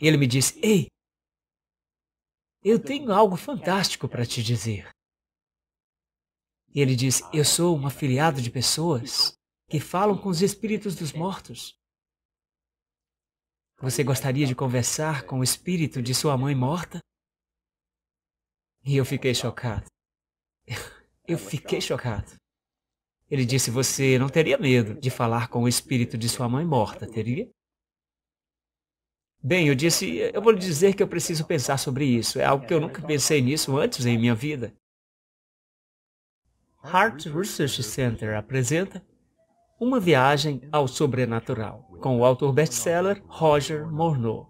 E ele me disse: Ei, eu tenho algo fantástico para te dizer. E ele disse: Eu sou um afiliado de pessoas que falam com os espíritos dos mortos. Você gostaria de conversar com o espírito de sua mãe morta? E eu fiquei chocado. Eu fiquei chocado. Ele disse: Você não teria medo de falar com o espírito de sua mãe morta, teria? Bem, eu disse, eu vou lhe dizer que eu preciso pensar sobre isso. É algo que eu nunca pensei nisso antes em minha vida. Heart Research Center apresenta Uma Viagem ao Sobrenatural, com o autor best-seller Roger Morneau.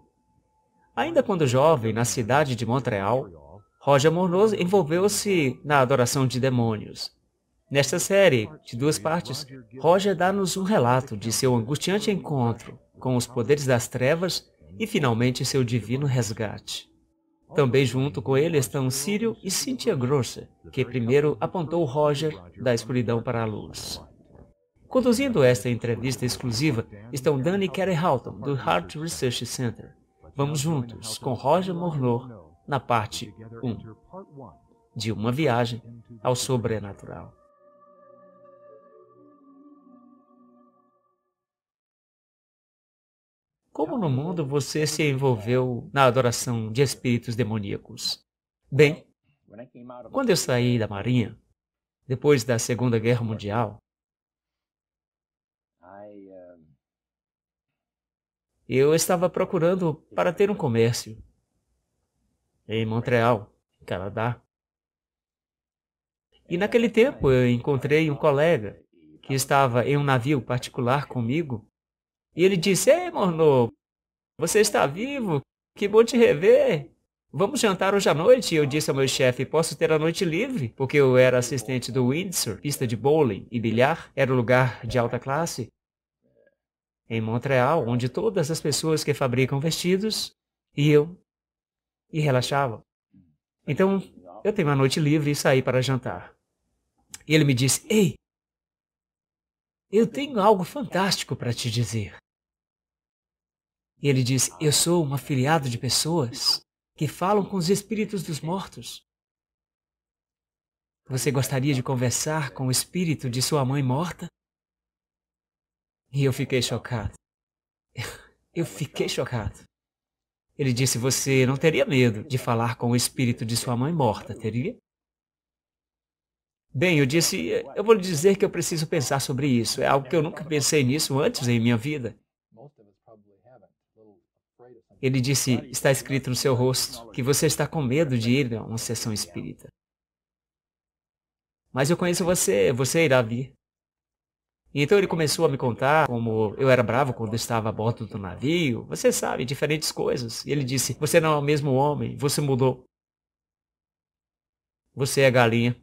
Ainda quando jovem, na cidade de Montreal, Roger Morneau envolveu-se na adoração de demônios. Nesta série, de duas partes, Roger dá-nos um relato de seu angustiante encontro com os poderes das trevas e finalmente seu divino resgate. Também junto com ele estão Círio e Cynthia Grosser, que primeiro apontou Roger da escuridão para a luz. Conduzindo esta entrevista exclusiva estão Danny Carey Halton do Heart Research Center. Vamos juntos com Roger Mornor na parte 1 de uma viagem ao sobrenatural. Como no mundo você se envolveu na adoração de espíritos demoníacos? Bem, quando eu saí da Marinha, depois da Segunda Guerra Mundial, eu estava procurando para ter um comércio em Montreal, Canadá. E naquele tempo eu encontrei um colega que estava em um navio particular comigo e ele disse: Ei, Morno, você está vivo? Que bom te rever! Vamos jantar hoje à noite? Eu disse ao meu chefe, posso ter a noite livre? Porque eu era assistente do Windsor, pista de bowling e bilhar, era o um lugar de alta classe. Em Montreal, onde todas as pessoas que fabricam vestidos iam e relaxavam. Então, eu tenho uma noite livre e saí para jantar. E ele me disse, ei, eu tenho algo fantástico para te dizer. E ele diz: Eu sou um afiliado de pessoas que falam com os espíritos dos mortos. Você gostaria de conversar com o espírito de sua mãe morta? E eu fiquei chocado. Eu fiquei chocado. Ele disse: Você não teria medo de falar com o espírito de sua mãe morta, teria? Bem, eu disse: Eu vou lhe dizer que eu preciso pensar sobre isso. É algo que eu nunca pensei nisso antes em minha vida. Ele disse: Está é escrito no seu rosto é que você está com medo de ir a uma sessão é espírita. Mas eu conheço você, você irá vir. E então ele começou a me contar como eu era bravo quando estava a bordo do navio, você sabe, diferentes coisas. E ele disse: Você não é o mesmo homem, você mudou. Você é galinha.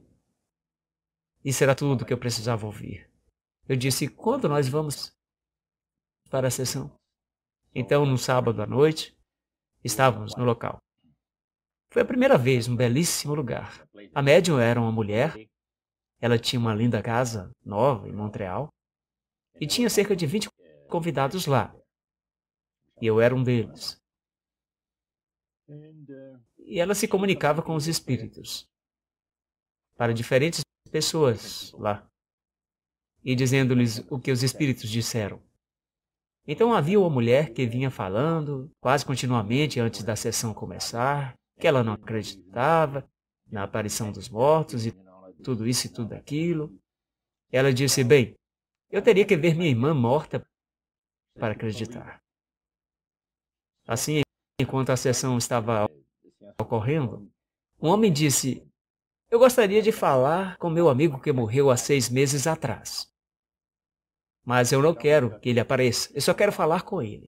Isso era tudo que eu precisava ouvir. Eu disse: Quando nós vamos para a sessão? Então, no sábado à noite, estávamos no local. Foi a primeira vez num belíssimo lugar. A médium era uma mulher. Ela tinha uma linda casa nova em Montreal e tinha cerca de 20 convidados lá. E eu era um deles. E ela se comunicava com os espíritos para diferentes pessoas lá e dizendo-lhes o que os espíritos disseram. Então havia uma mulher que vinha falando quase continuamente antes da sessão começar, que ela não acreditava na aparição dos mortos e tudo isso e tudo aquilo. Ela disse: Bem, eu teria que ver minha irmã morta para acreditar. Assim, enquanto a sessão estava ocorrendo, um homem disse: Eu gostaria de falar com meu amigo que morreu há seis meses atrás. Mas eu não quero que ele apareça. Eu só quero falar com ele.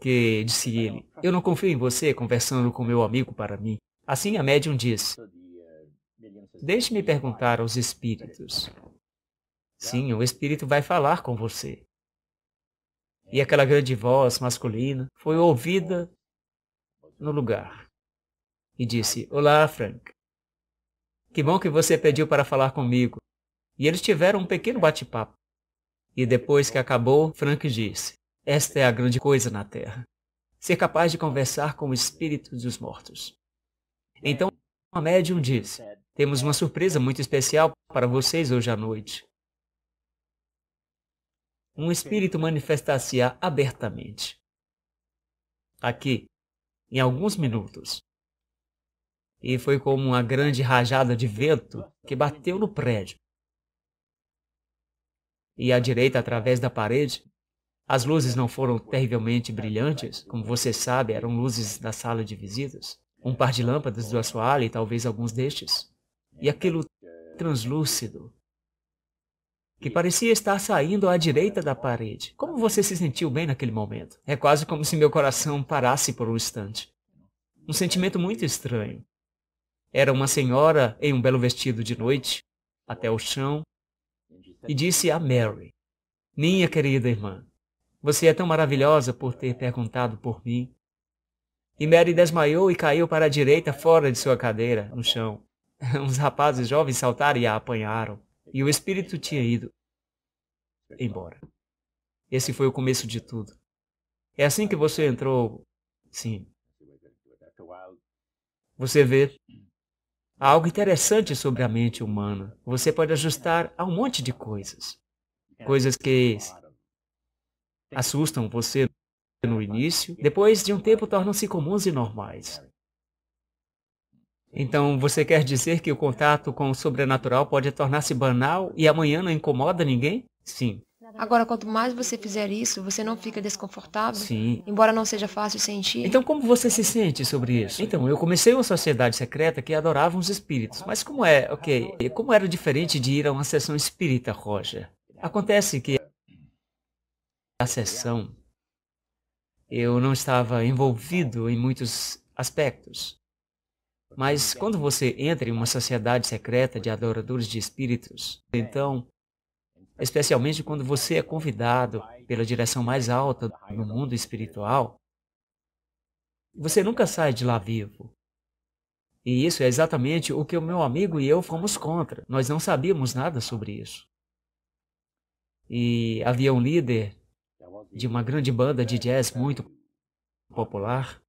Que disse ele, eu não confio em você conversando com meu amigo para mim. Assim a médium diz, deixe-me perguntar aos espíritos. Tá? Sim, o espírito vai falar com você. É. E aquela grande voz masculina foi ouvida no lugar e disse, Olá, Frank. Que bom que você pediu para falar comigo. E eles tiveram um pequeno bate-papo. E depois que acabou, Frank disse: Esta é a grande coisa na Terra. Ser capaz de conversar com o espírito dos mortos. Então, a médium disse: Temos uma surpresa muito especial para vocês hoje à noite. Um espírito manifestar se abertamente. Aqui, em alguns minutos. E foi como uma grande rajada de vento que bateu no prédio e à direita através da parede. As luzes não foram terrivelmente brilhantes, como você sabe, eram luzes da sala de visitas, um par de lâmpadas do assoalho e talvez alguns destes. E aquilo translúcido que parecia estar saindo à direita da parede. Como você se sentiu bem naquele momento? É quase como se meu coração parasse por um instante. Um sentimento muito estranho. Era uma senhora em um belo vestido de noite, até o chão, e disse a Mary: Minha querida irmã, você é tão maravilhosa por ter perguntado por mim. E Mary desmaiou e caiu para a direita fora de sua cadeira, no chão. Uns rapazes jovens saltaram e a apanharam, e o espírito tinha ido embora. Esse foi o começo de tudo. É assim que você entrou. Sim. Você vê, Há algo interessante sobre a mente humana. Você pode ajustar a um monte de coisas. É, coisas que assustam você no início, depois de um tempo tornam-se comuns e normais. Então, você quer dizer que o contato com o sobrenatural pode tornar-se banal e amanhã não incomoda ninguém? Sim. Agora, quanto mais você fizer isso, você não fica desconfortável? Sim. Embora não seja fácil sentir? Então, como você se sente sobre isso? Então, eu comecei uma sociedade secreta que adorava os espíritos. Mas como é, ok, como era diferente de ir a uma sessão espírita, Roger? Acontece que a sessão eu não estava envolvido em muitos aspectos. Mas quando você entra em uma sociedade secreta de adoradores de espíritos, então especialmente quando você é convidado pela direção mais alta no mundo espiritual, você nunca sai de lá vivo. E isso é exatamente o que o meu amigo e eu fomos contra. Nós não sabíamos nada sobre isso. E havia um líder de uma grande banda de jazz muito popular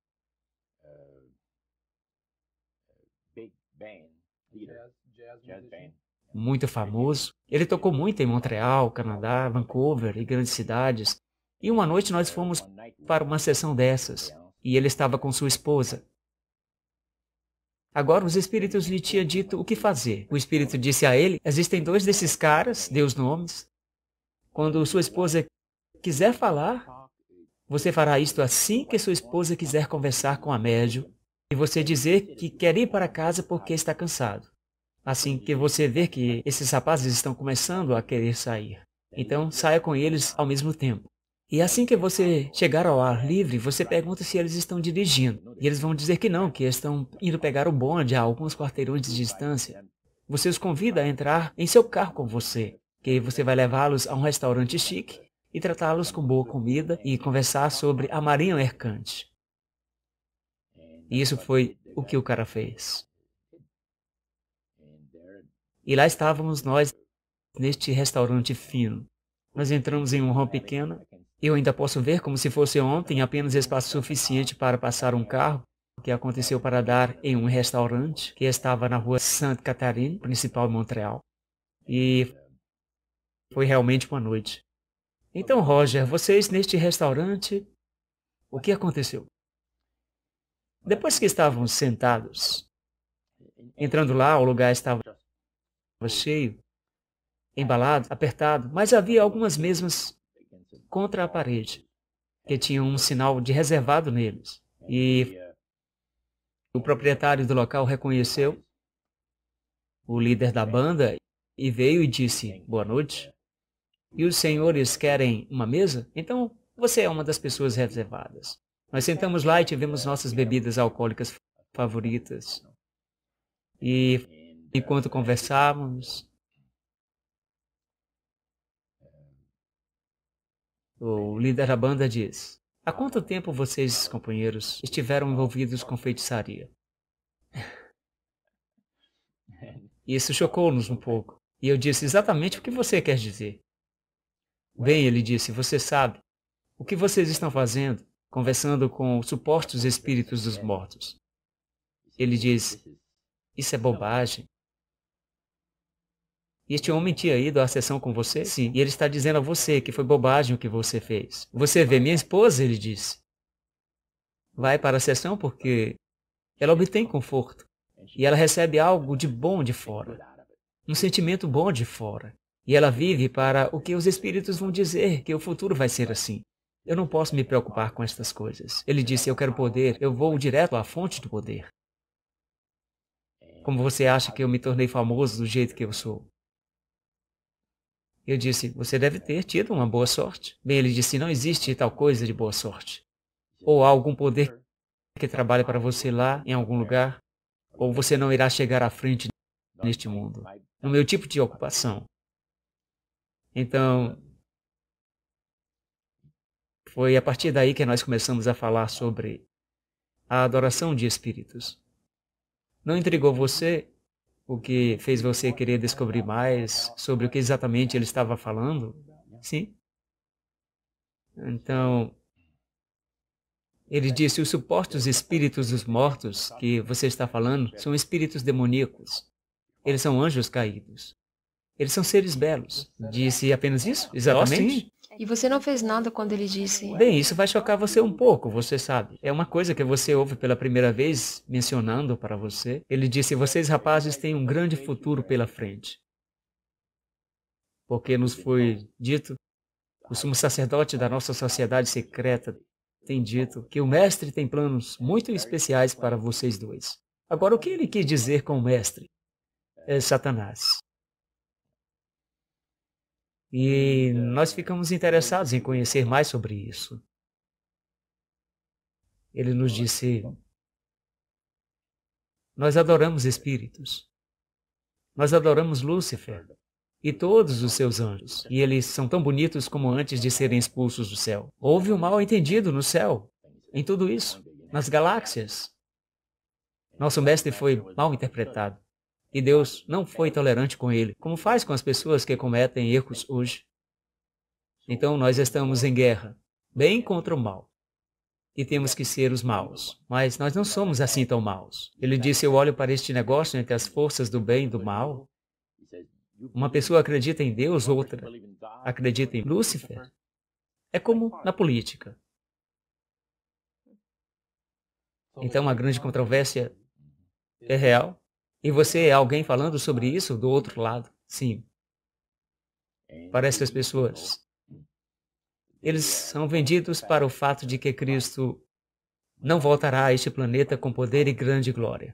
muito famoso. Ele tocou muito em Montreal, Canadá, Vancouver e grandes cidades. E uma noite nós fomos para uma sessão dessas, e ele estava com sua esposa. Agora os espíritos lhe tinham dito o que fazer. O espírito disse a ele: Existem dois desses caras, deus nomes. Quando sua esposa quiser falar, você fará isto assim que sua esposa quiser conversar com a médio e você dizer que quer ir para casa porque está cansado assim que você ver que esses rapazes estão começando a querer sair. É então saia com eles ao mesmo tempo. E assim que você chegar ao ar livre, você pergunta se eles estão dirigindo. E eles vão dizer que não, que estão indo pegar o bonde a alguns quarteirões de distância. Você os convida a entrar em seu carro com você, que você vai levá-los a um restaurante chique e tratá-los com boa comida e conversar sobre a marinha mercante. É, e isso foi o que o cara fez. E lá estávamos nós, neste restaurante fino. Nós entramos em um hall pequeno. Eu ainda posso ver como se fosse ontem apenas espaço suficiente para passar um carro, o que aconteceu para dar em um restaurante que estava na rua Sainte Catherine, principal de Montreal. E foi realmente uma noite. Então, Roger, vocês neste restaurante, o que aconteceu? Depois que estávamos sentados, entrando lá, o lugar estava estava cheio, é. embalado, apertado, mas havia algumas mesmas contra a parede, que tinham um sinal de reservado neles. E o proprietário do local reconheceu o líder da banda e veio e disse: Boa noite. É. E os senhores querem uma mesa? Então você é uma das pessoas reservadas. Nós sentamos lá e tivemos é, nossas bebidas alcoólicas favoritas. E enquanto conversávamos. O líder da banda diz: Há quanto tempo vocês, companheiros, estiveram envolvidos com feitiçaria? Isso chocou-nos um pouco. E eu disse exatamente o que você quer dizer. Bem, ele disse: Você sabe. O que vocês estão fazendo? Conversando com os supostos espíritos dos mortos. Ele diz: Isso é bobagem. E este homem tinha ido à sessão com você? Sim. E ele está dizendo a você que foi bobagem o que você fez. Você vê minha esposa, ele disse. Vai para a sessão porque ela obtém conforto. E ela recebe algo de bom de fora. Um sentimento bom de fora. E ela vive para o que os espíritos vão dizer, que o futuro vai ser assim. Eu não posso me preocupar com estas coisas. Ele disse: Eu quero poder, eu vou direto à fonte do poder. Como você acha que eu me tornei famoso do jeito que eu sou? Eu disse, você deve ter tido uma boa sorte. Bem, ele disse, não existe tal coisa de boa sorte. Ou há algum poder que trabalha para você lá, em algum lugar, ou você não irá chegar à frente neste mundo. No é meu tipo de ocupação. Então, foi a partir daí que nós começamos a falar sobre a adoração de espíritos. Não intrigou você? o que fez você querer descobrir mais sobre o que exatamente ele estava falando? Sim? Então, ele disse: os supostos espíritos dos mortos que você está falando são espíritos demoníacos. Eles são anjos caídos. Eles são seres belos. Disse apenas isso? Exatamente? E você não fez nada quando ele disse. Bem, isso vai chocar você um pouco, você sabe. É uma coisa que você ouve pela primeira vez mencionando para você. Ele disse: Vocês rapazes têm um grande futuro pela frente. Porque nos foi dito, o sumo sacerdote da nossa sociedade secreta tem dito que o mestre tem planos muito especiais para vocês dois. Agora, o que ele quis dizer com o mestre? É Satanás. E nós ficamos interessados em conhecer mais sobre isso. Ele nos disse: Nós adoramos espíritos. Nós adoramos Lúcifer e todos os seus anjos, e eles são tão bonitos como antes de serem expulsos do céu. Houve um mal-entendido no céu, em tudo isso, nas galáxias. Nosso mestre foi mal interpretado. E Deus não foi tolerante com ele, como faz com as pessoas que cometem erros hoje. Então nós estamos em guerra, bem contra o mal. E temos que ser os maus. Mas nós não somos assim tão maus. Ele disse: Eu olho para este negócio entre as forças do bem e do mal. Uma pessoa acredita em Deus, outra acredita em Lúcifer. É como na política. Então a grande controvérsia é real. E você é alguém falando sobre isso do outro lado? Sim. Para essas pessoas. Eles são vendidos para o fato de que Cristo não voltará a este planeta com poder e grande glória.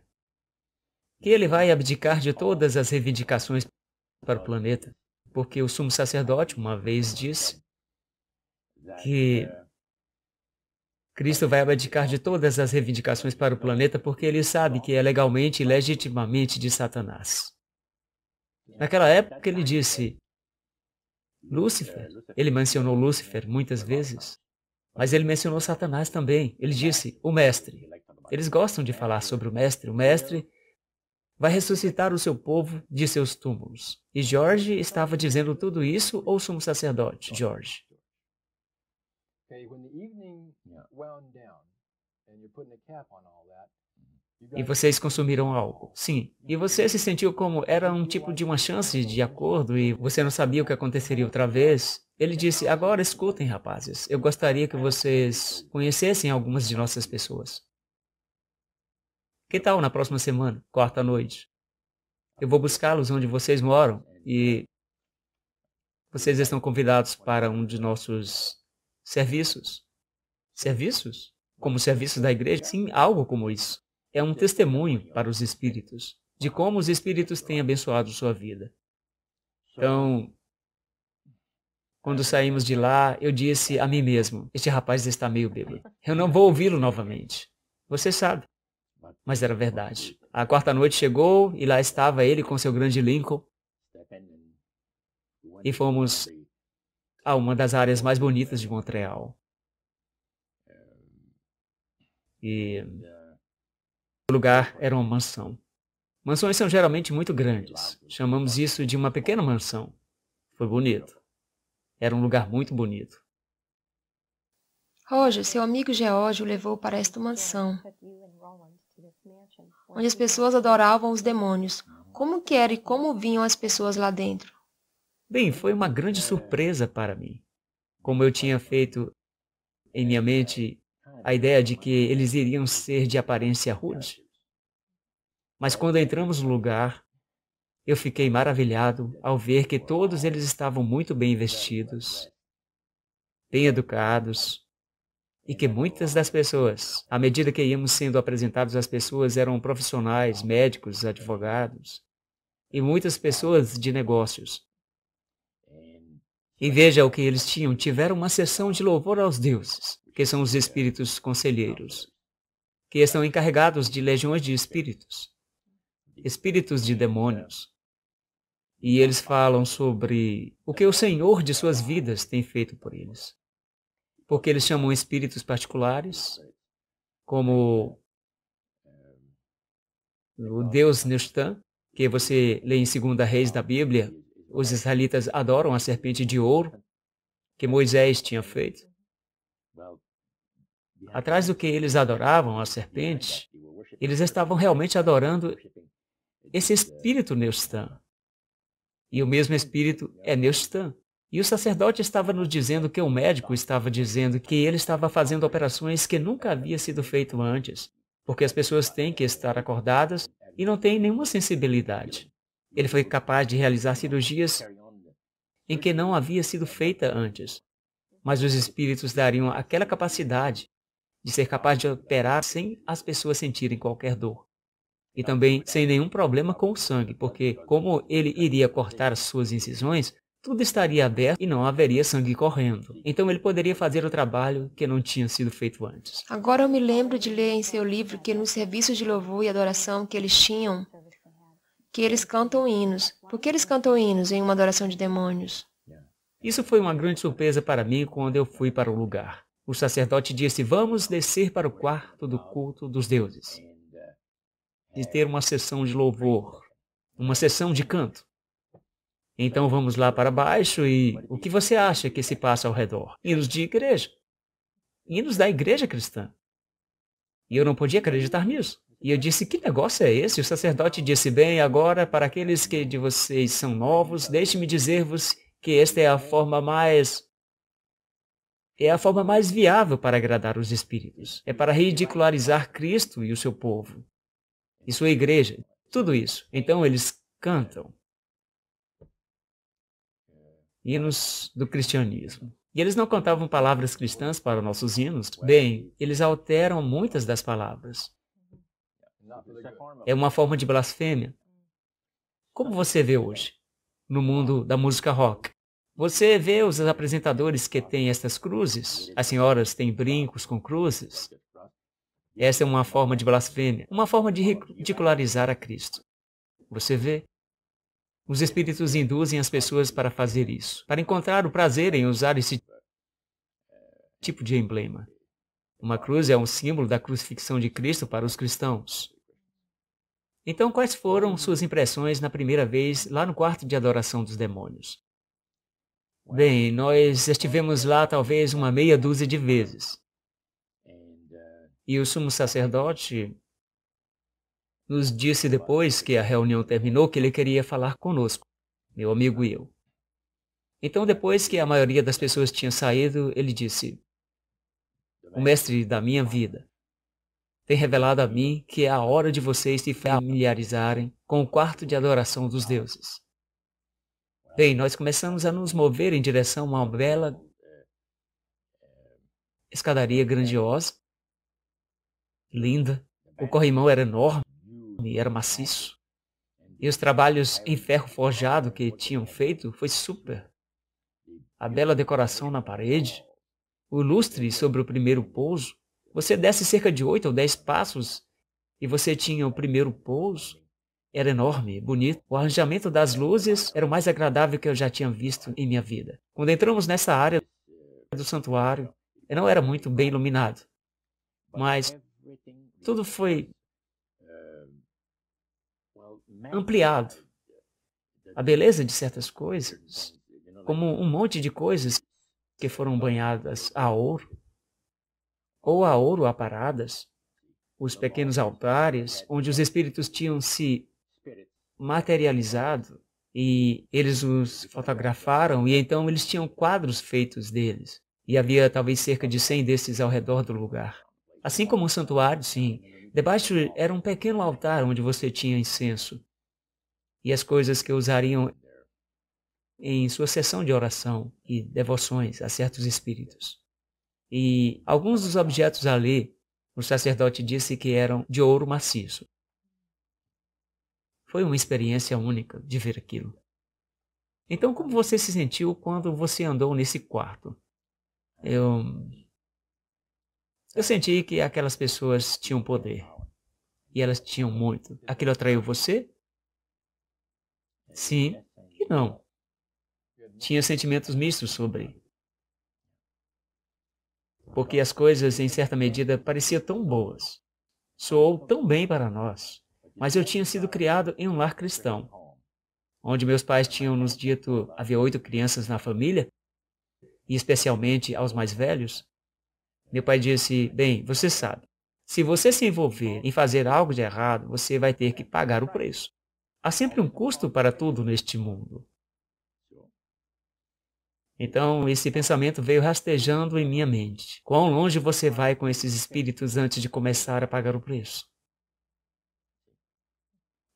Que ele vai abdicar de todas as reivindicações para o planeta, porque o sumo sacerdote uma vez disse que Cristo vai abdicar de todas as reivindicações para o planeta porque ele sabe que é legalmente e legitimamente de Satanás. Naquela época ele disse Lúcifer. Ele mencionou Lúcifer muitas vezes, mas ele mencionou Satanás também. Ele disse o mestre. Eles gostam de falar sobre o mestre. O mestre vai ressuscitar o seu povo de seus túmulos. E Jorge estava dizendo tudo isso ou sumo sacerdote, Jorge? Uhum. E vocês consumiram álcool. Sim. E você se sentiu como era um tipo de uma chance de acordo e você não sabia o que aconteceria outra vez. Ele disse: Agora escutem, rapazes. Eu gostaria que vocês conhecessem algumas de nossas pessoas. Que tal na próxima semana, quarta-noite? Eu vou buscá-los onde vocês moram e vocês estão convidados para um de nossos serviços serviços, como serviços da igreja, sim, algo como isso. É um testemunho para os espíritos de como os espíritos têm abençoado sua vida. Então, quando saímos de lá, eu disse a mim mesmo: Este rapaz está meio bêbado. Eu não vou ouvi-lo novamente. Você sabe. Mas era verdade. A quarta noite chegou e lá estava ele com seu grande Lincoln. E fomos a uma das áreas mais bonitas de Montreal. E o lugar era uma mansão. Mansões são geralmente muito grandes. Chamamos isso de uma pequena mansão. Foi bonito. Era um lugar muito bonito. Roger, seu amigo George o levou para esta mansão, onde as pessoas adoravam os demônios. Como que era e como vinham as pessoas lá dentro? Bem, foi uma grande surpresa para mim. Como eu tinha feito em minha mente a ideia de que eles iriam ser de aparência rude. Mas quando entramos no lugar, eu fiquei maravilhado ao ver que todos eles estavam muito bem vestidos, bem educados, e que muitas das pessoas, à medida que íamos sendo apresentados às pessoas, eram profissionais, médicos, advogados, e muitas pessoas de negócios. E veja o que eles tinham: tiveram uma sessão de louvor aos deuses que são os espíritos conselheiros, que estão encarregados de legiões de espíritos, espíritos de demônios. E eles falam sobre o que o Senhor de suas vidas tem feito por eles. Porque eles chamam espíritos particulares, como o Deus Nishtan, que você lê em 2 Reis da Bíblia, os israelitas adoram a serpente de ouro que Moisés tinha feito. Atrás do que eles adoravam, a serpente, eles estavam realmente adorando esse espírito Neustã. E o mesmo espírito é Neustã. E o sacerdote estava nos dizendo que o médico estava dizendo que ele estava fazendo operações que nunca havia sido feito antes, porque as pessoas têm que estar acordadas e não têm nenhuma sensibilidade. Ele foi capaz de realizar cirurgias em que não havia sido feita antes, mas os espíritos dariam aquela capacidade de ser capaz de operar sem as pessoas sentirem qualquer dor. E tá. também sem nenhum problema com o sangue, porque como ele iria cortar as suas incisões, tudo estaria aberto e não haveria sangue correndo. Então ele poderia fazer o trabalho que não tinha sido feito antes. Agora eu me lembro de ler em seu livro que no serviço de louvor e adoração que eles tinham, que eles cantam hinos. Por que eles cantam hinos em uma adoração de demônios? Isso foi uma grande surpresa para mim quando eu fui para o lugar. O sacerdote disse: Vamos descer para o quarto do culto dos deuses. E ter uma sessão de louvor, uma sessão de canto. Então vamos lá para baixo e o que você acha que se passa ao redor? Hinos de igreja. Hinos da igreja cristã. E eu não podia acreditar nisso. E eu disse: Que negócio é esse? O sacerdote disse: Bem, agora, para aqueles que de vocês são novos, deixe-me dizer-vos que esta é a forma mais é a forma mais viável para agradar os espíritos. É para ridicularizar Cristo e o seu povo. E sua igreja. Tudo isso. Então eles cantam hinos do cristianismo. E eles não cantavam palavras cristãs para nossos hinos? Bem, eles alteram muitas das palavras. É uma forma de blasfêmia. Como você vê hoje no mundo da música rock? Você vê os apresentadores que têm estas cruzes? As senhoras têm brincos com cruzes? Essa é uma forma de blasfêmia, uma forma de ridicularizar a Cristo. Você vê? Os espíritos induzem as pessoas para fazer isso, para encontrar o prazer em usar esse tipo de emblema. Uma cruz é um símbolo da crucifixão de Cristo para os cristãos. Então, quais foram suas impressões na primeira vez lá no quarto de adoração dos demônios? Bem, nós estivemos lá talvez uma meia dúzia de vezes. Uh, e o sumo sacerdote nos disse depois que a reunião terminou que ele queria falar conosco, meu amigo e eu. Então, depois que a maioria das pessoas tinha saído, ele disse: O mestre da minha vida tem revelado a mim que é a hora de vocês se familiarizarem com o quarto de adoração dos deuses. Bem, nós começamos a nos mover em direção a uma bela eh, escadaria né? grandiosa, linda. O corrimão era enorme, e era maciço. E os trabalhos em ferro forjado que tinham feito foi super. A bela decoração na parede, o lustre sobre o primeiro pouso. Você desce cerca de oito ou dez passos e você tinha o primeiro pouso era enorme, bonito. O arranjamento das luzes era o mais agradável que eu já tinha visto em minha vida. Quando entramos nessa área do santuário, não era muito bem iluminado, mas tudo foi eh, ampliado. A beleza de certas coisas, como um monte de coisas que foram banhadas a ouro, ou a ouro aparadas, os pequenos altares onde os espíritos tinham se materializado e eles os fotografaram e então eles tinham quadros feitos deles. E havia talvez cerca de 100 desses ao redor do lugar. Assim como o santuário, sim, debaixo era um pequeno altar onde você tinha incenso e as coisas que usariam em sua sessão de oração e devoções a certos espíritos. E alguns dos objetos ali, o sacerdote disse que eram de ouro maciço. Foi uma experiência única de ver aquilo. Então, como você se sentiu quando você andou nesse quarto? Eu. Eu senti que aquelas pessoas tinham poder. E elas tinham muito. Aquilo atraiu você? Sim e não. Tinha sentimentos mistos sobre. Porque as coisas, em certa medida, pareciam tão boas. Soou tão bem para nós mas eu tinha sido criado em um lar cristão, onde meus pais tinham nos dito havia oito crianças na família, e especialmente aos mais velhos. Meu pai disse: Bem, você sabe, se você se envolver em fazer algo de errado, você vai ter que pagar o preço. Há sempre um custo para tudo neste mundo. Então, esse pensamento veio rastejando em minha mente. Quão longe você vai com esses espíritos antes de começar a pagar o preço?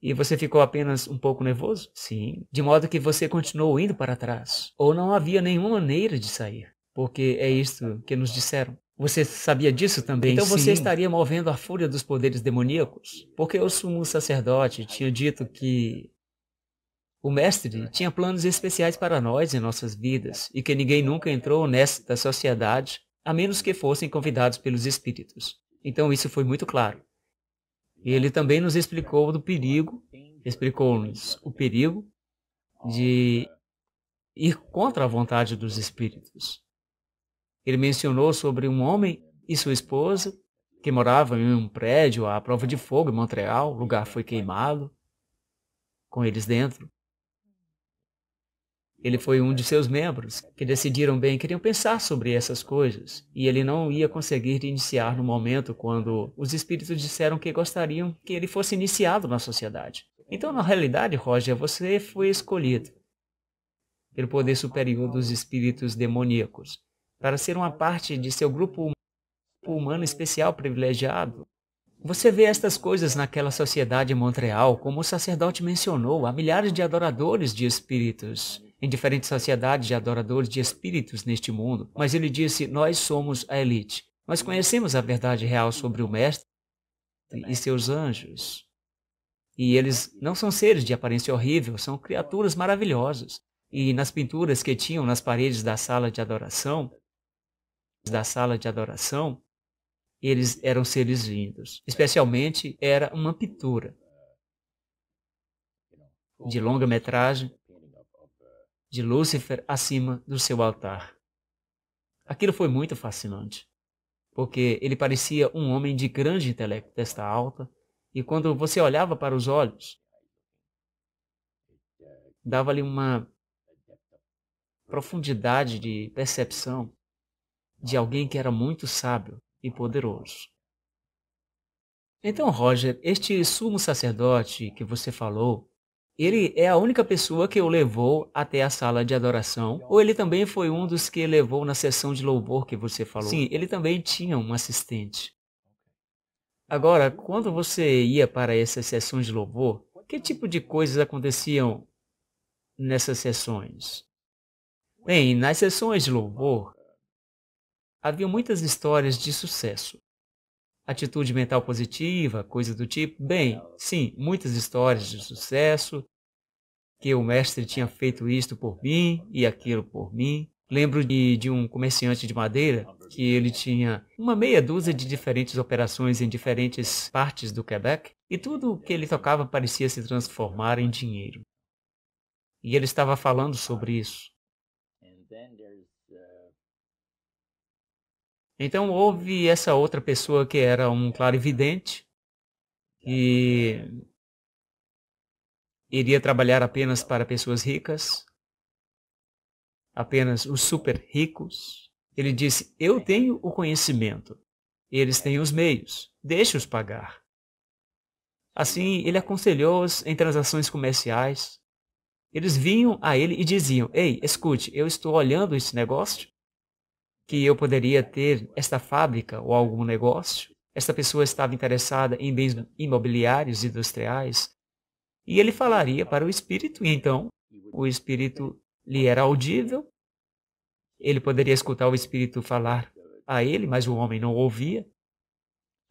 E você ficou apenas um pouco nervoso? Sim. De modo que você continuou indo para trás. Ou não havia nenhuma maneira de sair. Porque é isto que nos disseram. Você sabia disso também? Então você Sim. estaria movendo a fúria dos poderes demoníacos? Porque o sumo sacerdote tinha dito que o mestre tinha planos especiais para nós em nossas vidas e que ninguém nunca entrou nesta sociedade a menos que fossem convidados pelos espíritos. Então isso foi muito claro. E ele também nos explicou do perigo, explicou-nos o perigo de ir contra a vontade dos espíritos. Ele mencionou sobre um homem e sua esposa que moravam em um prédio à prova de fogo em Montreal, o lugar foi queimado, com eles dentro. Ele foi um de seus membros que decidiram bem, queriam pensar sobre essas coisas, e ele não ia conseguir iniciar no momento quando os espíritos disseram que gostariam que ele fosse iniciado na sociedade. Então, na realidade, Roger, você foi escolhido pelo poder superior dos espíritos demoníacos para ser uma parte de seu grupo hum-, humano especial privilegiado. Você vê estas coisas naquela sociedade em Montreal, como o sacerdote mencionou, há milhares de adoradores de espíritos em diferentes sociedades de adoradores de espíritos neste mundo, mas ele disse: Nós somos a elite. Nós conhecemos a verdade real sobre o Mestre e seus anjos. E eles não são seres de aparência horrível, são criaturas maravilhosas. E nas pinturas que tinham nas paredes da sala de adoração, da sala de adoração, eles eram seres lindos. Especialmente era uma pintura de longa metragem de Lúcifer acima do seu altar. Aquilo foi muito fascinante, porque ele parecia um homem de grande intelecto, testa alta, e quando você olhava para os olhos, dava-lhe uma profundidade de percepção de alguém que era muito sábio e poderoso. Então, Roger, este sumo sacerdote que você falou ele é a única pessoa que o levou até a sala de adoração, ou ele também foi um dos que levou na sessão de louvor que você falou? Sim, ele também tinha um assistente. Agora, quando você ia para essas sessões de louvor, que tipo de coisas aconteciam nessas sessões? Bem, nas sessões de louvor, havia muitas histórias de sucesso atitude mental positiva, coisa do tipo. Bem, sim, muitas histórias de sucesso, que o mestre tinha feito isto por mim e aquilo por mim. Lembro de, de um comerciante de madeira que ele tinha uma meia dúzia de diferentes operações em diferentes partes do Quebec e tudo o que ele tocava parecia se transformar em dinheiro. E ele estava falando sobre isso. Então houve essa outra pessoa que era um clarividente e iria trabalhar apenas para pessoas ricas, apenas os super ricos. Ele disse: "Eu tenho o conhecimento. Eles têm os meios. Deixe-os pagar." Assim, ele aconselhou-os em transações comerciais. Eles vinham a ele e diziam: "Ei, escute, eu estou olhando esse negócio que eu poderia ter esta fábrica ou algum negócio. Esta pessoa estava interessada em bens imobiliários industriais. E ele falaria para o espírito, e então o espírito lhe era audível. Ele poderia escutar o espírito falar a ele, mas o homem não ouvia.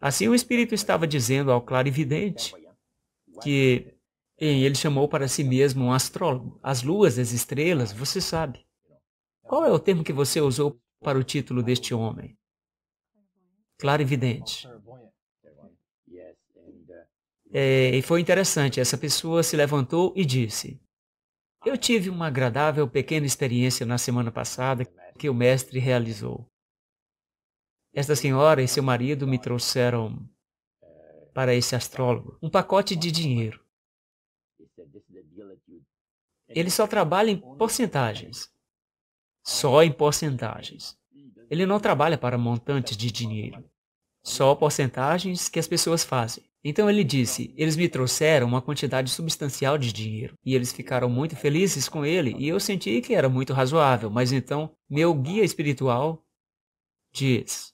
Assim, o espírito estava dizendo ao clarividente que ele chamou para si mesmo um astrólogo, as luas, as estrelas, você sabe. Qual é o termo que você usou para o título deste homem. Claro e evidente. É, e foi interessante, essa pessoa se levantou e disse: Eu tive uma agradável pequena experiência na semana passada que o mestre realizou. Esta senhora e seu marido me trouxeram para esse astrólogo um pacote de dinheiro. Ele só trabalha em porcentagens só em porcentagens. Ele não trabalha para montantes de dinheiro, só porcentagens que as pessoas fazem. Então ele disse: Eles me trouxeram uma quantidade substancial de dinheiro e eles ficaram muito felizes com ele, e eu senti que era muito razoável, mas então meu guia espiritual diz: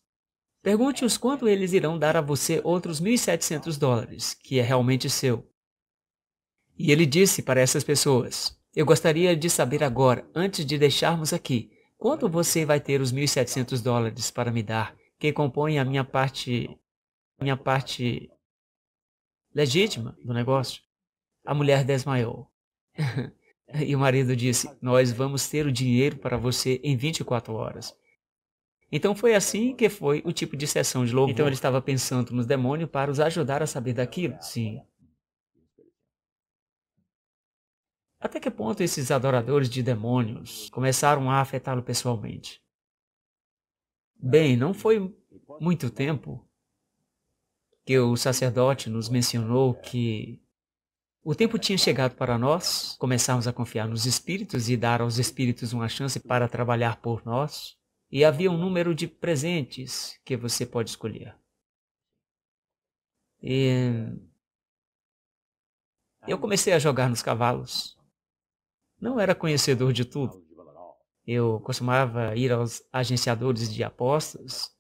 Pergunte-os quanto eles irão dar a você outros 1.700 dólares, que é realmente seu. E ele disse para essas pessoas: eu gostaria de saber agora, antes de deixarmos aqui, quanto você vai ter os 1.700 dólares para me dar, que compõe a minha parte, minha parte legítima do negócio? A mulher desmaiou. e o marido disse: Nós vamos ter o dinheiro para você em 24 horas. Então foi assim que foi o tipo de sessão de louvor. Então ele estava pensando nos demônios para os ajudar a saber daquilo? Sim. Até que ponto esses adoradores de demônios começaram a afetá-lo pessoalmente? Bem, não foi muito tempo que o sacerdote nos mencionou que o tempo tinha chegado para nós começarmos a confiar nos espíritos e dar aos espíritos uma chance para trabalhar por nós. E havia um número de presentes que você pode escolher. E eu comecei a jogar nos cavalos não era conhecedor de tudo. Eu costumava ir aos agenciadores de apostas.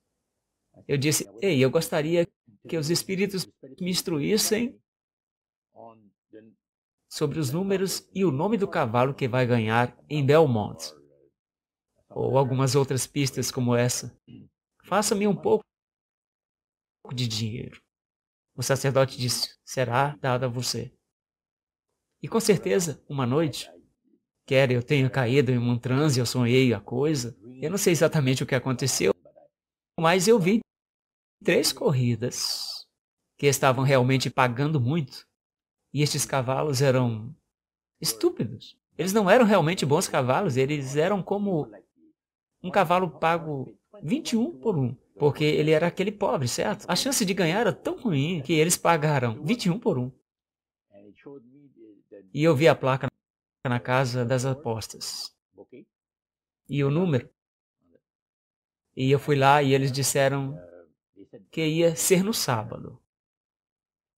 Eu disse: Ei, eu gostaria que os espíritos me instruíssem sobre os números e o nome do cavalo que vai ganhar em Belmont, ou algumas outras pistas como essa. Faça-me um pouco de dinheiro. O sacerdote disse: Será dado a você. E com certeza, uma noite, quer eu tenha caído em um transe, eu sonhei a coisa. Eu não sei exatamente o que aconteceu, mas eu vi três corridas que estavam realmente pagando muito. E estes cavalos eram estúpidos. Eles não eram realmente bons cavalos, eles eram como um cavalo pago 21 por um, porque ele era aquele pobre, certo? A chance de ganhar era tão ruim que eles pagaram 21 por um. E eu vi a placa na casa das apostas. E o número. E eu fui lá e eles disseram é, é que ia ser no sábado.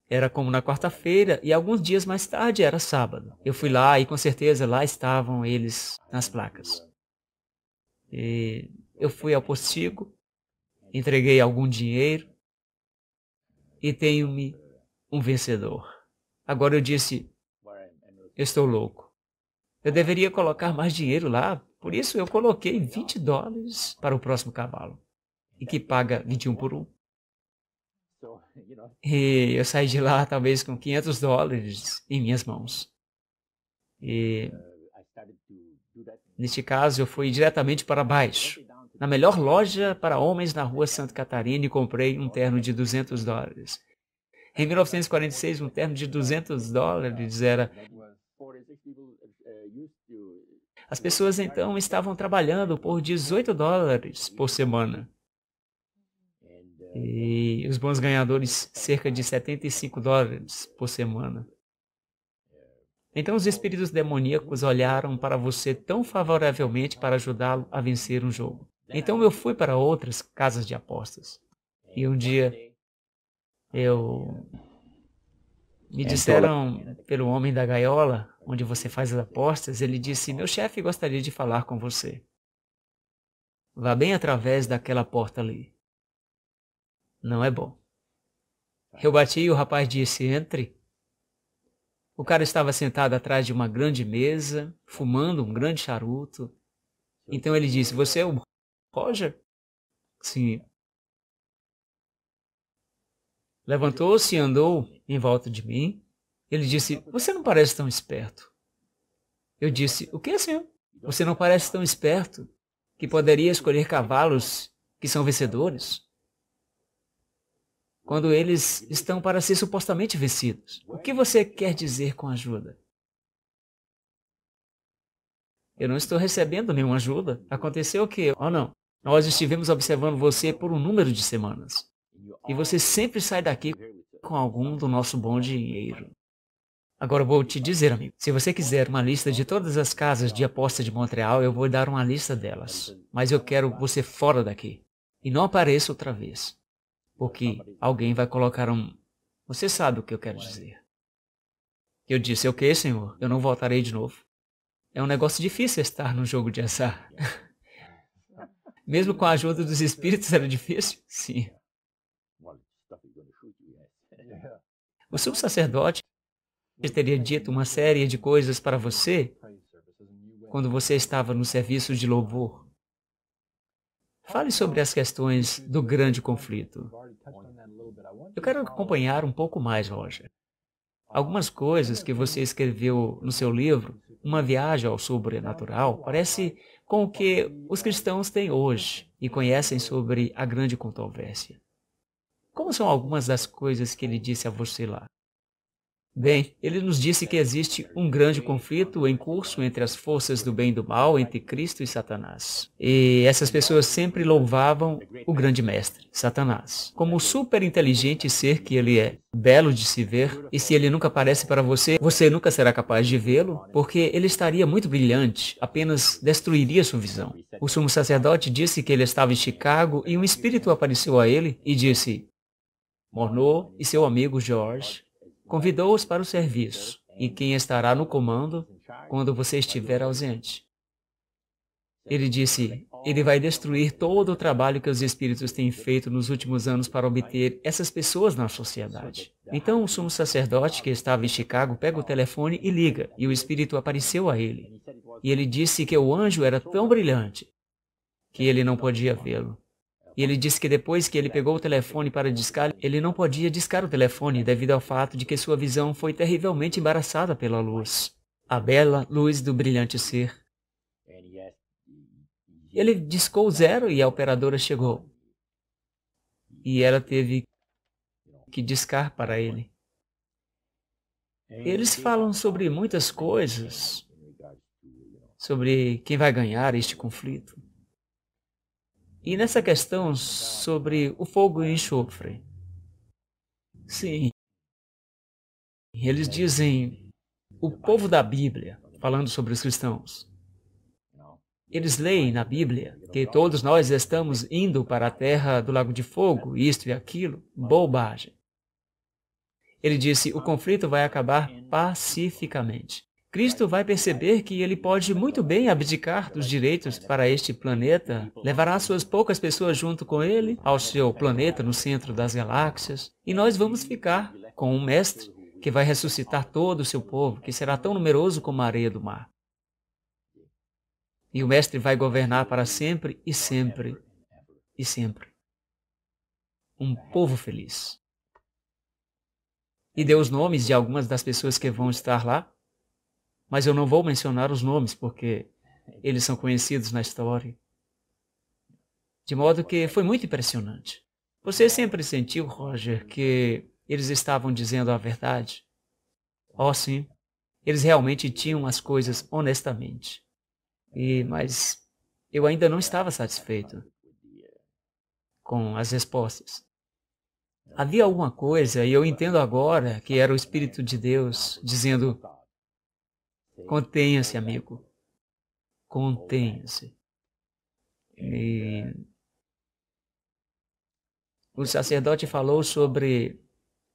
Era como na quarta-feira e alguns dias mais tarde era sábado. Eu fui lá e com certeza lá estavam eles nas placas. E eu fui ao postigo, entreguei algum dinheiro e tenho-me um vencedor. Agora eu disse, é, eu estou louco. Eu deveria colocar mais dinheiro lá, por isso eu coloquei 20 dólares para o próximo cavalo, e que paga 21 por 1. E eu saí de lá talvez com 500 dólares em minhas mãos. E uh, neste caso eu fui diretamente para baixo, na melhor loja para homens na rua Santa Catarina e comprei um terno de 200 dólares. Em 1946, um terno de 200 dólares era as pessoas então estavam trabalhando por 18 dólares por semana. E os bons ganhadores, cerca de 75 dólares por semana. Então os espíritos demoníacos olharam para você tão favoravelmente para ajudá-lo a vencer um jogo. Então eu fui para outras casas de apostas. E um dia eu me é, disseram então pelo homem da gaiola, onde você faz as apostas, ele disse: Meu chefe gostaria de falar com você. Vá bem através daquela porta ali. Não é bom. Eu bati e o rapaz disse: Entre. O cara estava sentado atrás de uma grande mesa, fumando um grande charuto. Então ele disse: Você é o Roger? Sim. Levantou-se e andou em volta de mim. Ele disse: Você não parece tão esperto. Eu disse: O que, senhor? Você não parece tão esperto que poderia escolher cavalos que são vencedores? Quando eles estão para ser supostamente vencidos. O que você quer dizer com ajuda? Eu não estou recebendo nenhuma ajuda. Aconteceu o quê? oh, não? Nós estivemos observando você por um número de semanas. E você sempre sai daqui com algum do nosso bom dinheiro. Agora vou te dizer, amigo, se você quiser uma lista de todas as casas de aposta de Montreal, eu vou dar uma lista delas. Mas eu quero você fora daqui. E não apareça outra vez. Porque alguém vai colocar um... Você sabe o que eu quero dizer. Eu disse, o okay, que, senhor? Eu não voltarei de novo. É um negócio difícil estar num jogo de azar. Mesmo com a ajuda dos espíritos era difícil? Sim. O seu é sacerdote teria dito uma série de coisas para você quando você estava no serviço de louvor. Fale sobre as questões do grande conflito. Eu quero acompanhar um pouco mais, Roger. Algumas coisas que você escreveu no seu livro, Uma Viagem ao Sobrenatural, parece com o que os cristãos têm hoje e conhecem sobre a grande controvérsia. Como são algumas das coisas que ele disse a você lá? Bem, ele nos disse que existe um grande conflito em curso entre as forças do bem e do mal, entre Cristo e Satanás. E essas pessoas sempre louvavam o grande mestre, Satanás, como o super inteligente ser que ele é, belo de se ver, e se ele nunca aparece para você, você nunca será capaz de vê-lo, porque ele estaria muito brilhante, apenas destruiria sua visão. O sumo sacerdote disse que ele estava em Chicago e um espírito apareceu a ele e disse: Morneau e seu amigo George convidou-os para o serviço e quem estará no comando quando você estiver ausente. Ele disse: Ele vai destruir todo o trabalho que os espíritos têm feito nos últimos anos para obter essas pessoas na sociedade. Então, o sumo sacerdote que estava em Chicago pega o telefone e liga, e o espírito apareceu a ele. E ele disse que o anjo era tão brilhante que ele não podia vê-lo. E ele disse que depois que ele pegou o telefone para discar, ele não podia discar o telefone devido ao fato de que sua visão foi terrivelmente embaraçada pela luz. A bela luz do brilhante ser. Ele discou zero e a operadora chegou. E ela teve que discar para ele. Eles falam sobre muitas coisas, sobre quem vai ganhar este conflito. E nessa questão sobre o fogo e enxofre. Sim. Eles dizem o povo da Bíblia, falando sobre os cristãos. Eles leem na Bíblia que todos nós estamos indo para a terra do lago de fogo, isto e aquilo, bobagem. Ele disse: o conflito vai acabar pacificamente. Cristo vai perceber que ele pode muito bem abdicar dos direitos para este planeta, levará suas poucas pessoas junto com ele ao seu planeta no centro das galáxias, e nós vamos ficar com um mestre que vai ressuscitar todo o seu povo, que será tão numeroso como a areia do mar. E o mestre vai governar para sempre e sempre e sempre. Um povo feliz. E deu os nomes de algumas das pessoas que vão estar lá mas eu não vou mencionar os nomes porque eles são conhecidos na história. De modo que foi muito impressionante. Você sempre sentiu, Roger, que eles estavam dizendo a verdade? Oh, sim. Eles realmente tinham as coisas honestamente. E mas eu ainda não estava satisfeito com as respostas. Havia alguma coisa, e eu entendo agora que era o Espírito de Deus dizendo: Contenha-se, amigo. Contenha-se. É e o sacerdote falou sobre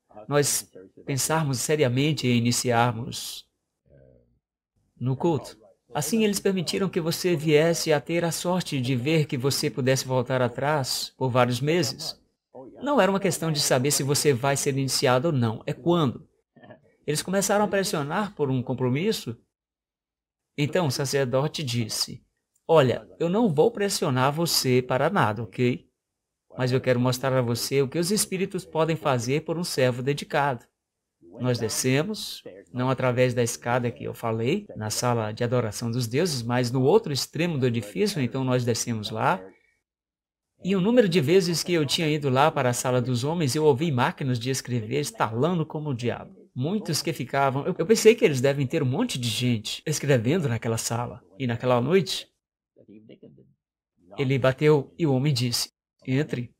ah, nós pensarmos seriamente em iniciarmos é. no tá, culto. Assim, eles permitiram que você viesse a ter a sorte de ver que você pudesse voltar atrás por vários meses. Não era uma questão de saber se você vai ser iniciado ou não, é quando. Eles começaram a pressionar por um compromisso então o sacerdote disse: Olha, eu não vou pressionar você para nada, ok? Mas eu quero mostrar a você o que os espíritos podem fazer por um servo dedicado. Nós descemos, não através da escada que eu falei, na sala de adoração dos deuses, mas no outro extremo do edifício, então nós descemos lá. E o número de vezes que eu tinha ido lá para a sala dos homens, eu ouvi máquinas de escrever estalando como o diabo muitos que ficavam. Eu, pensei que eles devem ter um monte de gente escrevendo naquela sala. E naquela noite, ele bateu e o homem disse: Entre.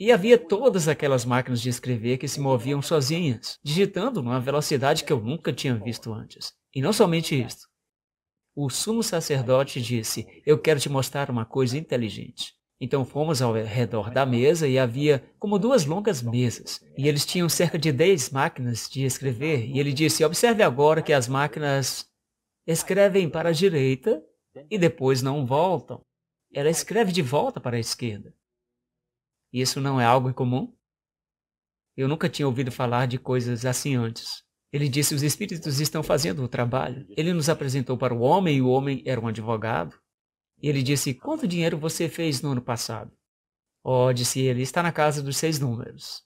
E havia todas aquelas máquinas de escrever que se moviam sozinhas, digitando numa velocidade que eu nunca tinha visto antes. E não somente isto. O sumo sacerdote disse: Eu quero te mostrar uma coisa inteligente. Então fomos ao redor da mesa e havia como duas longas mesas. E eles tinham cerca de 10 máquinas de escrever. E ele disse, observe agora que as máquinas escrevem para a direita e depois não voltam. Ela escreve de volta para a esquerda. Isso não é algo comum? Eu nunca tinha ouvido falar de coisas assim antes. Ele disse, os espíritos estão fazendo o trabalho. Ele nos apresentou para o homem e o homem era um advogado. E ele disse, quanto dinheiro você fez no ano passado? Oh, disse ele, está na casa dos seis números.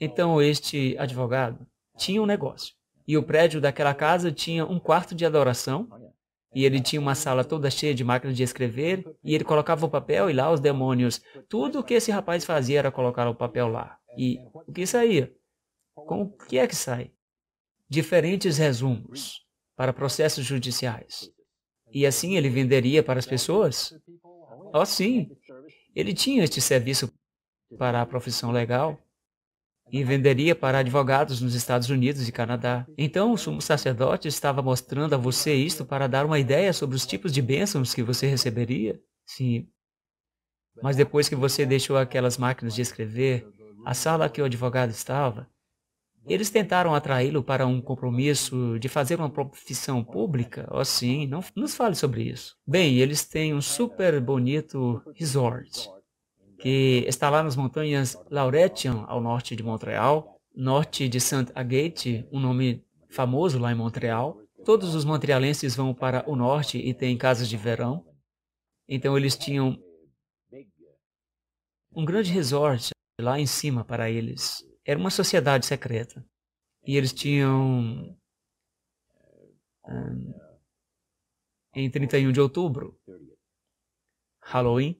Então este advogado tinha um negócio. E o prédio daquela casa tinha um quarto de adoração. E ele tinha uma sala toda cheia de máquinas de escrever. E ele colocava o papel e lá os demônios. Tudo o que esse rapaz fazia era colocar o papel lá. E o que saía? Com o que é que sai? Diferentes resumos para processos judiciais. E assim ele venderia para as pessoas? Oh, sim. Ele tinha este serviço para a profissão legal e venderia para advogados nos Estados Unidos e Canadá. Então, o sumo sacerdote estava mostrando a você isto para dar uma ideia sobre os tipos de bênçãos que você receberia? Sim. Mas depois que você deixou aquelas máquinas de escrever, a sala que o advogado estava, eles tentaram atraí-lo para um compromisso de fazer uma profissão pública? Oh, sim, não nos fale sobre isso. Bem, eles têm um super bonito resort que está lá nas montanhas Laurentian, ao norte de Montreal, norte de Saint Agate, um nome famoso lá em Montreal. Todos os montrealenses vão para o norte e têm casas de verão. Então eles tinham um grande resort lá em cima para eles era uma sociedade secreta. E eles tinham. Ah, um, em 31 de outubro, Halloween,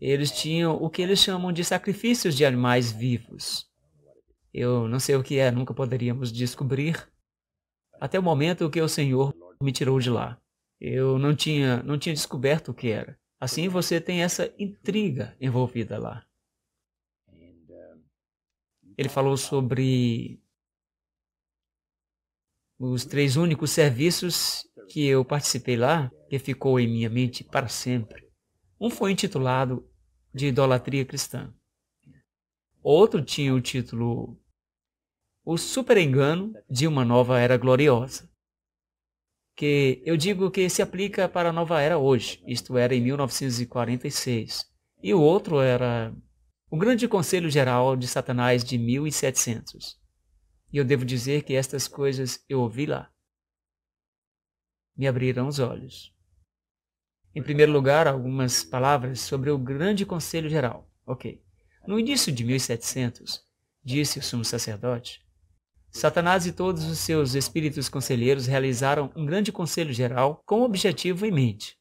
eles tinham o que eles chamam de sacrifícios de animais vivos. Eu não sei o que é, nunca poderíamos descobrir. Até o momento que o Senhor me tirou de lá. Eu não tinha, não tinha descoberto o que era. Assim você tem essa intriga envolvida lá. Ele falou sobre os três únicos serviços que eu participei lá, que ficou em minha mente para sempre. Um foi intitulado de idolatria cristã. Outro tinha o título O Super Engano de uma Nova Era Gloriosa que eu digo que se aplica para a nova era hoje, isto era em 1946. E o outro era o Grande Conselho Geral de Satanás de 1700. E eu devo dizer que estas coisas eu ouvi lá. Me abrirão os olhos. Em primeiro lugar, algumas palavras sobre o Grande Conselho Geral. Ok. No início de 1700, disse o sumo sacerdote, Satanás e todos os seus espíritos conselheiros realizaram um grande conselho geral com o objetivo em mente.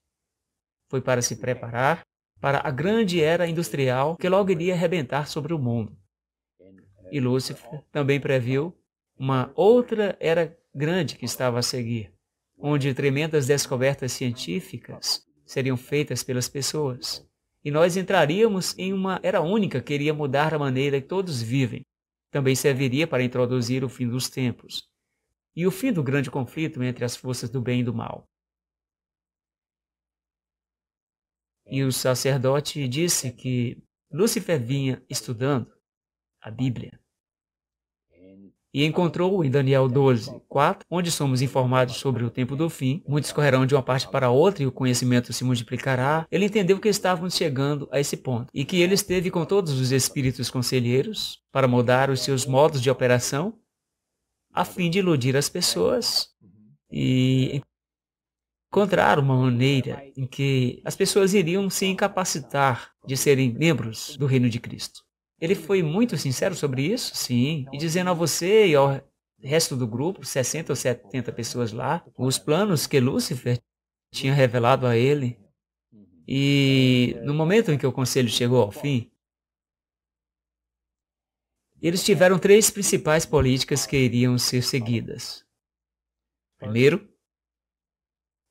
Foi para se preparar para a grande era industrial que logo iria arrebentar sobre o mundo. E Lúcifer também previu uma outra era grande que estava a seguir, onde tremendas descobertas científicas seriam feitas pelas pessoas. E nós entraríamos em uma era única que iria mudar a maneira que todos vivem, também serviria para introduzir o fim dos tempos e o fim do grande conflito entre as forças do bem e do mal. E o sacerdote disse que Lúcifer vinha estudando a Bíblia e encontrou em Daniel 12, 4, onde somos informados sobre o tempo do fim, muitos correrão de uma parte para outra e o conhecimento se multiplicará, ele entendeu que estávamos chegando a esse ponto e que ele esteve com todos os espíritos conselheiros para mudar os seus modos de operação a fim de iludir as pessoas e encontrar uma maneira em que as pessoas iriam se incapacitar de serem membros do reino de Cristo. Ele foi muito sincero sobre isso? Sim. E dizendo a você e ao resto do grupo, 60 ou 70 pessoas lá, os planos que Lúcifer tinha revelado a ele. E no momento em que o conselho chegou ao fim, eles tiveram três principais políticas que iriam ser seguidas. Primeiro,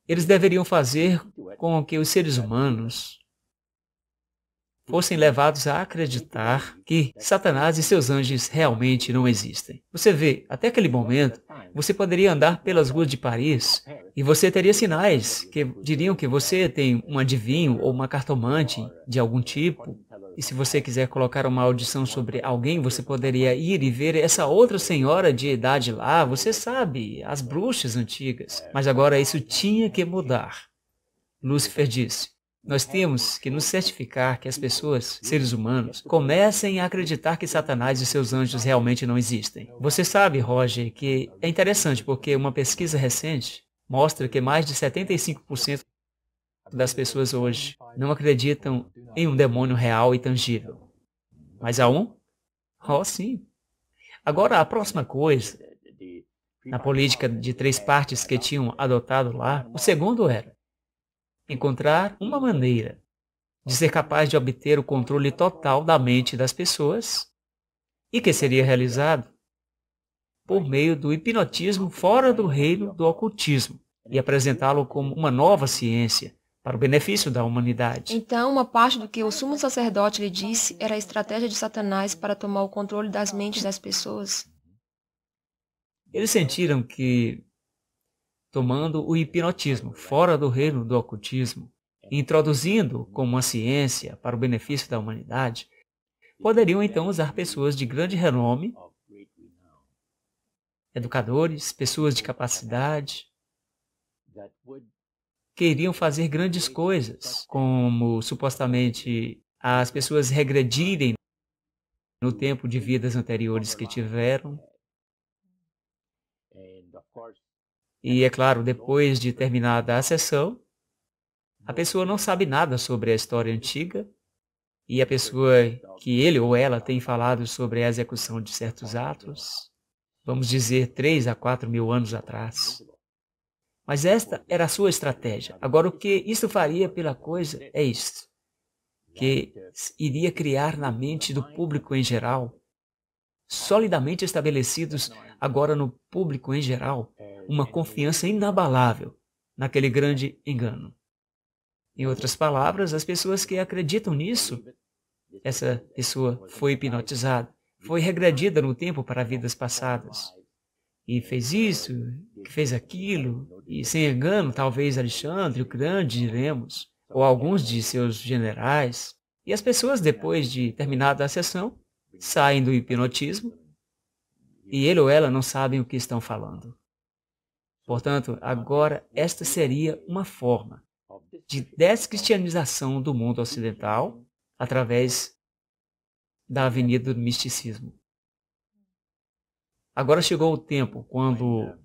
eles deveriam fazer com que os seres humanos fossem levados a acreditar que Satanás e seus anjos realmente não existem. Você vê, até aquele momento, você poderia andar pelas ruas de Paris e você teria sinais que diriam que você tem um adivinho ou uma cartomante de algum tipo. E se você quiser colocar uma audição sobre alguém, você poderia ir e ver essa outra senhora de idade lá, você sabe, as bruxas antigas. Mas agora isso tinha que mudar. Lúcifer disse: nós temos que nos certificar que as pessoas, seres humanos, comecem a acreditar que Satanás e seus anjos realmente não existem. Você sabe, Roger, que é interessante porque uma pesquisa recente mostra que mais de 75% das pessoas hoje não acreditam em um demônio real e tangível. Mas há um? Oh, sim. Agora, a próxima coisa, na política de três partes que tinham adotado lá, o segundo era encontrar uma maneira de ser capaz de obter o controle total da mente das pessoas e que seria realizado por meio do hipnotismo fora do reino do ocultismo e apresentá-lo como uma nova ciência para o benefício da humanidade. Então, uma parte do que o sumo sacerdote lhe disse era a estratégia de Satanás para tomar o controle das mentes das pessoas. Eles sentiram que tomando o hipnotismo fora do reino do ocultismo introduzindo como uma ciência para o benefício da humanidade, poderiam então usar pessoas de grande renome, educadores, pessoas de capacidade, que iriam fazer grandes coisas, como supostamente as pessoas regredirem no tempo de vidas anteriores que tiveram, E é claro, depois de terminada a sessão, a pessoa não sabe nada sobre a história antiga e a pessoa que ele ou ela tem falado sobre a execução de certos atos, vamos dizer, três a quatro mil anos atrás. Mas esta era a sua estratégia. Agora, o que isso faria pela coisa é isto, que iria criar na mente do público em geral solidamente estabelecidos agora no público em geral uma confiança inabalável naquele grande engano. Em outras palavras, as pessoas que acreditam nisso, essa pessoa foi hipnotizada, foi regredida no tempo para vidas passadas. E fez isso, fez aquilo, e sem engano, talvez Alexandre o Grande, diremos, ou alguns de seus generais. E as pessoas, depois de terminada a sessão, saem do hipnotismo e ele ou ela não sabem o que estão falando. Portanto, agora esta seria uma forma de descristianização do mundo ocidental através da avenida do misticismo. Agora chegou o tempo quando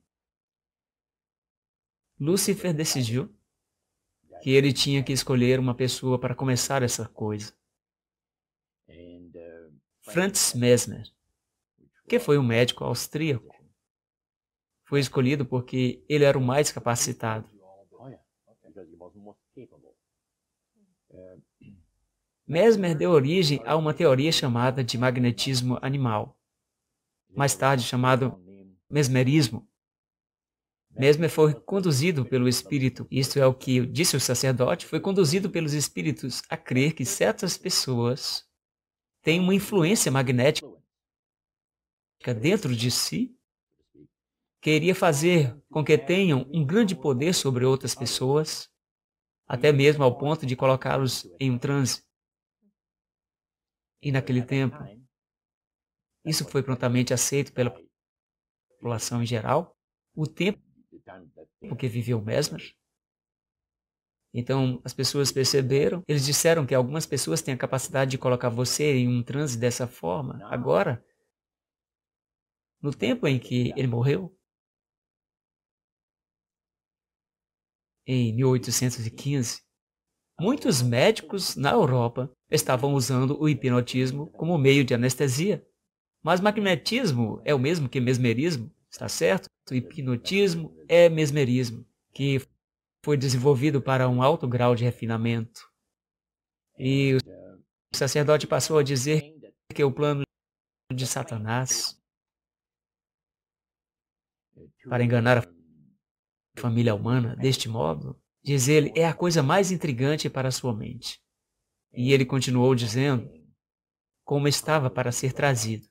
Lúcifer decidiu que ele tinha que escolher uma pessoa para começar essa coisa. Franz Mesmer, que foi um médico austríaco. Foi escolhido porque ele era o mais capacitado. Mesmer deu origem a uma teoria chamada de magnetismo animal, mais tarde chamado mesmerismo. Mesmer foi conduzido pelo espírito, isto é o que disse o sacerdote, foi conduzido pelos espíritos a crer que certas pessoas tem uma influência magnética dentro de si queria fazer com que tenham um grande poder sobre outras pessoas, até mesmo ao ponto de colocá-los em um transe. E naquele tempo, isso foi prontamente aceito pela população em geral. O tempo que viveu Mesmer então, as pessoas perceberam, eles disseram que algumas pessoas têm a capacidade de colocar você em um transe dessa forma. Agora, no tempo em que ele morreu, em 1815, muitos médicos na Europa estavam usando o hipnotismo como meio de anestesia. Mas magnetismo é o mesmo que mesmerismo, está certo? O hipnotismo é mesmerismo, que foi desenvolvido para um alto grau de refinamento. E é, o sacerdote passou a dizer que o plano de Satanás é, para enganar a família humana deste modo, diz ele, é a coisa mais intrigante para sua mente. E ele é, continuou dizendo como estava para ser trazido.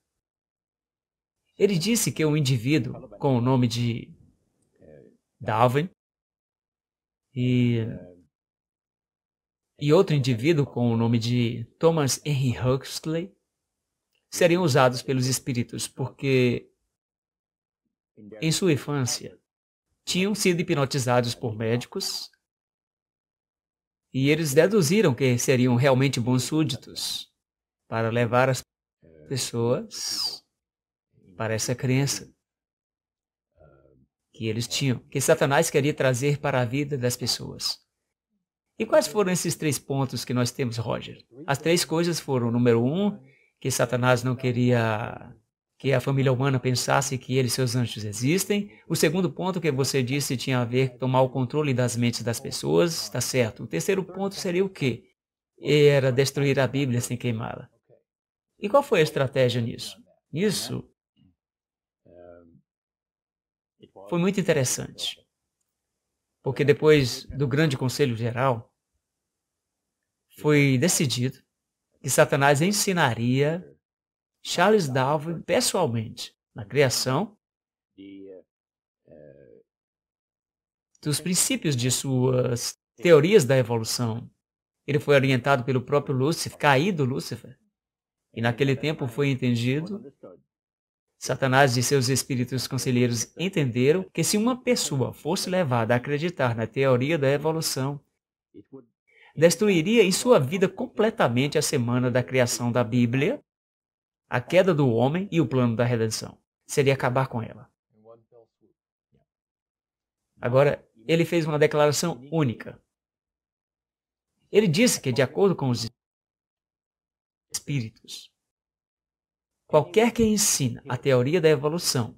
Ele disse que um indivíduo com o nome de Dalvin e, e outro indivíduo com o nome de Thomas Henry Huxley seriam usados pelos espíritos porque, em sua infância, tinham sido hipnotizados por médicos e eles deduziram que seriam realmente bons súditos para levar as pessoas para essa crença que eles tinham, que Satanás queria trazer para a vida das pessoas. E quais foram esses três pontos que nós temos, Roger? As três coisas foram: número um, que Satanás não queria que a família humana pensasse que ele e seus anjos existem. O segundo ponto que você disse tinha a ver com tomar o controle das mentes das pessoas, está certo. O terceiro ponto seria o quê? Era destruir a Bíblia sem queimá-la. E qual foi a estratégia nisso? Nisso, foi muito interessante. Porque depois do grande conselho geral, foi decidido que Satanás ensinaria Charles Darwin pessoalmente na criação dos princípios de suas teorias da evolução. Ele foi orientado pelo próprio Lúcifer, caído Lúcifer. E naquele tempo foi entendido Satanás e seus espíritos conselheiros entenderam que se uma pessoa fosse levada a acreditar na teoria da evolução, destruiria em sua vida completamente a semana da criação da Bíblia, a queda do homem e o plano da redenção. Seria acabar com ela. Agora, ele fez uma declaração única. Ele disse que, de acordo com os espíritos, Qualquer que ensina a teoria da evolução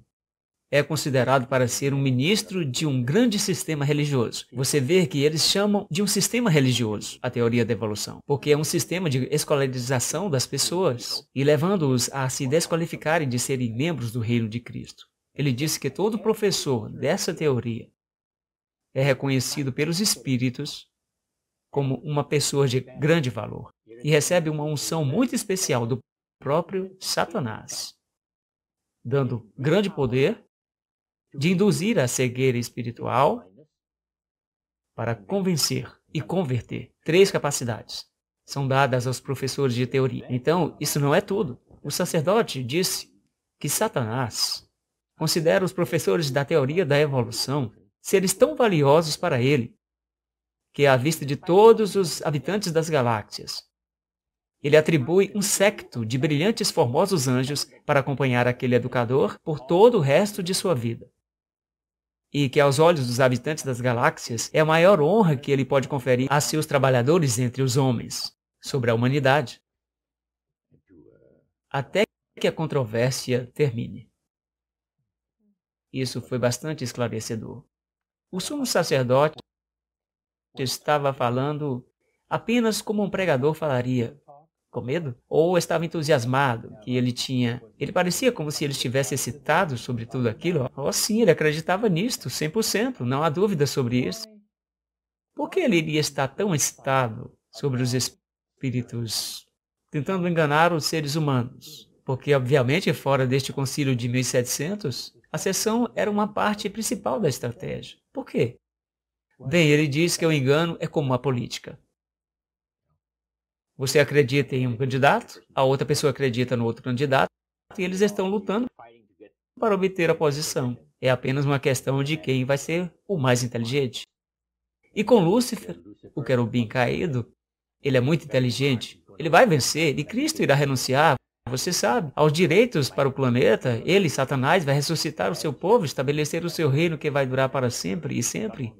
é considerado para ser um ministro de um grande sistema religioso. Você vê que eles chamam de um sistema religioso a teoria da evolução, porque é um sistema de escolarização das pessoas e levando-os a se desqualificarem de serem membros do reino de Cristo. Ele disse que todo professor dessa teoria é reconhecido pelos espíritos como uma pessoa de grande valor e recebe uma unção muito especial do próprio Satanás, dando grande poder de induzir a cegueira espiritual para convencer e converter. Três capacidades são dadas aos professores de teoria. Então, isso não é tudo. O sacerdote disse que Satanás considera os professores da teoria da evolução seres tão valiosos para ele que, à vista de todos os habitantes das galáxias, ele atribui um secto de brilhantes formosos anjos para acompanhar aquele educador por todo o resto de sua vida. E que aos olhos dos habitantes das galáxias é a maior honra que ele pode conferir a seus trabalhadores entre os homens, sobre a humanidade. Até que a controvérsia termine. Isso foi bastante esclarecedor. O sumo sacerdote estava falando apenas como um pregador falaria, com medo, ou estava entusiasmado, que ele tinha. Ele parecia como se ele estivesse excitado sobre tudo aquilo. Oh, sim, ele acreditava nisto, 100%, não há dúvida sobre isso. Por que ele iria estar tão excitado sobre os espíritos tentando enganar os seres humanos? Porque, obviamente, fora deste concílio de 1700, a sessão era uma parte principal da estratégia. Por quê? Bem, ele diz que o engano é como a política. Você acredita em um candidato, a outra pessoa acredita no outro candidato, e eles estão lutando para obter a posição. É apenas uma questão de quem vai ser o mais inteligente. E com Lúcifer, o querubim caído, ele é muito inteligente. Ele vai vencer e Cristo irá renunciar, você sabe, aos direitos para o planeta. Ele, Satanás, vai ressuscitar o seu povo, estabelecer o seu reino que vai durar para sempre e sempre.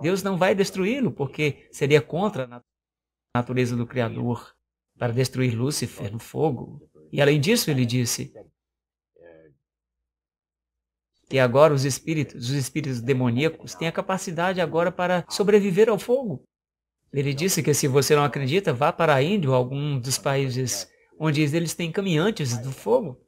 Deus não vai destruí-lo, porque seria contra a natureza do Criador para destruir Lúcifer no fogo. E além disso, ele disse: e agora os espíritos, os espíritos demoníacos têm a capacidade agora para sobreviver ao fogo. Ele disse que se você não acredita, vá para a Índia ou algum dos países onde eles têm caminhantes do fogo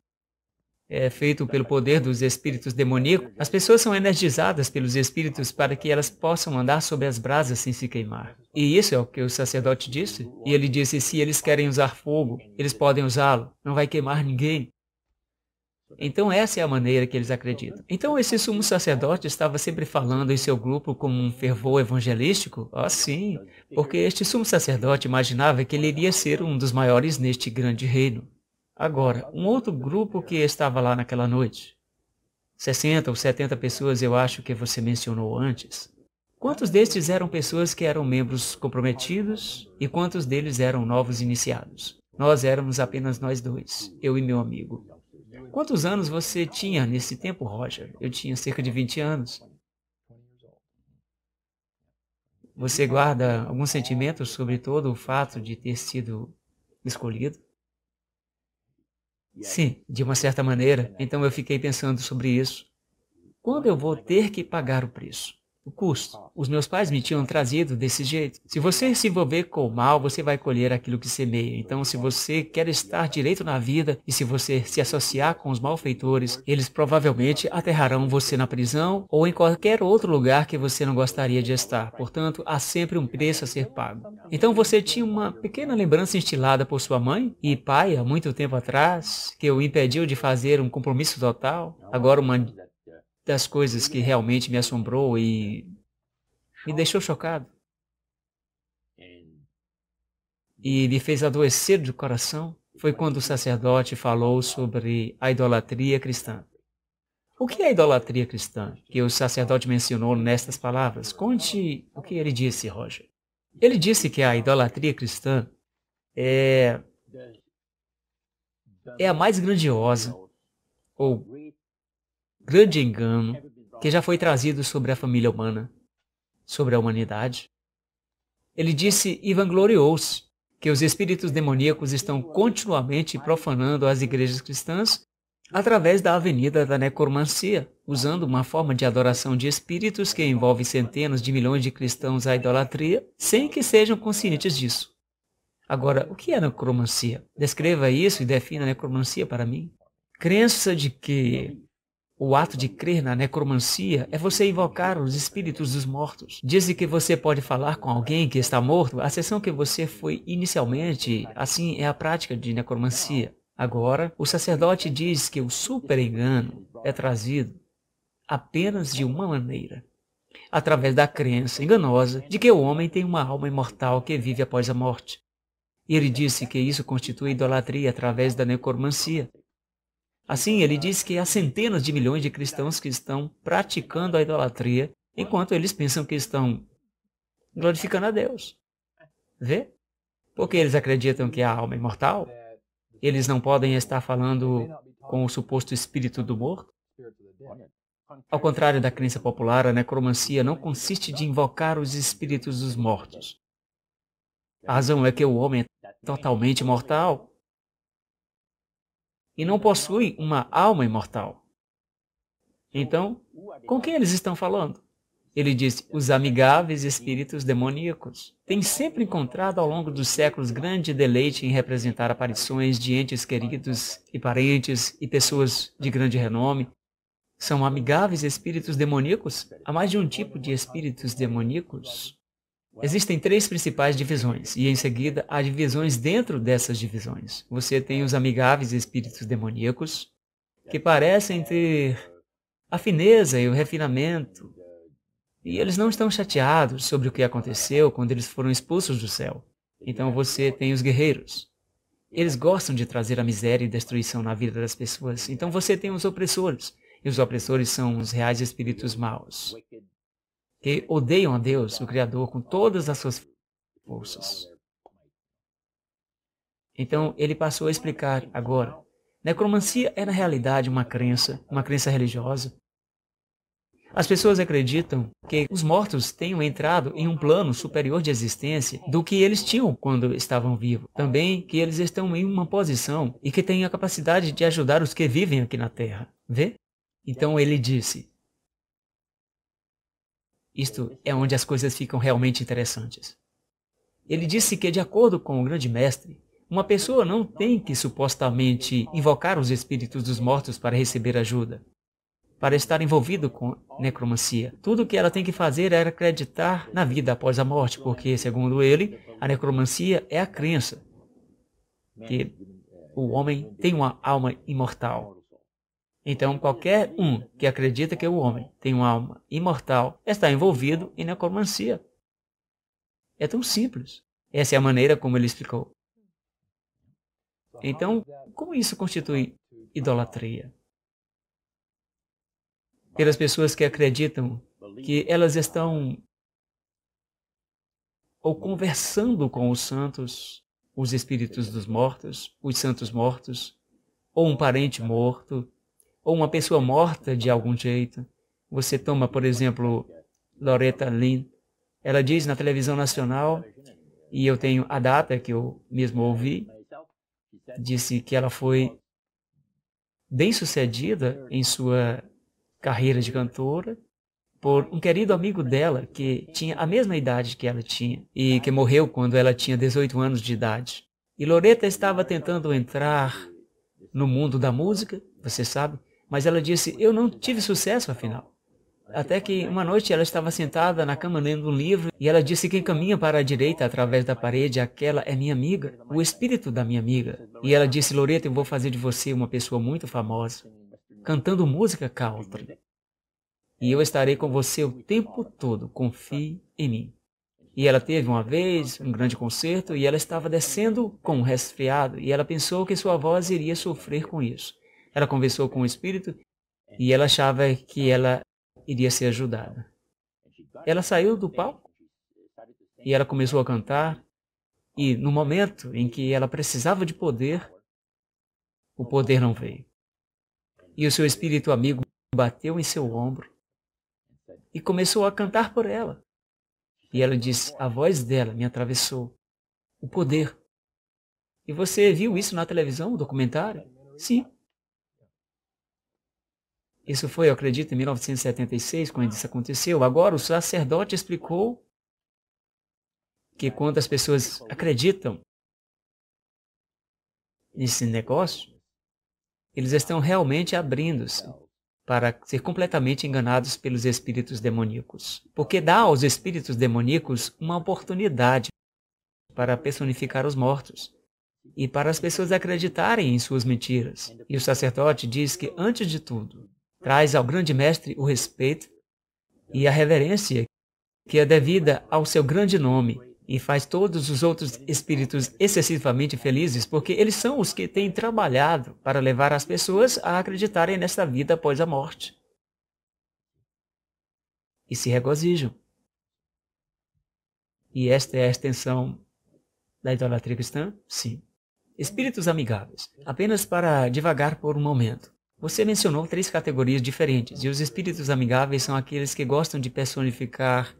é feito pelo poder dos espíritos demoníacos, as pessoas são energizadas pelos espíritos para que elas possam andar sobre as brasas sem se queimar. E isso é o que o sacerdote disse. E ele disse: se eles querem usar fogo, eles podem usá-lo, não vai queimar ninguém. Então essa é a maneira que eles acreditam. Então esse sumo sacerdote estava sempre falando em seu grupo com um fervor evangelístico? Ah, sim, porque este sumo sacerdote imaginava que ele iria ser um dos maiores neste grande reino. Agora, um outro grupo que estava lá naquela noite, 60 ou 70 pessoas, eu acho que você mencionou antes. Quantos destes eram pessoas que eram membros comprometidos e quantos deles eram novos iniciados? Nós éramos apenas nós dois, eu e meu amigo. Quantos anos você tinha nesse tempo, Roger? Eu tinha cerca de 20 anos. Você guarda alguns sentimentos sobre todo o fato de ter sido escolhido? Sim, de uma certa maneira. É, né? Então eu fiquei pensando sobre isso. É Quando eu vou ter que pagar o preço? o custo. Os meus pais me tinham trazido desse jeito. Se você se envolver com o mal, você vai colher aquilo que semeia. Então, se você quer estar direito na vida e se você se associar com os malfeitores, eles provavelmente aterrarão você na prisão ou em qualquer outro lugar que você não gostaria de estar. Portanto, há sempre um preço a ser pago. Então, você tinha uma pequena lembrança instilada por sua mãe e pai há muito tempo atrás que o impediu de fazer um compromisso total. Agora, uma é das coisas que realmente me assombrou e me deixou chocado. E me fez adoecer do coração foi quando o sacerdote falou sobre a idolatria cristã. O que é a idolatria cristã? Que o sacerdote mencionou nestas palavras. Conte o que ele disse, Roger. Ele disse que a idolatria cristã é, é a mais grandiosa ou grande engano que já foi trazido sobre a família humana, sobre a humanidade. Ele disse e vangloriou-se que os espíritos demoníacos estão continuamente profanando as igrejas cristãs através da avenida da necromancia, usando uma forma de adoração de espíritos que envolve centenas de milhões de cristãos à idolatria, sem que sejam conscientes disso. Agora, o que é necromancia? Descreva isso e defina necromancia para mim. Crença de que o ato de crer na necromancia é você invocar os espíritos dos mortos. Dizem que você pode falar com alguém que está morto, a sessão que você foi inicialmente, assim é a prática de necromancia. Agora, o sacerdote diz que o superengano é trazido apenas de uma maneira, através da crença enganosa de que o homem tem uma alma imortal que vive após a morte. ele disse que isso constitui idolatria através da necromancia. Assim, ele diz que há centenas de milhões de cristãos que estão praticando a idolatria, enquanto eles pensam que estão glorificando a Deus. Vê? Porque eles acreditam que a alma é imortal, eles não podem estar falando com o suposto espírito do morto. Ao contrário da crença popular, a necromancia não consiste de invocar os espíritos dos mortos. A razão é que o homem é totalmente mortal, e não possuem uma alma imortal. Então, com quem eles estão falando? Ele disse: os amigáveis espíritos demoníacos têm sempre encontrado ao longo dos séculos grande deleite em representar aparições de entes queridos e parentes e pessoas de grande renome. São amigáveis espíritos demoníacos? Há mais de um tipo de espíritos demoníacos? Existem três principais divisões, e em seguida há divisões dentro dessas divisões. Você tem os amigáveis espíritos demoníacos, que parecem ter a fineza e o refinamento, e eles não estão chateados sobre o que aconteceu quando eles foram expulsos do céu. Então você tem os guerreiros. Eles gostam de trazer a miséria e destruição na vida das pessoas. Então você tem os opressores, e os opressores são os reais espíritos maus que odeiam a Deus, o Criador, com todas as suas forças. Então, ele passou a explicar agora. Necromancia é, na realidade, uma crença, uma crença religiosa. As pessoas acreditam que os mortos tenham entrado em um plano superior de existência do que eles tinham quando estavam vivos. Também que eles estão em uma posição e que têm a capacidade de ajudar os que vivem aqui na Terra. Vê? Então ele disse: isto é onde as coisas ficam realmente interessantes. Ele disse que, de acordo com o grande mestre, uma pessoa não tem que supostamente invocar os espíritos dos mortos para receber ajuda, para estar envolvido com necromancia. Tudo o que ela tem que fazer é acreditar na vida após a morte, porque, segundo ele, a necromancia é a crença que o homem tem uma alma imortal. Então, qualquer um que acredita que o homem tem uma alma imortal está envolvido em necromancia. É tão simples. Essa é a maneira como ele explicou. Então, como isso constitui idolatria? Pelas pessoas que acreditam que elas estão ou conversando com os santos, os espíritos dos mortos, os santos mortos, ou um parente morto, ou uma pessoa morta de algum jeito. Você toma, por exemplo, Loretta Lynn. Ela diz na televisão nacional, e eu tenho a data que eu mesmo ouvi, disse que ela foi bem sucedida em sua carreira de cantora por um querido amigo dela que tinha a mesma idade que ela tinha e que morreu quando ela tinha 18 anos de idade. E Loreta estava tentando entrar no mundo da música, você sabe, mas ela disse: Eu não tive sucesso afinal. Até que uma noite ela estava sentada na cama lendo um livro e ela disse: Quem caminha para a direita através da parede, aquela é minha amiga, o espírito da minha amiga. E ela disse: Loreto, eu vou fazer de você uma pessoa muito famosa, cantando música country. E eu estarei com você o tempo todo, confie em mim. E ela teve uma vez um grande concerto e ela estava descendo com um resfriado e ela pensou que sua voz iria sofrer com isso. Ela conversou com o espírito é. e ela achava que ela iria ser ajudada. Ela saiu do palco e ela começou a cantar. E no momento em que ela precisava de poder, o poder não veio. E o seu espírito amigo bateu em seu ombro e começou a cantar por ela. E ela disse: A voz dela me atravessou. O poder. E você viu isso na televisão, no documentário? Sim. Isso foi, eu acredito, em 1976, quando isso aconteceu. Agora, o sacerdote explicou que quando as pessoas acreditam nesse negócio, eles estão realmente abrindo-se para ser completamente enganados pelos espíritos demoníacos. Porque dá aos espíritos demoníacos uma oportunidade para personificar os mortos e para as pessoas acreditarem em suas mentiras. E o sacerdote diz que, antes de tudo, traz ao grande mestre o respeito e a reverência que é devida ao seu grande nome e faz todos os outros espíritos excessivamente felizes, porque eles são os que têm trabalhado para levar as pessoas a acreditarem nesta vida após a morte. E se regozijam. E esta é a extensão da idolatria cristã? Sim. Espíritos amigáveis, apenas para divagar por um momento. Você mencionou três categorias diferentes, e os espíritos amigáveis são aqueles que gostam de personificar,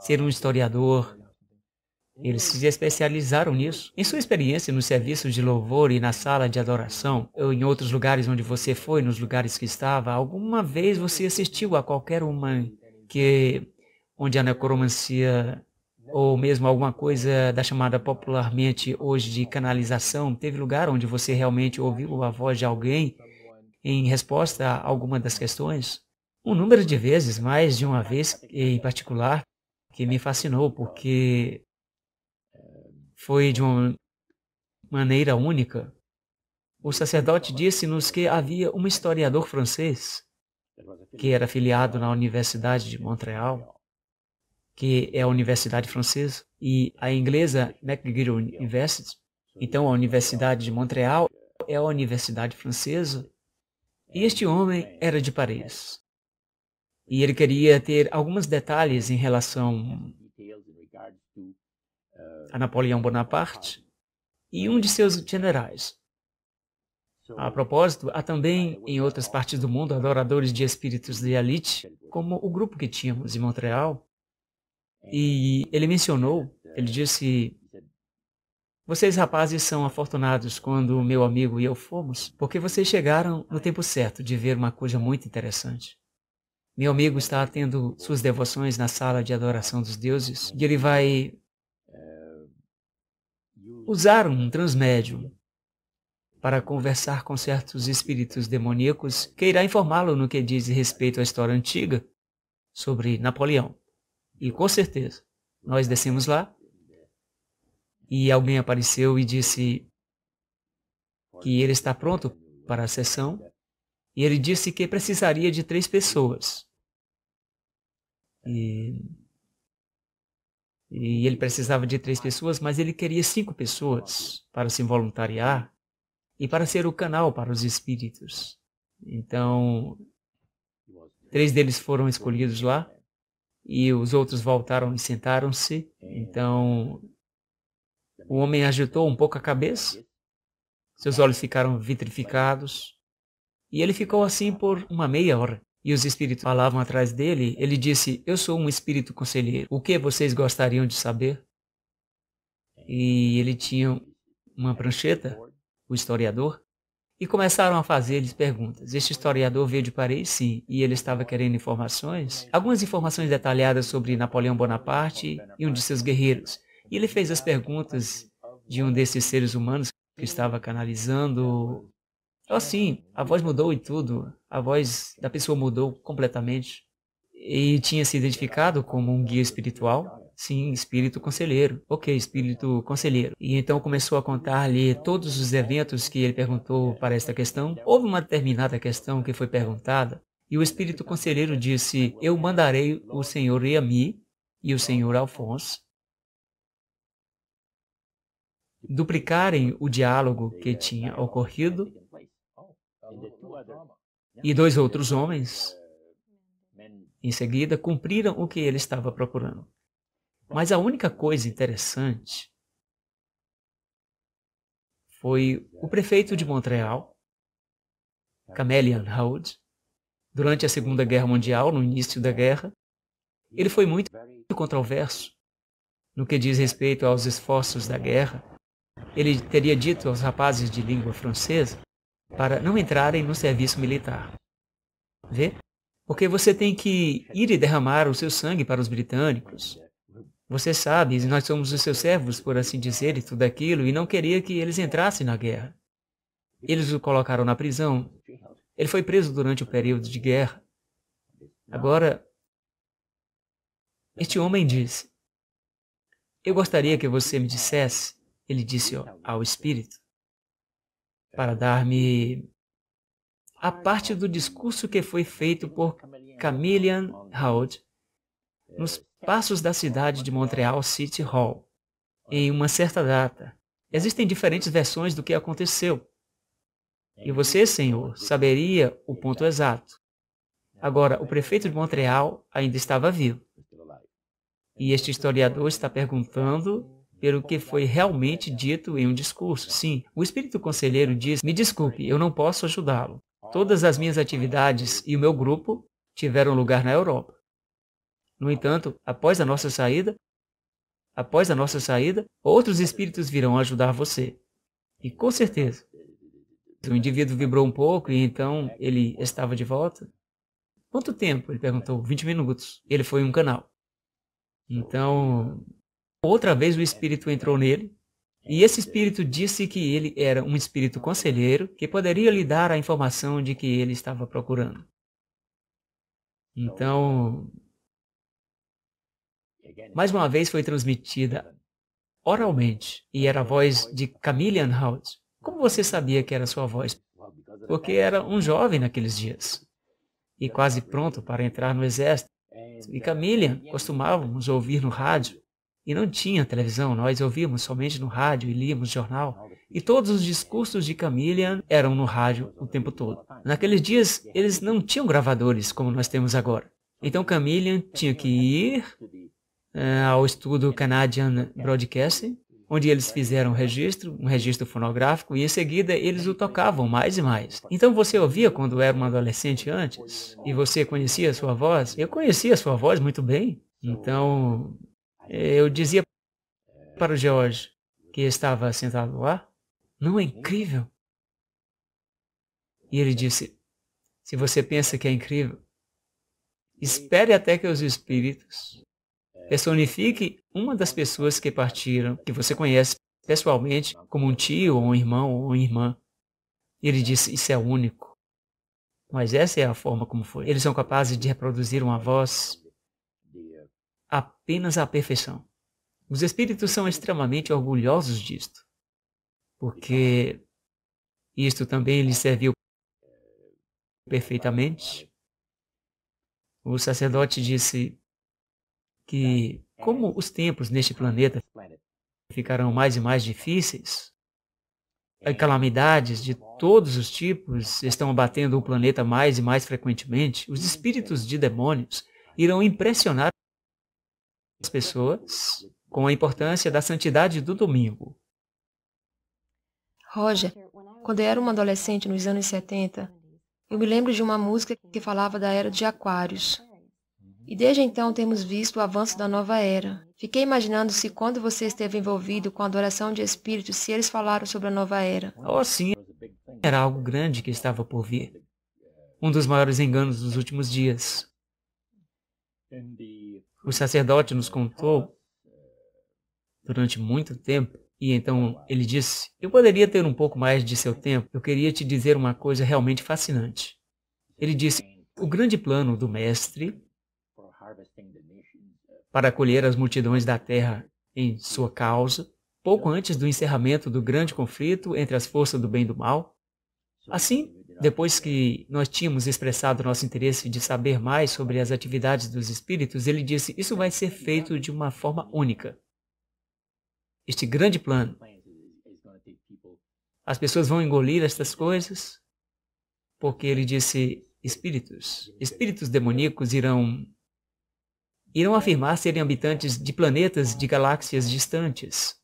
ser um historiador. Eles se especializaram nisso. Em sua experiência nos serviços de louvor e na sala de adoração, ou em outros lugares onde você foi, nos lugares que estava, alguma vez você assistiu a qualquer uma que onde a necromancia ou mesmo alguma coisa da chamada popularmente hoje de canalização teve lugar onde você realmente ouviu a voz de alguém em resposta a alguma das questões, um número de vezes, mais de uma vez em particular, que me fascinou, porque eh, foi de uma maneira única. O sacerdote disse-nos que havia um historiador francês que era afiliado na Universidade de Montreal, que é a universidade francesa, e a inglesa McGill University. Então, a Universidade de Montreal é a universidade francesa e este homem era de Paris. E ele queria ter alguns detalhes em relação a Napoleão Bonaparte e um de seus generais. A propósito, há também em outras partes do mundo adoradores de espíritos de elite, como o grupo que tínhamos em Montreal. E ele mencionou, ele disse vocês, rapazes, são afortunados quando meu amigo e eu fomos, porque vocês chegaram no tempo certo de ver uma coisa muito interessante. Meu amigo está tendo suas devoções na sala de adoração dos deuses e ele vai usar um transmédium para conversar com certos espíritos demoníacos que irá informá-lo no que diz respeito à história antiga sobre Napoleão. E com certeza, nós descemos lá e alguém apareceu e disse que ele está pronto para a sessão, né? e ele disse que precisaria de três pessoas. E, e ele precisava de três pessoas, mas ele queria cinco pessoas para se voluntariar e para ser o canal para os espíritos. Então, três deles foram escolhidos lá né? e os outros voltaram e sentaram-se. É. Então, o homem agitou um pouco a cabeça, seus olhos ficaram vitrificados, e ele ficou assim por uma meia hora. E os espíritos falavam atrás dele, ele disse: Eu sou um espírito conselheiro, o que vocês gostariam de saber? E ele tinha uma prancheta, o historiador, e começaram a fazer-lhes perguntas. Este historiador veio de Paris, sim, e ele estava querendo informações, algumas informações detalhadas sobre Napoleão Bonaparte e um de seus guerreiros. E ele fez as perguntas de um desses seres humanos que estava canalizando. Então, assim, a voz mudou e tudo. A voz da pessoa mudou completamente. E tinha se identificado como um guia espiritual. Sim, espírito conselheiro. Ok, espírito conselheiro. E então começou a contar-lhe todos os eventos que ele perguntou para esta questão. Houve uma determinada questão que foi perguntada. E o espírito conselheiro disse: Eu mandarei o senhor Yami e o senhor Alfonso duplicarem o diálogo que tinha ocorrido e dois outros homens, em seguida, cumpriram o que ele estava procurando. Mas a única coisa interessante foi o prefeito de Montreal, Camelian Hold, durante a Segunda Guerra Mundial, no início da guerra, ele foi muito controverso no que diz respeito aos esforços da guerra ele teria dito aos rapazes de língua francesa para não entrarem no serviço militar. Vê? Porque você tem que ir e derramar o seu sangue para os britânicos. Você sabe, nós somos os seus servos, por assim dizer, e tudo aquilo, e não queria que eles entrassem na guerra. Eles o colocaram na prisão. Ele foi preso durante o período de guerra. Agora, este homem disse: Eu gostaria que você me dissesse ele disse ao Espírito é. para dar-me a parte do discurso que foi feito por Camillian Howard é, nos passos da cidade de Montreal City Hall, em uma certa data. Existem diferentes versões do que aconteceu. E você, senhor, saberia o ponto exato. É, Agora, o prefeito de Montreal ainda estava vivo. E este historiador está perguntando pelo que foi realmente dito em um discurso. Sim, o Espírito Conselheiro diz: Me desculpe, eu não posso ajudá-lo. Todas as minhas atividades e o meu grupo tiveram lugar na Europa. No entanto, após a nossa saída, após a nossa saída, outros espíritos virão ajudar você. E com certeza. O indivíduo vibrou um pouco e então ele estava de volta. Quanto tempo? Ele perguntou. 20 minutos. Ele foi um canal. Então, Outra vez o espírito entrou nele, e esse espírito disse que ele era um espírito conselheiro que poderia lhe dar a informação de que ele estava procurando. Então, mais uma vez foi transmitida oralmente e era a voz de Chameleon House. Como você sabia que era sua voz? Porque era um jovem naqueles dias e quase pronto para entrar no exército. E Chameleon costumávamos ouvir no rádio e não tinha televisão, nós ouvíamos somente no rádio e líamos jornal. E todos os discursos de Camillian eram no rádio o tempo todo. Naqueles dias, eles não tinham gravadores como nós temos agora. Então Camillian tinha que ir uh, ao estudo Canadian Broadcasting, onde eles fizeram um registro, um registro fonográfico, e em seguida eles o tocavam mais e mais. Então você ouvia quando era um adolescente antes, e você conhecia a sua voz? Eu conhecia a sua voz muito bem. Então, eh, eu dizia é. para o George, que estava sentado lá, não é uhum. incrível? E ele disse, se você pensa que é incrível, espere até que os espíritos é. personifiquem uma das pessoas que partiram, que você conhece pessoalmente, como um tio, ou um irmão, ou uma irmã. E ele disse, isso é único. Mas essa é a forma como foi. Eles são capazes de reproduzir uma voz apenas a perfeição. Os espíritos são extremamente orgulhosos disto, porque isto também lhes serviu perfeitamente. O sacerdote disse que, como os tempos neste planeta ficarão mais e mais difíceis, calamidades de todos os tipos estão abatendo o planeta mais e mais frequentemente, os espíritos de demônios irão impressionar as pessoas com a importância da santidade do domingo. Roger, quando eu era uma adolescente nos anos 70, eu me lembro de uma música que falava da era de Aquários. E desde então temos visto o avanço da nova era. Fiquei imaginando se quando você esteve envolvido com a adoração de espíritos, se eles falaram sobre a nova era. Oh, sim, era algo grande que estava por vir. Um dos maiores enganos dos últimos dias. O sacerdote nos contou durante muito tempo. E então ele disse: Eu poderia ter um pouco mais de seu tempo. Eu queria te dizer uma coisa realmente fascinante. Ele disse: O grande plano do Mestre para colher as multidões da terra em sua causa, pouco antes do encerramento do grande conflito entre as forças do bem e do mal. Assim, depois que nós tínhamos expressado nosso interesse de saber mais sobre as atividades dos espíritos, ele disse: Isso vai ser feito de uma forma única. Este grande plano. As pessoas vão engolir estas coisas, porque ele disse: Espíritos, espíritos demoníacos irão irão afirmar serem habitantes de planetas de galáxias distantes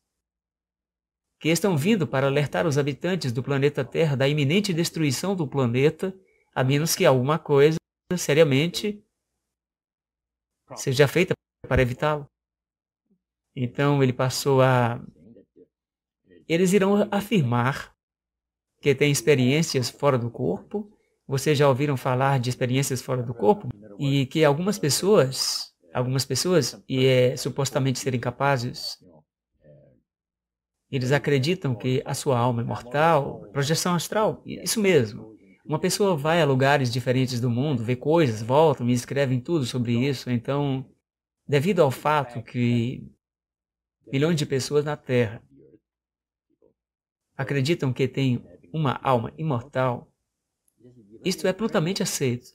que estão vindo para alertar os habitantes do planeta Terra da iminente destruição do planeta, a menos que alguma coisa, seriamente, seja feita para evitá-lo. Então ele passou a. Eles irão afirmar que têm experiências fora do corpo. Vocês já ouviram falar de experiências fora do corpo? E que algumas pessoas, algumas pessoas, e é supostamente serem capazes eles acreditam que a sua alma é mortal, projeção astral, isso mesmo. Uma pessoa vai a lugares diferentes do mundo, vê coisas, volta, me escrevem tudo sobre isso. Então, devido ao fato que milhões de pessoas na Terra acreditam que têm uma alma imortal, isto é prontamente aceito.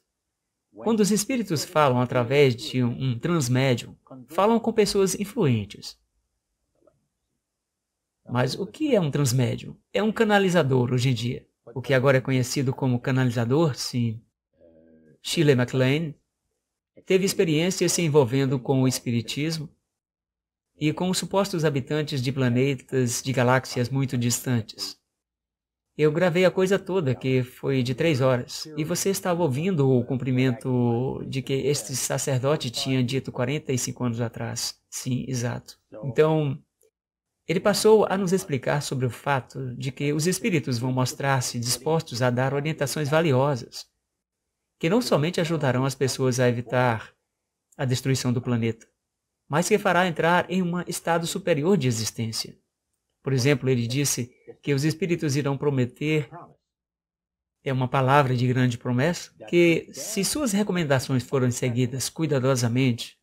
Quando os espíritos falam através de um, um falam com pessoas influentes. Tá Mas o que é um transmédium? É um canalizador hoje em dia. O que agora é conhecido como canalizador, sim. Chile é, é, MacLaine é teve experiências se envolvendo com o espiritismo e com os supostos habitantes de planetas de galáxias muito distantes. Eu gravei a coisa toda, que foi de três horas, e você estava ouvindo o cumprimento de que este sacerdote tinha dito 45 anos atrás. Sim, exato. Então, então ele passou a nos explicar sobre o fato de que os espíritos vão mostrar-se dispostos a dar orientações valiosas, que não somente ajudarão as pessoas a evitar a destruição do planeta, mas que fará entrar em um estado superior de existência. Por exemplo, ele disse que os espíritos irão prometer é uma palavra de grande promessa que, se suas recomendações forem seguidas cuidadosamente,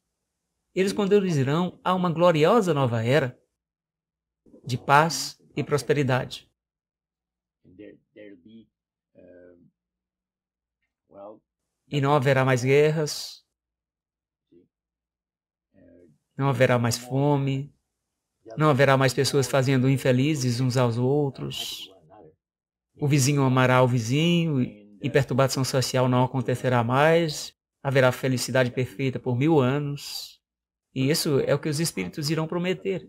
eles conduzirão a uma gloriosa nova era de paz e prosperidade. E não haverá mais guerras, não haverá mais fome, não haverá mais pessoas fazendo infelizes uns aos outros. O vizinho amará o vizinho e perturbação social não acontecerá mais. Haverá felicidade perfeita por mil anos. E isso é o que os espíritos irão prometer.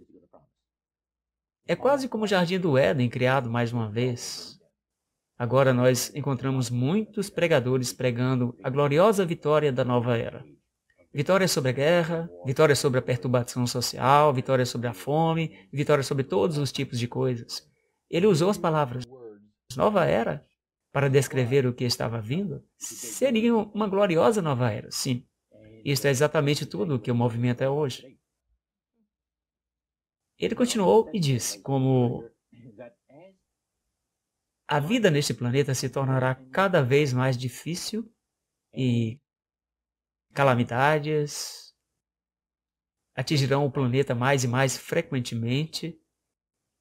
É quase como o jardim do Éden criado mais uma vez. Agora nós encontramos muitos pregadores pregando a gloriosa vitória da nova era. Vitória sobre a guerra, vitória sobre a perturbação social, vitória sobre a fome, vitória sobre todos os tipos de coisas. Ele usou as palavras nova era para descrever o que estava vindo. Seria uma gloriosa nova era, sim. Isto é exatamente tudo o que o movimento é hoje. Ele continuou e disse: como a vida neste planeta se tornará cada vez mais difícil e calamidades atingirão o planeta mais e mais frequentemente.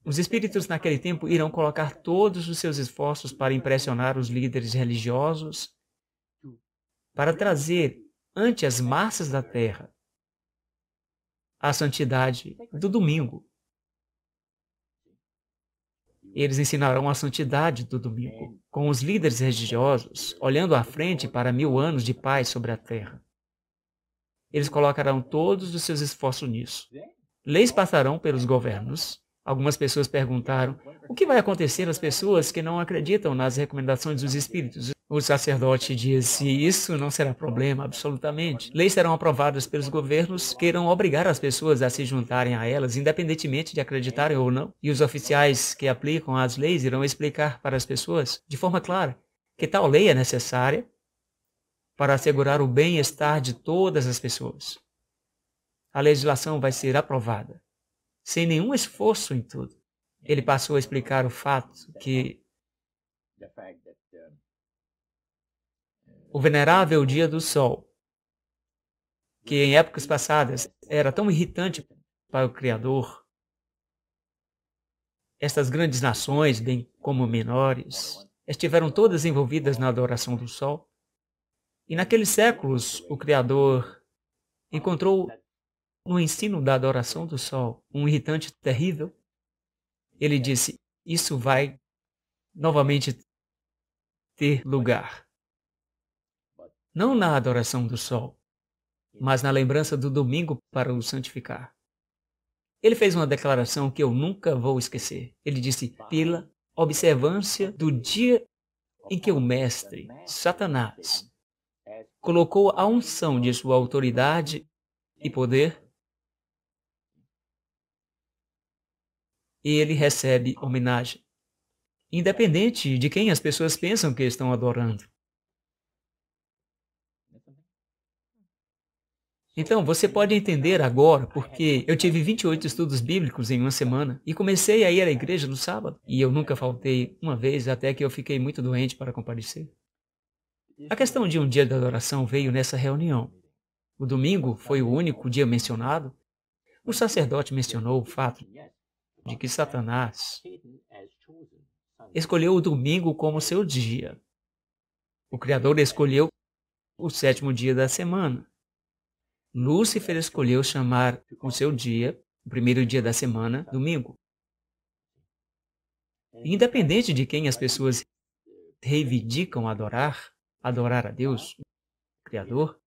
Os espíritos naquele tempo irão colocar todos os seus esforços para impressionar os líderes religiosos, para trazer ante as massas da Terra a santidade do domingo, eles ensinarão a santidade do domingo, com os líderes religiosos olhando à frente para mil anos de paz sobre a terra. Eles colocarão todos os seus esforços nisso. Leis passarão pelos governos. Algumas pessoas perguntaram: o que vai acontecer às pessoas que não acreditam nas recomendações dos espíritos? O sacerdote disse: Isso não será problema, absolutamente. Leis serão aprovadas pelos governos que irão obrigar as pessoas a se juntarem a elas, independentemente de acreditarem ou não. E os oficiais que aplicam as leis irão explicar para as pessoas, de forma clara, que tal lei é necessária para assegurar o bem-estar de todas as pessoas. A legislação vai ser aprovada, sem nenhum esforço em tudo. Ele passou a explicar o fato que o venerável dia do sol, que em épocas passadas era tão irritante para o Criador. Estas grandes nações, bem como menores, estiveram todas envolvidas na adoração do sol. E naqueles séculos, o Criador encontrou no ensino da adoração do sol um irritante terrível. Ele disse: Isso vai novamente ter lugar não na adoração do sol, mas na lembrança do domingo para o santificar. Ele fez uma declaração que eu nunca vou esquecer. Ele disse: pela observância do dia em que o mestre, Satanás, colocou a unção de sua autoridade e poder, e ele recebe homenagem, independente de quem as pessoas pensam que estão adorando. Então, você pode entender agora porque eu tive 28 estudos bíblicos em uma semana e comecei a ir à igreja no sábado. E eu nunca faltei uma vez até que eu fiquei muito doente para comparecer. A questão de um dia de adoração veio nessa reunião. O domingo foi o único dia mencionado. O sacerdote mencionou o fato de que Satanás escolheu o domingo como seu dia. O Criador escolheu o sétimo dia da semana. Lúcifer escolheu chamar o seu dia, o primeiro dia da semana, domingo. Independente de quem as pessoas reivindicam adorar, adorar a Deus, o Criador,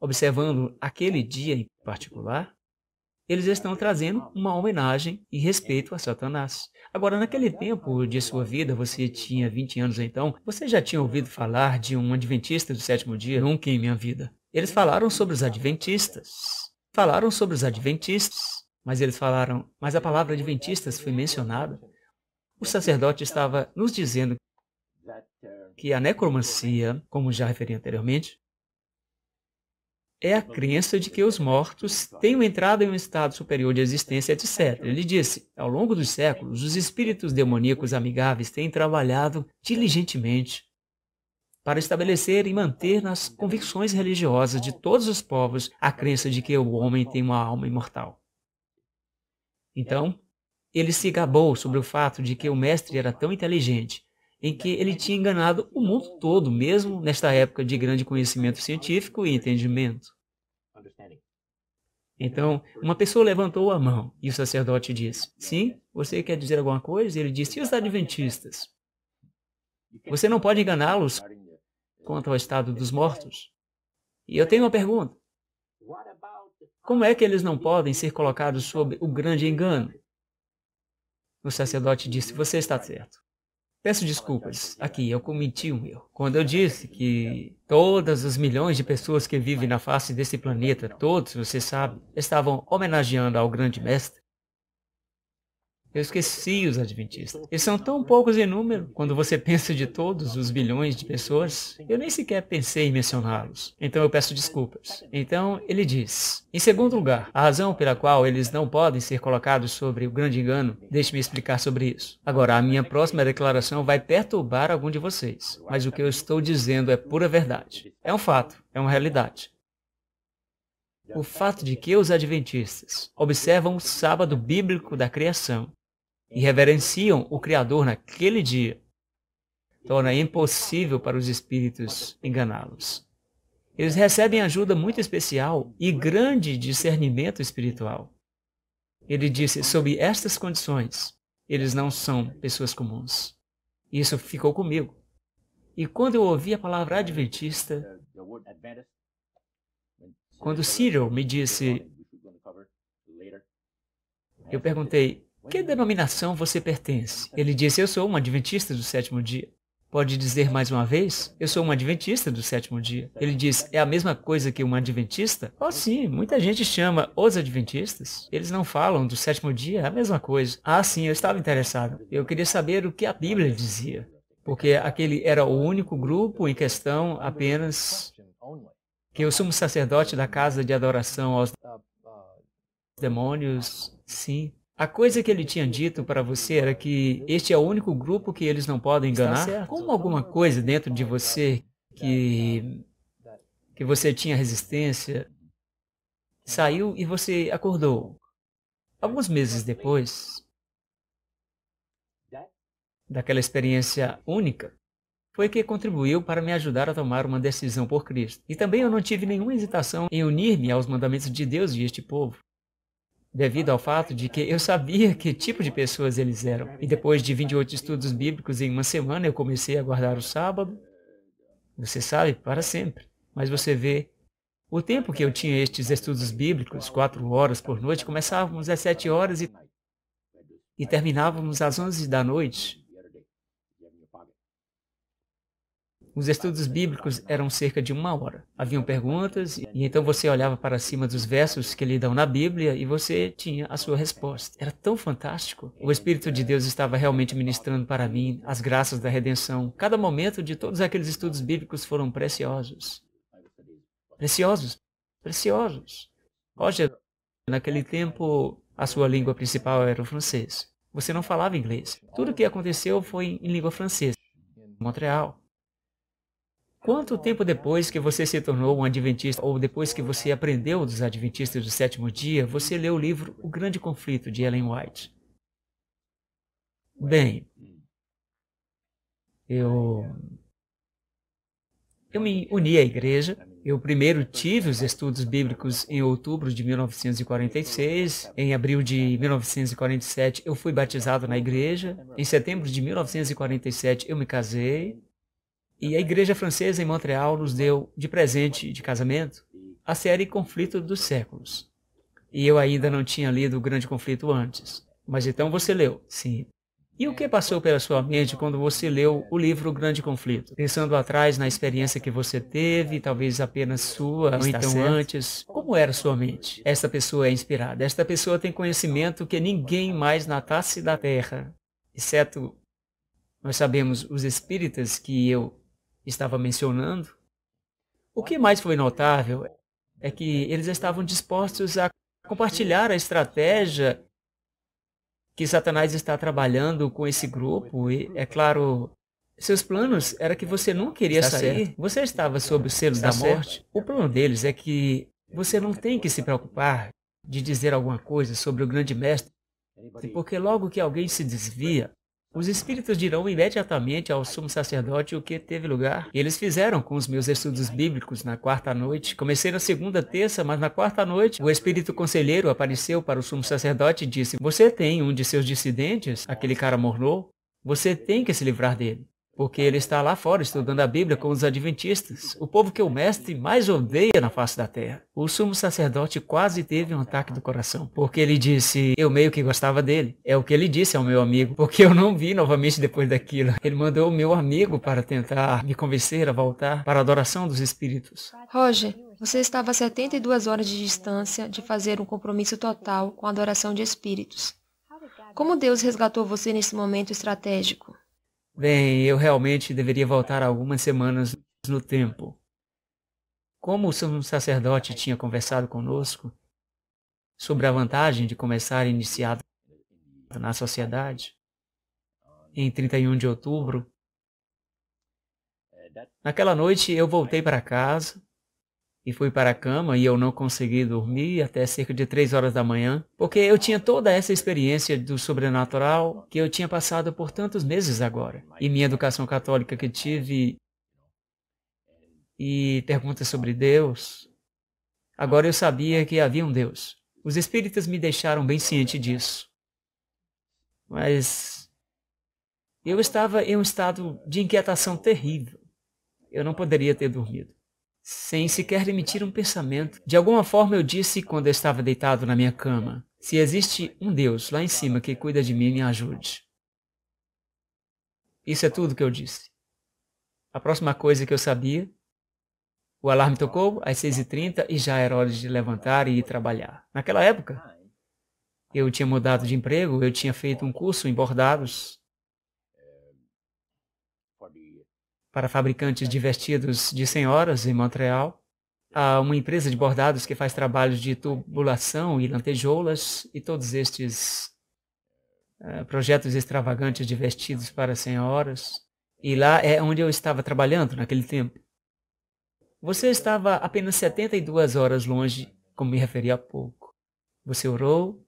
observando aquele dia em particular, eles estão trazendo uma homenagem e respeito a Satanás. Agora, naquele tempo de sua vida, você tinha 20 anos então, você já tinha ouvido falar de um adventista do sétimo dia? Nunca em minha vida. Eles falaram sobre os adventistas. Falaram sobre os adventistas, mas eles falaram, mas a palavra adventistas foi mencionada. O sacerdote estava nos dizendo que a necromancia, como já referi anteriormente, é a crença de que os mortos tenham entrado em um estado superior de existência, etc. Ele disse: ao longo dos séculos, os espíritos demoníacos amigáveis têm trabalhado diligentemente para estabelecer e manter nas convicções religiosas de todos os povos a crença de que o homem tem uma alma imortal. Então, ele se gabou sobre o fato de que o mestre era tão inteligente em que ele tinha enganado o mundo todo, mesmo nesta época de grande conhecimento científico e entendimento. Então, uma pessoa levantou a mão e o sacerdote disse: Sim, você quer dizer alguma coisa? E ele disse: E os adventistas? Você não pode enganá-los quanto ao estado dos mortos. E eu tenho uma pergunta. Como é que eles não podem ser colocados sob o grande engano? O sacerdote disse: Você está certo. Peço desculpas. Aqui, eu cometi um erro. Quando eu disse que todas as milhões de pessoas que vivem na face desse planeta, todos, você sabe, estavam homenageando ao grande mestre, eu esqueci os adventistas. Eles são tão poucos em número. Quando você pensa de todos os bilhões de pessoas, eu nem sequer pensei em mencioná-los. Então eu peço desculpas. Então ele diz: Em segundo lugar, a razão pela qual eles não podem ser colocados sobre o grande engano, deixe-me explicar sobre isso. Agora, a minha próxima declaração vai perturbar algum de vocês, mas o que eu estou dizendo é pura verdade. É um fato, é uma realidade. O fato de que os adventistas observam o sábado bíblico da criação e reverenciam o Criador naquele dia, torna impossível para os espíritos enganá-los. Eles recebem ajuda muito especial e grande discernimento espiritual. Ele disse: sob estas condições, eles não são pessoas comuns. Isso ficou comigo. E quando eu ouvi a palavra adventista, quando Cyril me disse, eu perguntei, que denominação você pertence? Ele disse: Eu sou um adventista do sétimo dia. Pode dizer mais uma vez? Eu sou um adventista do sétimo dia. Ele diz: É a mesma coisa que um adventista? Oh, sim, muita gente chama os adventistas. Eles não falam do sétimo dia, é a mesma coisa. Ah, sim, eu estava interessado. Eu queria saber o que a Bíblia dizia. Porque aquele era o único grupo em questão apenas que o sumo sacerdote da casa de adoração aos demônios, sim, a coisa que ele tinha dito para você era que este é o único grupo que eles não podem enganar? Como alguma coisa dentro de você que, que você tinha resistência saiu e você acordou? Alguns meses depois daquela experiência única, foi que contribuiu para me ajudar a tomar uma decisão por Cristo. E também eu não tive nenhuma hesitação em unir-me aos mandamentos de Deus e este povo devido ao fato de que eu sabia que tipo de pessoas eles eram. E depois de 28 estudos bíblicos em uma semana, eu comecei a guardar o sábado. Você sabe, para sempre. Mas você vê, o tempo que eu tinha estes estudos bíblicos, quatro horas por noite, começávamos às sete horas e, e terminávamos às onze da noite. Os estudos bíblicos eram cerca de uma hora. Haviam perguntas, e então você olhava para cima dos versos que lhe dão na Bíblia e você tinha a sua resposta. Era tão fantástico. O Espírito de Deus estava realmente ministrando para mim as graças da redenção. Cada momento de todos aqueles estudos bíblicos foram preciosos. Preciosos. Preciosos. Roger, naquele tempo, a sua língua principal era o francês. Você não falava inglês. Tudo o que aconteceu foi em língua francesa. Montreal. Quanto tempo depois que você se tornou um adventista ou depois que você aprendeu dos adventistas do sétimo dia, você leu o livro O Grande Conflito de Ellen White? Bem, eu eu me uni à igreja. Eu primeiro tive os estudos bíblicos em outubro de 1946. Em abril de 1947, eu fui batizado na igreja. Em setembro de 1947, eu me casei. E a Igreja Francesa em Montreal nos deu de presente de casamento a série Conflito dos Séculos. E eu ainda não tinha lido O Grande Conflito antes. Mas então você leu, sim. E o que passou pela sua mente quando você leu o livro O Grande Conflito? Pensando atrás na experiência que você teve, talvez apenas sua, ou então certo. antes, como era sua mente? Esta pessoa é inspirada, esta pessoa tem conhecimento que ninguém mais na face da Terra, exceto nós sabemos os espíritas que eu estava mencionando, o que mais foi notável é que eles estavam dispostos a compartilhar a estratégia que Satanás está trabalhando com esse grupo e, é claro, seus planos era que você não queria está sair, certo. você estava sob o selo da morte. Certo. O plano deles é que você não tem que se preocupar de dizer alguma coisa sobre o grande mestre, porque logo que alguém se desvia, os espíritos dirão imediatamente ao sumo sacerdote o que teve lugar. E eles fizeram com os meus estudos bíblicos na quarta noite. Comecei na segunda terça, mas na quarta noite o espírito conselheiro apareceu para o sumo sacerdote e disse: Você tem um de seus dissidentes, aquele cara mornou? Você tem que se livrar dele porque ele está lá fora estudando a Bíblia com os adventistas, o povo que o mestre mais odeia na face da terra. O sumo sacerdote quase teve um ataque do coração, porque ele disse: Eu meio que gostava dele. É o que ele disse ao meu amigo, porque eu não vi novamente depois daquilo. Ele mandou o meu amigo para tentar me convencer a voltar para a adoração dos espíritos. Roger, você estava a 72 horas de distância de fazer um compromisso total com a adoração de espíritos. Como Deus resgatou você nesse momento estratégico? Bem, eu realmente deveria voltar algumas semanas no tempo. Como o sumo sacerdote tinha conversado conosco sobre a vantagem de começar iniciado na sociedade em 31 de outubro, naquela noite eu voltei para casa e fui para a cama e eu não consegui dormir até cerca de três horas da manhã, porque eu tinha toda essa experiência do sobrenatural que eu tinha passado por tantos meses agora. E minha educação católica que tive e perguntas sobre Deus. Agora eu sabia que havia um Deus. Os espíritas me deixaram bem ciente disso. Mas eu estava em um estado de inquietação terrível. Eu não poderia ter dormido sem sequer emitir um pensamento. De alguma forma eu disse quando eu estava deitado na minha cama: se existe um Deus lá em cima que cuida de mim, me ajude. Isso é tudo que eu disse. A próxima coisa que eu sabia, o alarme tocou às 6h30 e já era hora de levantar e ir trabalhar. Naquela época, eu tinha mudado de emprego, eu tinha feito um curso em bordados para fabricantes de vestidos de senhoras em Montreal, a uma empresa de bordados que faz trabalhos de tubulação e lantejoulas e todos estes uh, projetos extravagantes de vestidos para senhoras. E lá é onde eu estava trabalhando naquele tempo. Você estava apenas 72 horas longe, como me referi há pouco. Você orou,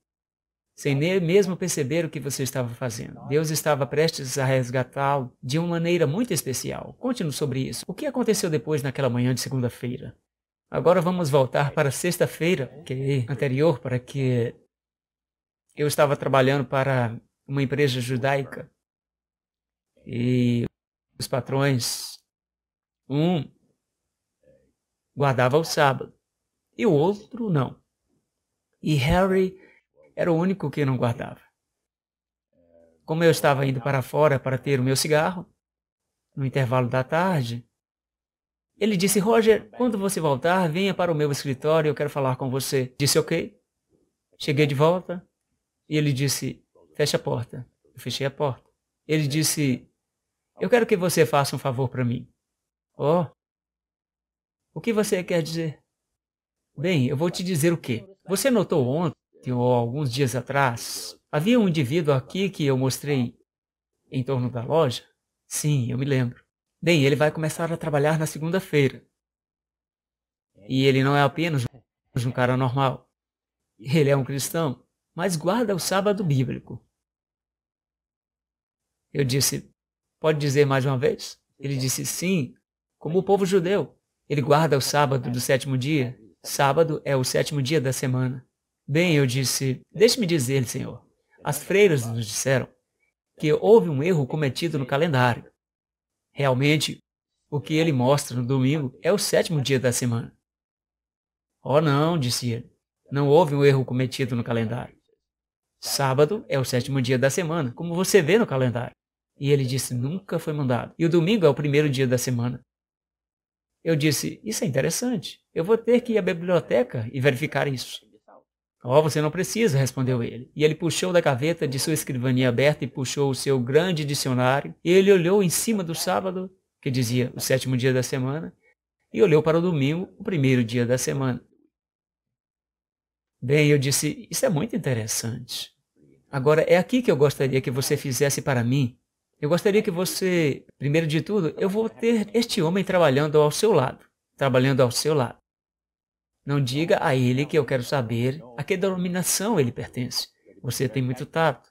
sem nem mesmo perceber o que você estava fazendo. Deus estava prestes a resgatá-lo de uma maneira muito especial. Conte-nos sobre isso. O que aconteceu depois naquela manhã de segunda-feira? Agora vamos voltar para sexta-feira, que é anterior, para que eu estava trabalhando para uma empresa judaica e os patrões, um guardava o sábado e o outro não. E Harry era o único que não guardava. Como eu estava indo para fora para ter o meu cigarro, no intervalo da tarde, ele disse: Roger, quando você voltar, venha para o meu escritório, eu quero falar com você. Disse: Ok. Cheguei de volta e ele disse: Feche a porta. Eu fechei a porta. Ele disse: Eu quero que você faça um favor para mim. Oh, o que você quer dizer? Bem, eu vou te dizer o quê? Você notou ontem alguns dias atrás havia um indivíduo aqui que eu mostrei em torno da loja? Sim, eu me lembro. Bem, ele vai começar a trabalhar na segunda-feira. E ele não é apenas um cara normal. Ele é um cristão, mas guarda o sábado bíblico. Eu disse, pode dizer mais uma vez? Ele disse, sim, como o povo judeu. Ele guarda o sábado do sétimo dia. Sábado é o sétimo dia da semana. Bem, eu disse: Deixe-me dizer, senhor. As freiras nos disseram que houve um erro cometido no calendário. Realmente, o que ele mostra no domingo é o sétimo dia da semana. Oh, não, disse ele. Não houve um erro cometido no calendário. Sábado é o sétimo dia da semana, como você vê no calendário. E ele disse: Nunca foi mandado. E o domingo é o primeiro dia da semana. Eu disse: Isso é interessante. Eu vou ter que ir à biblioteca e verificar isso. Oh, você não precisa, respondeu ele. E ele puxou da gaveta de sua escrivaninha aberta e puxou o seu grande dicionário. E ele olhou em cima do sábado, que dizia o sétimo dia da semana, e olhou para o domingo, o primeiro dia da semana. Bem, eu disse, isso é muito interessante. Agora, é aqui que eu gostaria que você fizesse para mim. Eu gostaria que você, primeiro de tudo, eu vou ter este homem trabalhando ao seu lado. Trabalhando ao seu lado. Não diga a ele que eu quero saber a que denominação ele pertence. Você tem muito tato.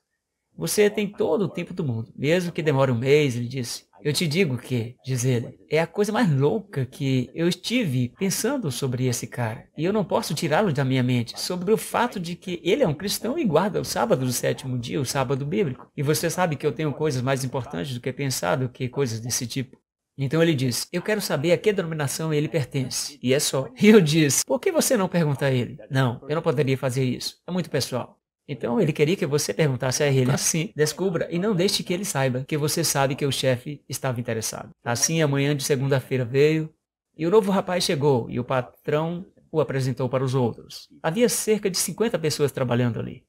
Você tem todo o tempo do mundo. Mesmo que demore um mês, ele disse. Eu te digo que, diz ele, é a coisa mais louca que eu estive pensando sobre esse cara. E eu não posso tirá-lo da minha mente sobre o fato de que ele é um cristão e guarda o sábado do sétimo dia, o sábado bíblico. E você sabe que eu tenho coisas mais importantes do que pensar do que coisas desse tipo. Então ele disse, eu quero saber a que denominação ele pertence. E é só. E eu disse, por que você não pergunta a ele? Não, eu não poderia fazer isso. É muito pessoal. Então ele queria que você perguntasse a ele. Assim, descubra e não deixe que ele saiba que você sabe que o chefe estava interessado. Assim, amanhã de segunda-feira veio e o novo rapaz chegou e o patrão o apresentou para os outros. Havia cerca de 50 pessoas trabalhando ali.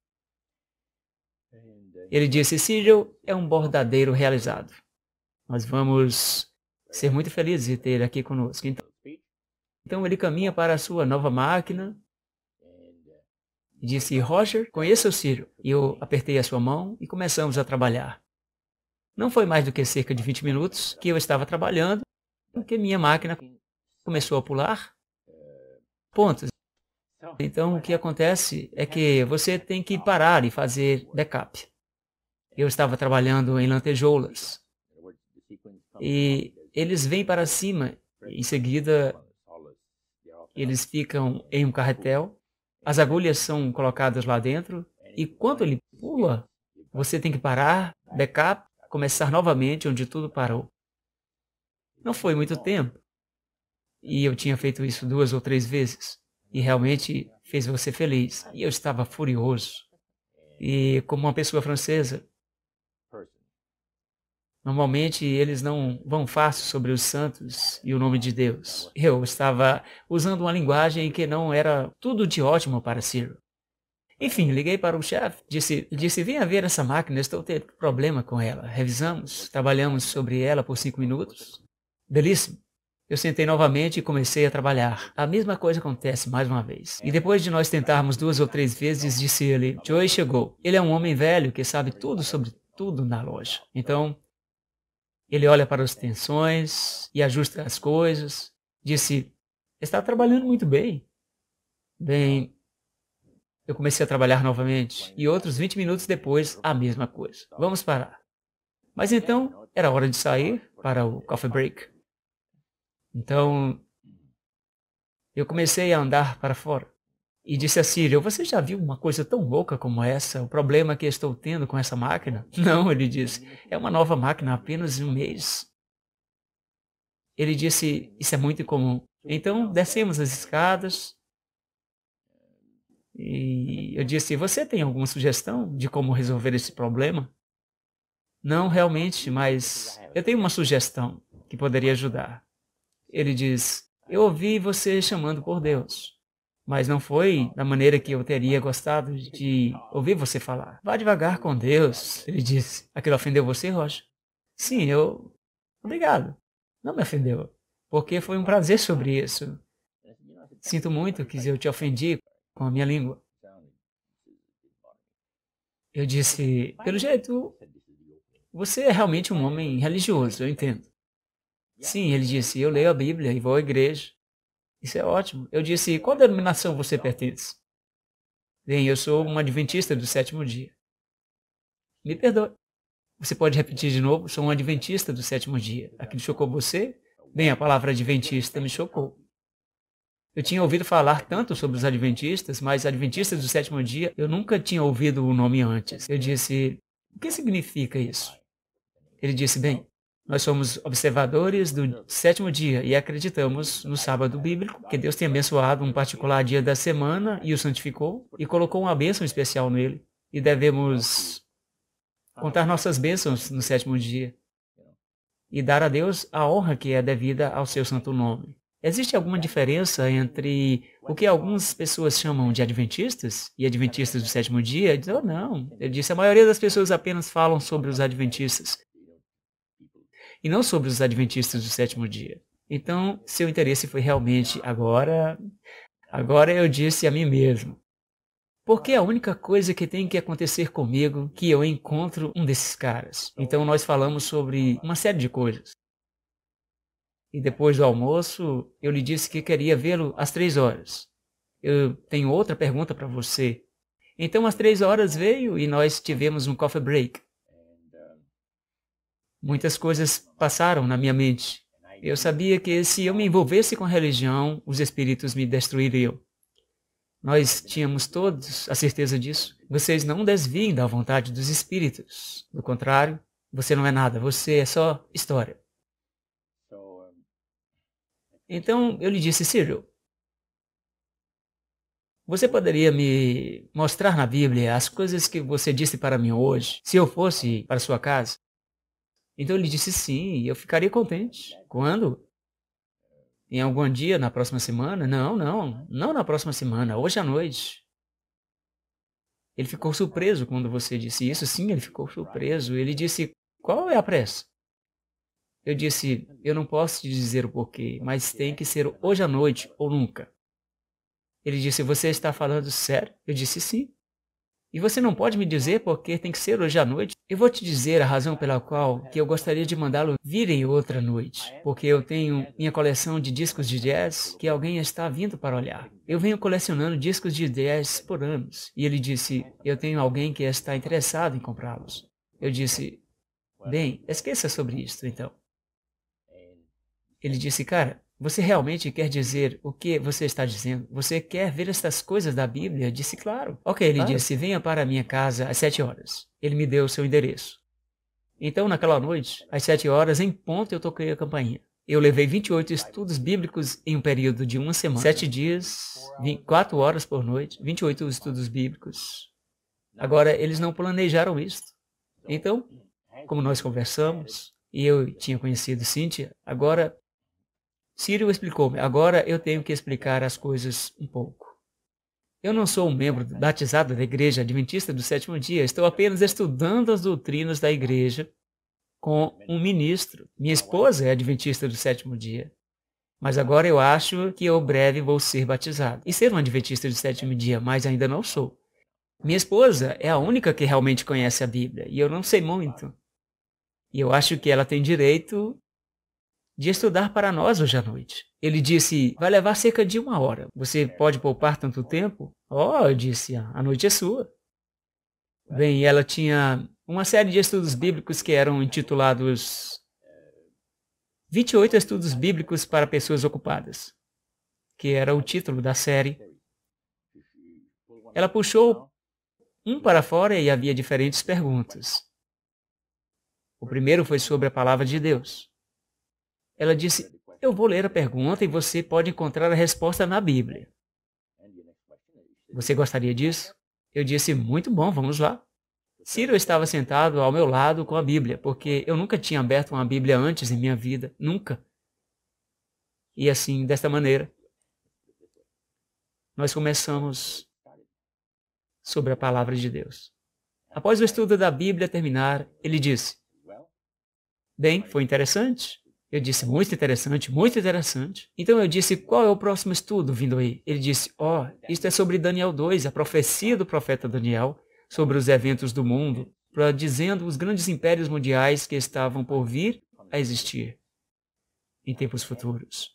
Ele disse, Cyril é um bordadeiro realizado. Nós vamos ser muito feliz de ter ele aqui conosco. Então, então ele caminha para a sua nova máquina e disse: Roger, conheça o Ciro. E eu apertei a sua mão e começamos a trabalhar. Não foi mais do que cerca de 20 minutos que eu estava trabalhando, porque minha máquina começou a pular pontos. Então, o que acontece é que você tem que parar e fazer backup. Eu estava trabalhando em lantejoulas. E eles vêm para cima, em seguida eles ficam em um carretel, as agulhas são colocadas lá dentro, e quando ele pula, você tem que parar, backup, começar novamente onde tudo parou. Não foi muito tempo. E eu tinha feito isso duas ou três vezes. E realmente fez você feliz. E eu estava furioso. E como uma pessoa francesa, Normalmente eles não vão fácil sobre os santos e o nome de Deus. Eu estava usando uma linguagem que não era tudo de ótimo para Ciro. Enfim, liguei para o chefe, disse, disse, venha ver essa máquina, estou tendo problema com ela. Revisamos, trabalhamos sobre ela por cinco minutos. Belíssimo. Eu sentei novamente e comecei a trabalhar. A mesma coisa acontece mais uma vez. E depois de nós tentarmos duas ou três vezes, disse ele, Joey chegou. Ele é um homem velho que sabe tudo sobre tudo na loja. Então, ele olha para as tensões e ajusta as coisas. Disse: está trabalhando muito bem. Bem, eu comecei a trabalhar novamente e outros 20 minutos depois a mesma coisa. Vamos parar. Mas então era hora de sair para o coffee break. Então eu comecei a andar para fora e disse a Sírio, você já viu uma coisa tão louca como essa? O problema que estou tendo com essa máquina? Não, ele disse, é uma nova máquina apenas em um mês. Ele disse, isso é muito incomum. Então, descemos as escadas. E eu disse, você tem alguma sugestão de como resolver esse problema? Não, realmente, mas eu tenho uma sugestão que poderia ajudar. Ele diz, eu ouvi você chamando por Deus mas não foi da maneira que eu teria gostado de ouvir você falar. Vá devagar com Deus, ele disse. Aquilo ofendeu você, Rocha? Sim, eu. Obrigado. Não me ofendeu, porque foi um prazer sobre isso. Sinto muito que eu te ofendi com a minha língua. Eu disse, pelo jeito, você é realmente um homem religioso, eu entendo. Sim, ele disse, eu leio a Bíblia e vou à igreja. Isso é ótimo. Eu disse, qual denominação você pertence? Bem, eu sou um adventista do sétimo dia. Me perdoe. Você pode repetir de novo? Sou um adventista do sétimo dia. Aquilo chocou você? Bem, a palavra adventista me chocou. Eu tinha ouvido falar tanto sobre os adventistas, mas adventistas do sétimo dia, eu nunca tinha ouvido o nome antes. Eu disse, o que significa isso? Ele disse, bem, nós somos observadores do sétimo dia e acreditamos no sábado bíblico, que Deus tem abençoado um particular dia da semana e o santificou e colocou uma bênção especial nele. E devemos contar nossas bênçãos no sétimo dia e dar a Deus a honra que é devida ao seu santo nome. Existe alguma diferença entre o que algumas pessoas chamam de adventistas e adventistas do sétimo dia? oh, não. Eu disse, a maioria das pessoas apenas falam sobre os adventistas e não sobre os adventistas do sétimo dia. Então, seu interesse foi realmente agora. Agora eu disse a mim mesmo: porque é a única coisa que tem que acontecer comigo que eu encontro um desses caras. Então nós falamos sobre uma série de coisas. E depois do almoço, eu lhe disse que queria vê-lo às três horas. Eu tenho outra pergunta para você. Então às três horas veio e nós tivemos um coffee break. Muitas coisas passaram na minha mente. Eu sabia que se eu me envolvesse com a religião, os espíritos me destruiriam. Nós tínhamos todos a certeza disso. Vocês não desviem da vontade dos espíritos. Do contrário, você não é nada, você é só história. Então eu lhe disse, Cyril, você poderia me mostrar na Bíblia as coisas que você disse para mim hoje, se eu fosse para sua casa? Então ele disse sim, e eu ficaria contente. Quando? Em algum dia, na próxima semana? Não, não, não na próxima semana, hoje à noite. Ele ficou surpreso quando você disse isso. Sim, ele ficou surpreso. Ele disse: Qual é a pressa? Eu disse: Eu não posso te dizer o porquê, mas tem que ser hoje à noite ou nunca. Ele disse: Você está falando sério? Eu disse: Sim. E você não pode me dizer porque tem que ser hoje à noite? Eu vou te dizer a razão pela qual que eu gostaria de mandá-lo vir em outra noite, porque eu tenho minha coleção de discos de jazz que alguém está vindo para olhar. Eu venho colecionando discos de jazz por anos. E ele disse, eu tenho alguém que está interessado em comprá-los. Eu disse, bem, esqueça sobre isto então. Ele disse, cara, você realmente quer dizer o que você está dizendo? Você quer ver estas coisas da Bíblia? Disse, claro. Ok, ele claro. disse, venha para a minha casa às sete horas. Ele me deu o seu endereço. Então, naquela noite, às sete horas, em ponto, eu toquei a campainha. Eu levei 28 estudos bíblicos em um período de uma semana. Sete dias, quatro horas por noite, 28 estudos bíblicos. Agora, eles não planejaram isso. Então, como nós conversamos, e eu tinha conhecido Cíntia, agora Círio explicou-me, agora eu tenho que explicar as coisas um pouco. Eu não sou um membro batizado da Igreja Adventista do Sétimo Dia, estou apenas estudando as doutrinas da Igreja com um ministro. Minha esposa é Adventista do Sétimo Dia, mas agora eu acho que eu breve vou ser batizado. E ser um Adventista do Sétimo Dia, mas ainda não sou. Minha esposa é a única que realmente conhece a Bíblia, e eu não sei muito. E eu acho que ela tem direito de estudar para nós hoje à noite. Ele disse: Vai levar cerca de uma hora. Você pode poupar tanto tempo? Oh, eu disse: A noite é sua. Bem, ela tinha uma série de estudos bíblicos que eram intitulados 28 Estudos Bíblicos para Pessoas Ocupadas, que era o título da série. Ela puxou um para fora e havia diferentes perguntas. O primeiro foi sobre a palavra de Deus. Ela disse: Eu vou ler a pergunta e você pode encontrar a resposta na Bíblia. Você gostaria disso? Eu disse: Muito bom, vamos lá. Ciro estava sentado ao meu lado com a Bíblia, porque eu nunca tinha aberto uma Bíblia antes em minha vida, nunca. E assim, desta maneira, nós começamos sobre a palavra de Deus. Após o estudo da Bíblia terminar, ele disse: Bem, foi interessante. Eu disse, é muito interessante, muito interessante. Então eu disse, qual é o próximo estudo vindo aí? Ele disse, ó, oh, isto é sobre Daniel 2, a profecia do profeta Daniel, sobre os eventos do mundo, dizendo os grandes impérios mundiais que estavam por vir a existir em tempos futuros.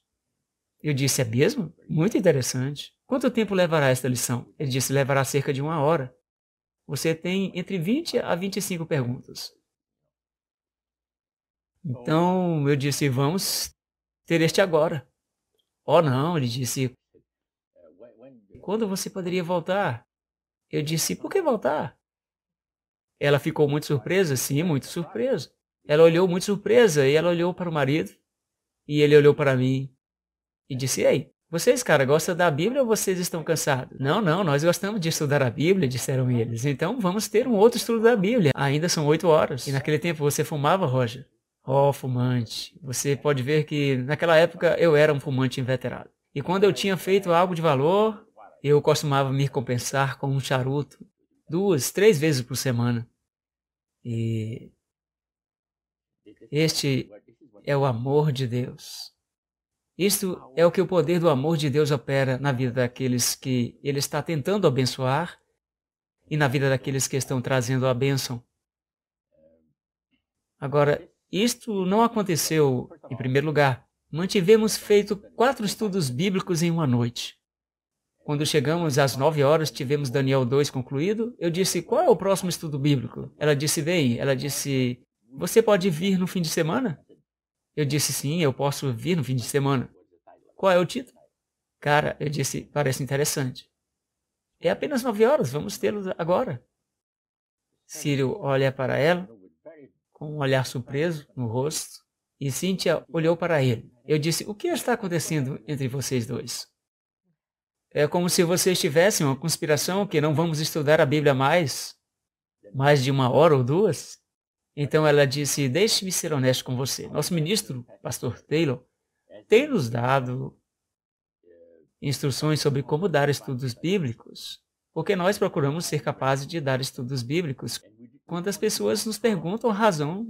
Eu disse, é mesmo? Muito interessante. Quanto tempo levará esta lição? Ele disse, levará cerca de uma hora. Você tem entre 20 a 25 perguntas. Então eu disse, vamos ter este agora. Oh não, ele disse. Quando você poderia voltar? Eu disse, por que voltar? Ela ficou muito surpresa, sim, muito surpresa. Ela olhou muito surpresa e ela olhou para o marido e ele olhou para mim e disse: Ei, vocês, cara, gostam da Bíblia ou vocês estão cansados? Não, não, nós gostamos de estudar a Bíblia, disseram eles. Então vamos ter um outro estudo da Bíblia. Ainda são oito horas. E naquele tempo você fumava, Roger? Ó oh, fumante, você pode ver que naquela época eu era um fumante inveterado. E quando eu tinha feito algo de valor, eu costumava me compensar com um charuto duas, três vezes por semana. E este é o amor de Deus. Isto é o que o poder do amor de Deus opera na vida daqueles que ele está tentando abençoar e na vida daqueles que estão trazendo a bênção. Agora, isto não aconteceu, em primeiro lugar. Mantivemos feito quatro estudos bíblicos em uma noite. Quando chegamos às nove horas, tivemos Daniel 2 concluído. Eu disse, qual é o próximo estudo bíblico? Ela disse, bem, ela disse, você pode vir no fim de semana? Eu disse, sim, eu posso vir no fim de semana. Qual é o título? Cara, eu disse, parece interessante. É apenas nove horas, vamos tê-lo agora. Círio olha para ela com um olhar surpreso no rosto, e Cynthia olhou para ele. Eu disse: O que está acontecendo entre vocês dois? É como se vocês tivessem uma conspiração que não vamos estudar a Bíblia mais, mais de uma hora ou duas. Então ela disse: Deixe-me ser honesto com você. Nosso ministro, pastor Taylor, tem nos dado instruções sobre como dar estudos bíblicos, porque nós procuramos ser capazes de dar estudos bíblicos quando as pessoas nos perguntam a razão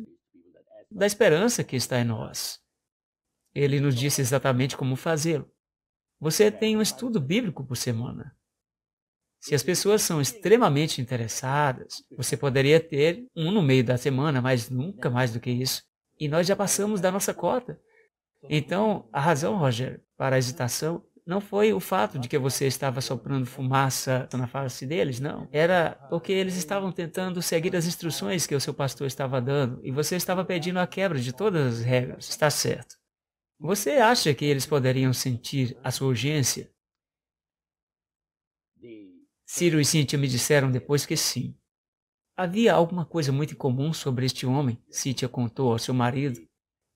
da esperança que está em nós. Ele nos disse exatamente como fazê-lo. Você tem um estudo bíblico por semana. Se as pessoas são extremamente interessadas, você poderia ter um no meio da semana, mas nunca mais do que isso. E nós já passamos da nossa cota. Então, a razão, Roger, para a hesitação não foi o fato de que você estava soprando fumaça na face deles, não. Era porque eles estavam tentando seguir as instruções que o seu pastor estava dando e você estava pedindo a quebra de todas as regras. Está certo. Você acha que eles poderiam sentir a sua urgência? Ciro e Cíntia me disseram depois que sim. Havia alguma coisa muito incomum sobre este homem, Cíntia contou ao seu marido,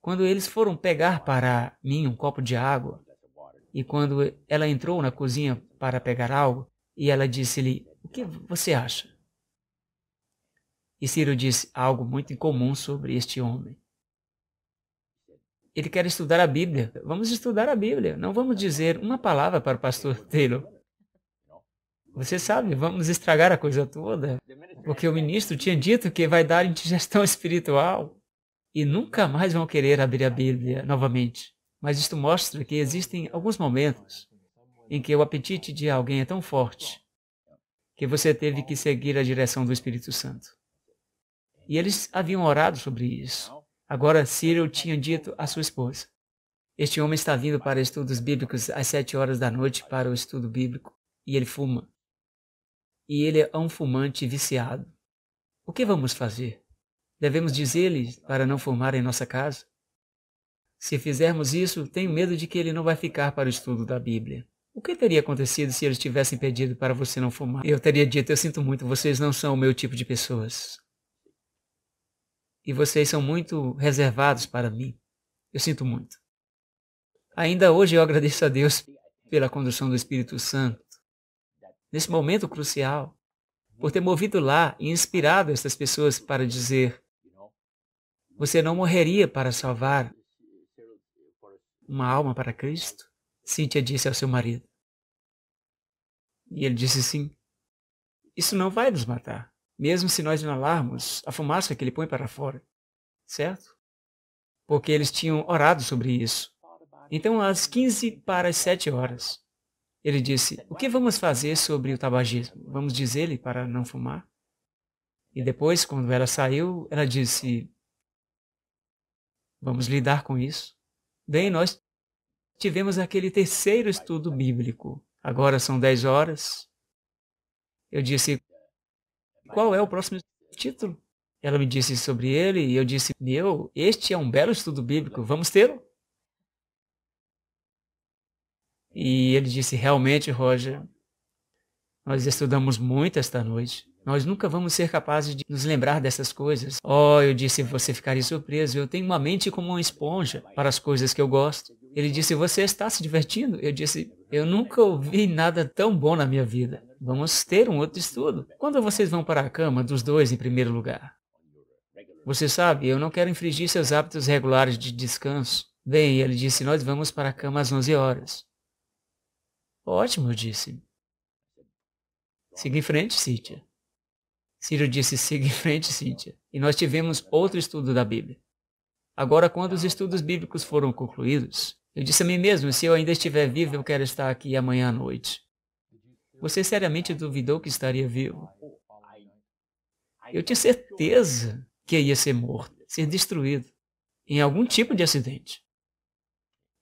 quando eles foram pegar para mim um copo de água. E quando ela entrou na cozinha para pegar algo, e ela disse-lhe: O que você acha? E Ciro disse algo muito incomum sobre este homem. Ele quer estudar a Bíblia. Vamos estudar a Bíblia. Não vamos dizer uma palavra para o pastor Taylor. Você sabe, vamos estragar a coisa toda. Porque o ministro tinha dito que vai dar indigestão espiritual. E nunca mais vão querer abrir a Bíblia novamente. Mas isto mostra que existem alguns momentos em que o apetite de alguém é tão forte que você teve que seguir a direção do Espírito Santo. E eles haviam orado sobre isso. Agora, Cyril tinha dito à sua esposa: Este homem está vindo para estudos bíblicos às sete horas da noite para o estudo bíblico e ele fuma. E ele é um fumante viciado. O que vamos fazer? Devemos dizer-lhe para não fumar em nossa casa? Se fizermos isso, tenho medo de que ele não vai ficar para o estudo da Bíblia. O que teria acontecido se eles tivessem pedido para você não fumar? Eu teria dito: Eu sinto muito, vocês não são o meu tipo de pessoas. E vocês são muito reservados para mim. Eu sinto muito. Ainda hoje eu agradeço a Deus pela condução do Espírito Santo. Nesse momento crucial, por ter movido lá e inspirado essas pessoas para dizer: Você não morreria para salvar uma alma para Cristo? Cíntia disse ao seu marido. E ele disse sim. Isso não vai nos matar, mesmo se nós inalarmos a fumaça que ele põe para fora, certo? Porque eles tinham orado sobre isso. Então, às 15 para as 7 horas, ele disse: O que vamos fazer sobre o tabagismo? Vamos dizer-lhe para não fumar? E depois, quando ela saiu, ela disse: Vamos lidar com isso. Bem, nós tivemos aquele terceiro estudo bíblico. Agora são 10 horas. Eu disse, qual é o próximo título? Ela me disse sobre ele e eu disse, meu, este é um belo estudo bíblico, vamos tê-lo? E ele disse, realmente, Roger, nós estudamos muito esta noite. Nós nunca vamos ser capazes de nos lembrar dessas coisas. Oh, eu disse, você ficaria surpreso. Eu tenho uma mente como uma esponja para as coisas que eu gosto. Ele disse, você está se divertindo? Eu disse, eu nunca ouvi nada tão bom na minha vida. Vamos ter um outro estudo. Quando vocês vão para a cama dos dois em primeiro lugar? Você sabe, eu não quero infringir seus hábitos regulares de descanso. Bem, ele disse, nós vamos para a cama às 11 horas. Ótimo, eu disse. Siga em frente, Sítia. Ciro disse: siga em frente, Cíntia. E nós tivemos outro estudo da Bíblia. Agora, quando os estudos bíblicos foram concluídos, eu disse a mim mesmo: se eu ainda estiver vivo, eu quero estar aqui amanhã à noite. Você seriamente duvidou que estaria vivo? Eu tinha certeza que ia ser morto, ser destruído, em algum tipo de acidente.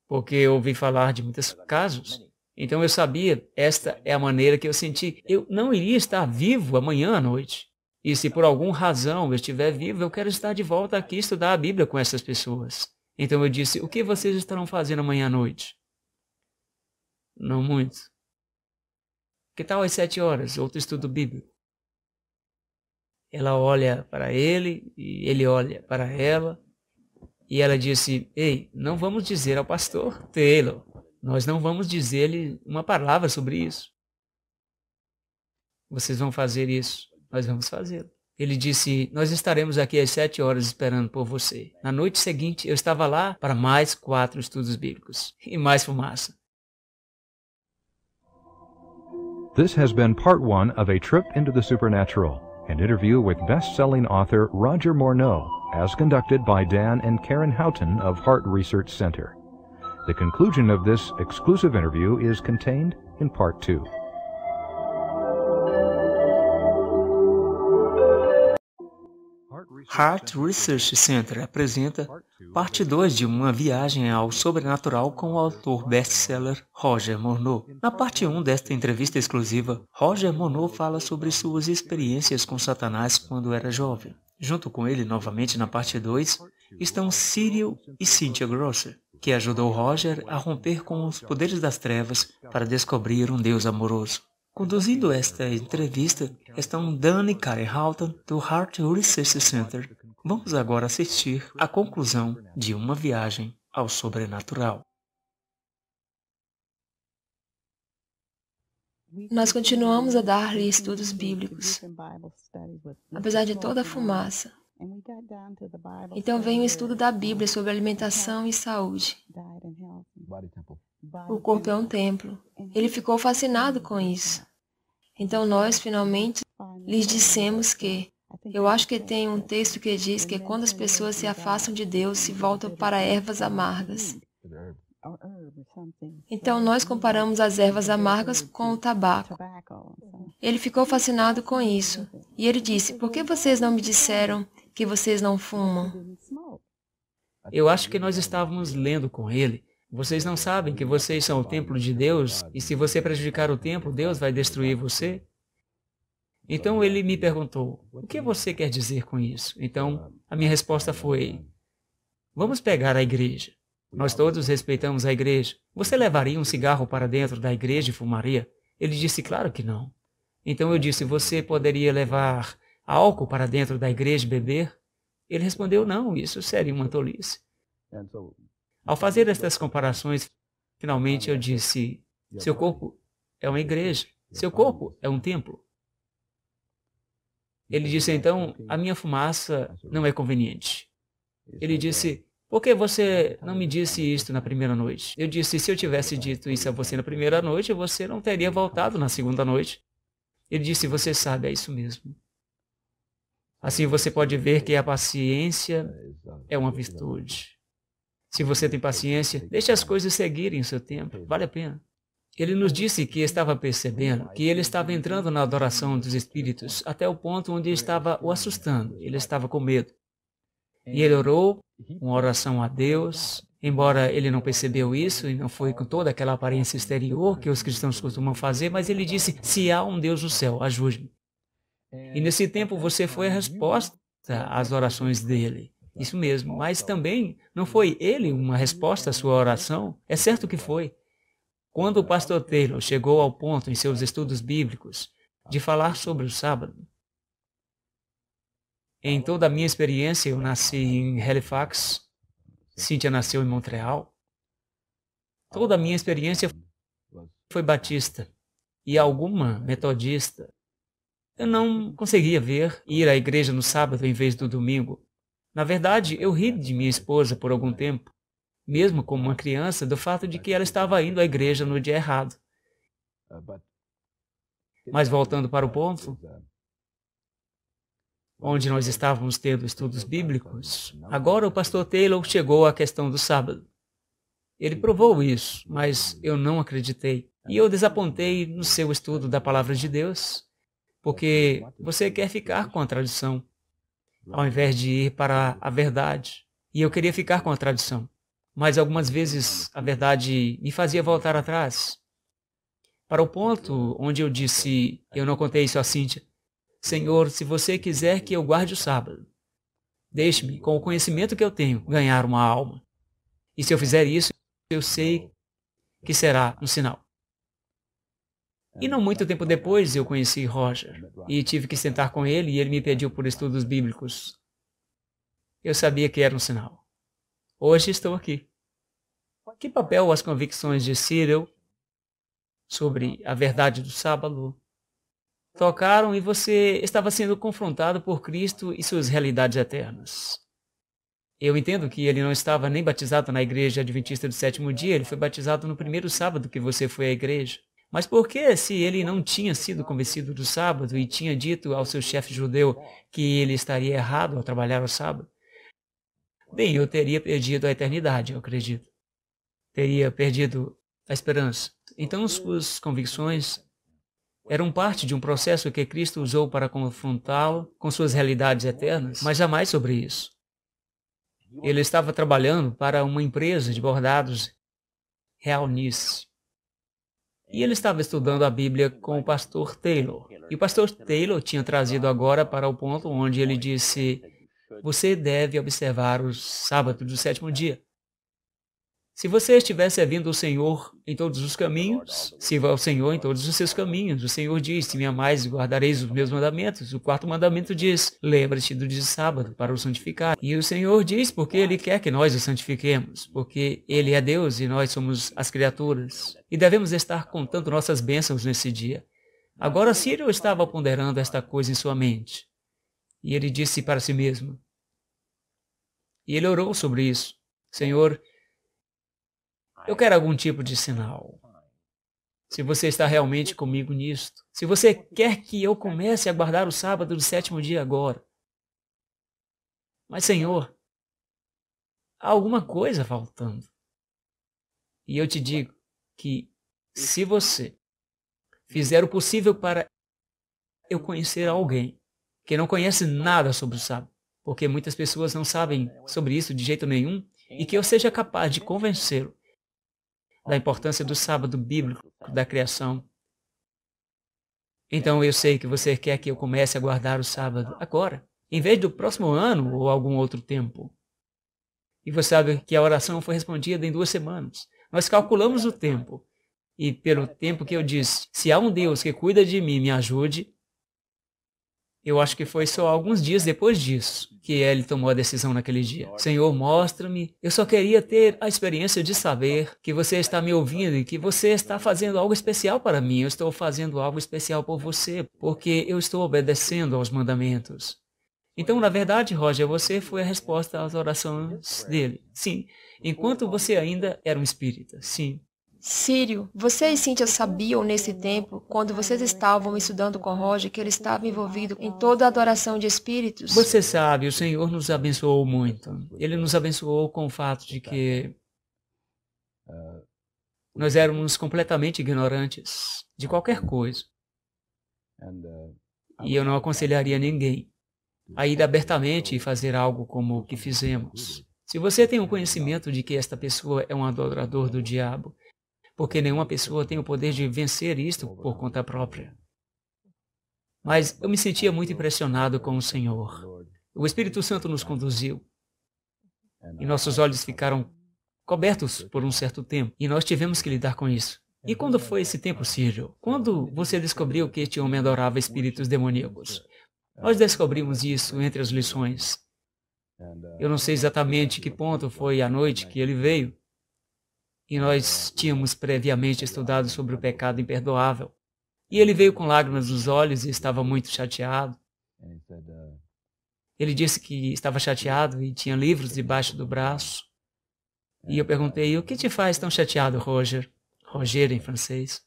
Porque eu ouvi falar de muitos casos então eu sabia, esta é a maneira que eu senti. Eu não iria estar vivo amanhã à noite. E se por alguma razão eu estiver vivo, eu quero estar de volta aqui estudar a Bíblia com essas pessoas. Então eu disse: O que vocês estarão fazendo amanhã à noite? Não muito. Que tal às sete horas? Outro estudo bíblico. Ela olha para ele e ele olha para ela. E ela disse: Ei, não vamos dizer ao pastor Taylor nós não vamos dizer-lhe uma palavra sobre isso. Vocês vão fazer isso, nós vamos fazê-lo. Ele disse: Nós estaremos aqui às sete horas esperando por você. Na noite seguinte, eu estava lá para mais quatro estudos bíblicos e mais fumaça. This has been part one of A Trip into the Supernatural, an interview with best-selling author Roger Morneau, as conducted by Dan and Karen Houghton of Heart Research Center. The conclusion of this exclusive interview is contained in Part 2. Heart Research Center apresenta parte 2 de Uma Viagem ao Sobrenatural com o autor best-seller Roger Monod. Na parte 1 um desta entrevista exclusiva, Roger Monod fala sobre suas experiências com Satanás quando era jovem. Junto com ele, novamente na parte 2, estão Cyril e Cynthia Grosser que ajudou Roger a romper com os poderes das trevas para descobrir um Deus amoroso. Conduzindo esta entrevista estão Dan e Karen Houghton do Heart Research Center. Vamos agora assistir à conclusão de uma viagem ao sobrenatural. Nós continuamos a dar-lhe estudos bíblicos, apesar de toda a fumaça, então vem o estudo da Bíblia sobre alimentação e saúde. O corpo é um templo. Ele ficou fascinado com isso. Então nós finalmente lhes dissemos que eu acho que tem um texto que diz que quando as pessoas se afastam de Deus, se voltam para ervas amargas. Então nós comparamos as ervas amargas com o tabaco. Ele ficou fascinado com isso. E ele disse: Por que vocês não me disseram que vocês não fumam? Eu acho que nós estávamos lendo com ele. Vocês não sabem que vocês são o templo de Deus e se você prejudicar o templo, Deus vai destruir você? Então ele me perguntou: O que você quer dizer com isso? Então a minha resposta foi: Vamos pegar a igreja. Nós todos respeitamos a igreja. Você levaria um cigarro para dentro da igreja e fumaria? Ele disse: Claro que não. Então eu disse: Você poderia levar álcool para dentro da igreja beber? Ele respondeu: não, isso seria uma tolice. Ao fazer estas comparações, finalmente eu disse: seu corpo é uma igreja, seu corpo é um templo. Ele disse então: a minha fumaça não é conveniente. Ele disse: por que você não me disse isto na primeira noite? Eu disse: se eu tivesse dito isso a você na primeira noite, você não teria voltado na segunda noite. Ele disse: você sabe, é isso mesmo. Assim você pode ver que a paciência é uma virtude. Se você tem paciência, deixe as coisas seguirem o seu tempo, vale a pena. Ele nos disse que estava percebendo que ele estava entrando na adoração dos espíritos até o ponto onde estava o assustando, ele estava com medo. E ele orou uma oração a Deus, embora ele não percebeu isso e não foi com toda aquela aparência exterior que os cristãos costumam fazer, mas ele disse: Se há um Deus no céu, ajude-me. É, e nesse tá tempo você foi a né? resposta às orações dele. Tá Isso mesmo. Mas tá também não foi ele uma resposta à sua oração? É certo que foi. Quando o pastor Taylor chegou ao ponto em seus estudos bíblicos de falar sobre o sábado, em toda a minha experiência, eu nasci em Halifax, Cíntia nasceu em Montreal. Toda a minha experiência foi batista e alguma metodista. Eu não conseguia ver ir à igreja no sábado em vez do domingo. Na verdade, eu ri de minha esposa por algum tempo, mesmo como uma criança, do fato de que ela estava indo à igreja no dia errado. Mas voltando para o ponto, onde nós estávamos tendo estudos bíblicos, agora o pastor Taylor chegou à questão do sábado. Ele provou isso, mas eu não acreditei. E eu desapontei no seu estudo da palavra de Deus porque você quer ficar com a tradição, ao invés de ir para a verdade. E eu queria ficar com a tradição, mas algumas vezes a verdade me fazia voltar atrás. Para o ponto onde eu disse, eu não contei isso a Cíntia, Senhor, se você quiser que eu guarde o sábado, deixe-me, com o conhecimento que eu tenho, ganhar uma alma. E se eu fizer isso, eu sei que será um sinal. E não muito tempo depois eu conheci Roger e tive que sentar com ele e ele me pediu por estudos bíblicos. Eu sabia que era um sinal. Hoje estou aqui. Que papel as convicções de Cyril sobre a verdade do sábado tocaram e você estava sendo confrontado por Cristo e suas realidades eternas? Eu entendo que ele não estava nem batizado na igreja adventista do sétimo dia, ele foi batizado no primeiro sábado que você foi à igreja. Mas por que, se ele não tinha sido convencido do sábado e tinha dito ao seu chefe judeu que ele estaria errado ao trabalhar o sábado? Bem, eu teria perdido a eternidade, eu acredito. Teria perdido a esperança. Então, suas convicções eram parte de um processo que Cristo usou para confrontá-lo com suas realidades eternas, mas jamais sobre isso. Ele estava trabalhando para uma empresa de bordados Real Nice. E ele estava estudando a Bíblia com o pastor Taylor. E o pastor Taylor tinha trazido agora para o ponto onde ele disse: Você deve observar o sábado do sétimo dia. Se você estiver servindo o Senhor em todos os caminhos, sirva ao Senhor em todos os seus caminhos. O Senhor diz: Se me amais, guardareis os meus mandamentos. O quarto mandamento diz: Lembra-te do dia de sábado para o santificar. E o Senhor diz porque Ele quer que nós o santifiquemos, porque Ele é Deus e nós somos as criaturas. E devemos estar contando nossas bênçãos nesse dia. Agora Círio estava ponderando esta coisa em sua mente. E ele disse para si mesmo. E ele orou sobre isso: Senhor, eu quero algum tipo de sinal. Se você está realmente comigo nisto, se você quer que eu comece a guardar o sábado do sétimo dia agora. Mas, Senhor, há alguma coisa faltando. E eu te digo que se você fizer o possível para eu conhecer alguém que não conhece nada sobre o sábado, porque muitas pessoas não sabem sobre isso de jeito nenhum, e que eu seja capaz de convencê-lo da importância do sábado bíblico da criação. Então eu sei que você quer que eu comece a guardar o sábado agora, em vez do próximo ano ou algum outro tempo. E você sabe que a oração foi respondida em duas semanas. Nós calculamos o tempo. E pelo tempo que eu disse, se há um Deus que cuida de mim, me ajude, eu acho que foi só alguns dias depois disso que ele tomou a decisão naquele dia. Senhor, mostra-me. Eu só queria ter a experiência de saber que você está me ouvindo e que você está fazendo algo especial para mim. Eu estou fazendo algo especial por você, porque eu estou obedecendo aos mandamentos. Então, na verdade, Roger, você foi a resposta às orações dele. Sim, enquanto você ainda era um espírita. Sim. Sírio, você e Cíntia sabiam nesse tempo, quando vocês estavam estudando com Roger, que ele estava envolvido em toda a adoração de espíritos? Você sabe, o Senhor nos abençoou muito. Ele nos abençoou com o fato de que nós éramos completamente ignorantes de qualquer coisa. E eu não aconselharia ninguém a ir abertamente e fazer algo como o que fizemos. Se você tem o um conhecimento de que esta pessoa é um adorador do diabo, porque nenhuma pessoa tem o poder de vencer isto por conta própria. Mas eu me sentia muito impressionado com o Senhor. O Espírito Santo nos conduziu e nossos olhos ficaram cobertos por um certo tempo e nós tivemos que lidar com isso. E quando foi esse tempo, Círio? Quando você descobriu que este homem adorava espíritos demoníacos? Nós descobrimos isso entre as lições. Eu não sei exatamente que ponto foi a noite que ele veio, e nós tínhamos previamente estudado sobre o pecado imperdoável. E ele veio com lágrimas nos olhos e estava muito chateado. Ele disse que estava chateado e tinha livros debaixo do braço. E eu perguntei: O que te faz tão chateado, Roger? Roger em francês.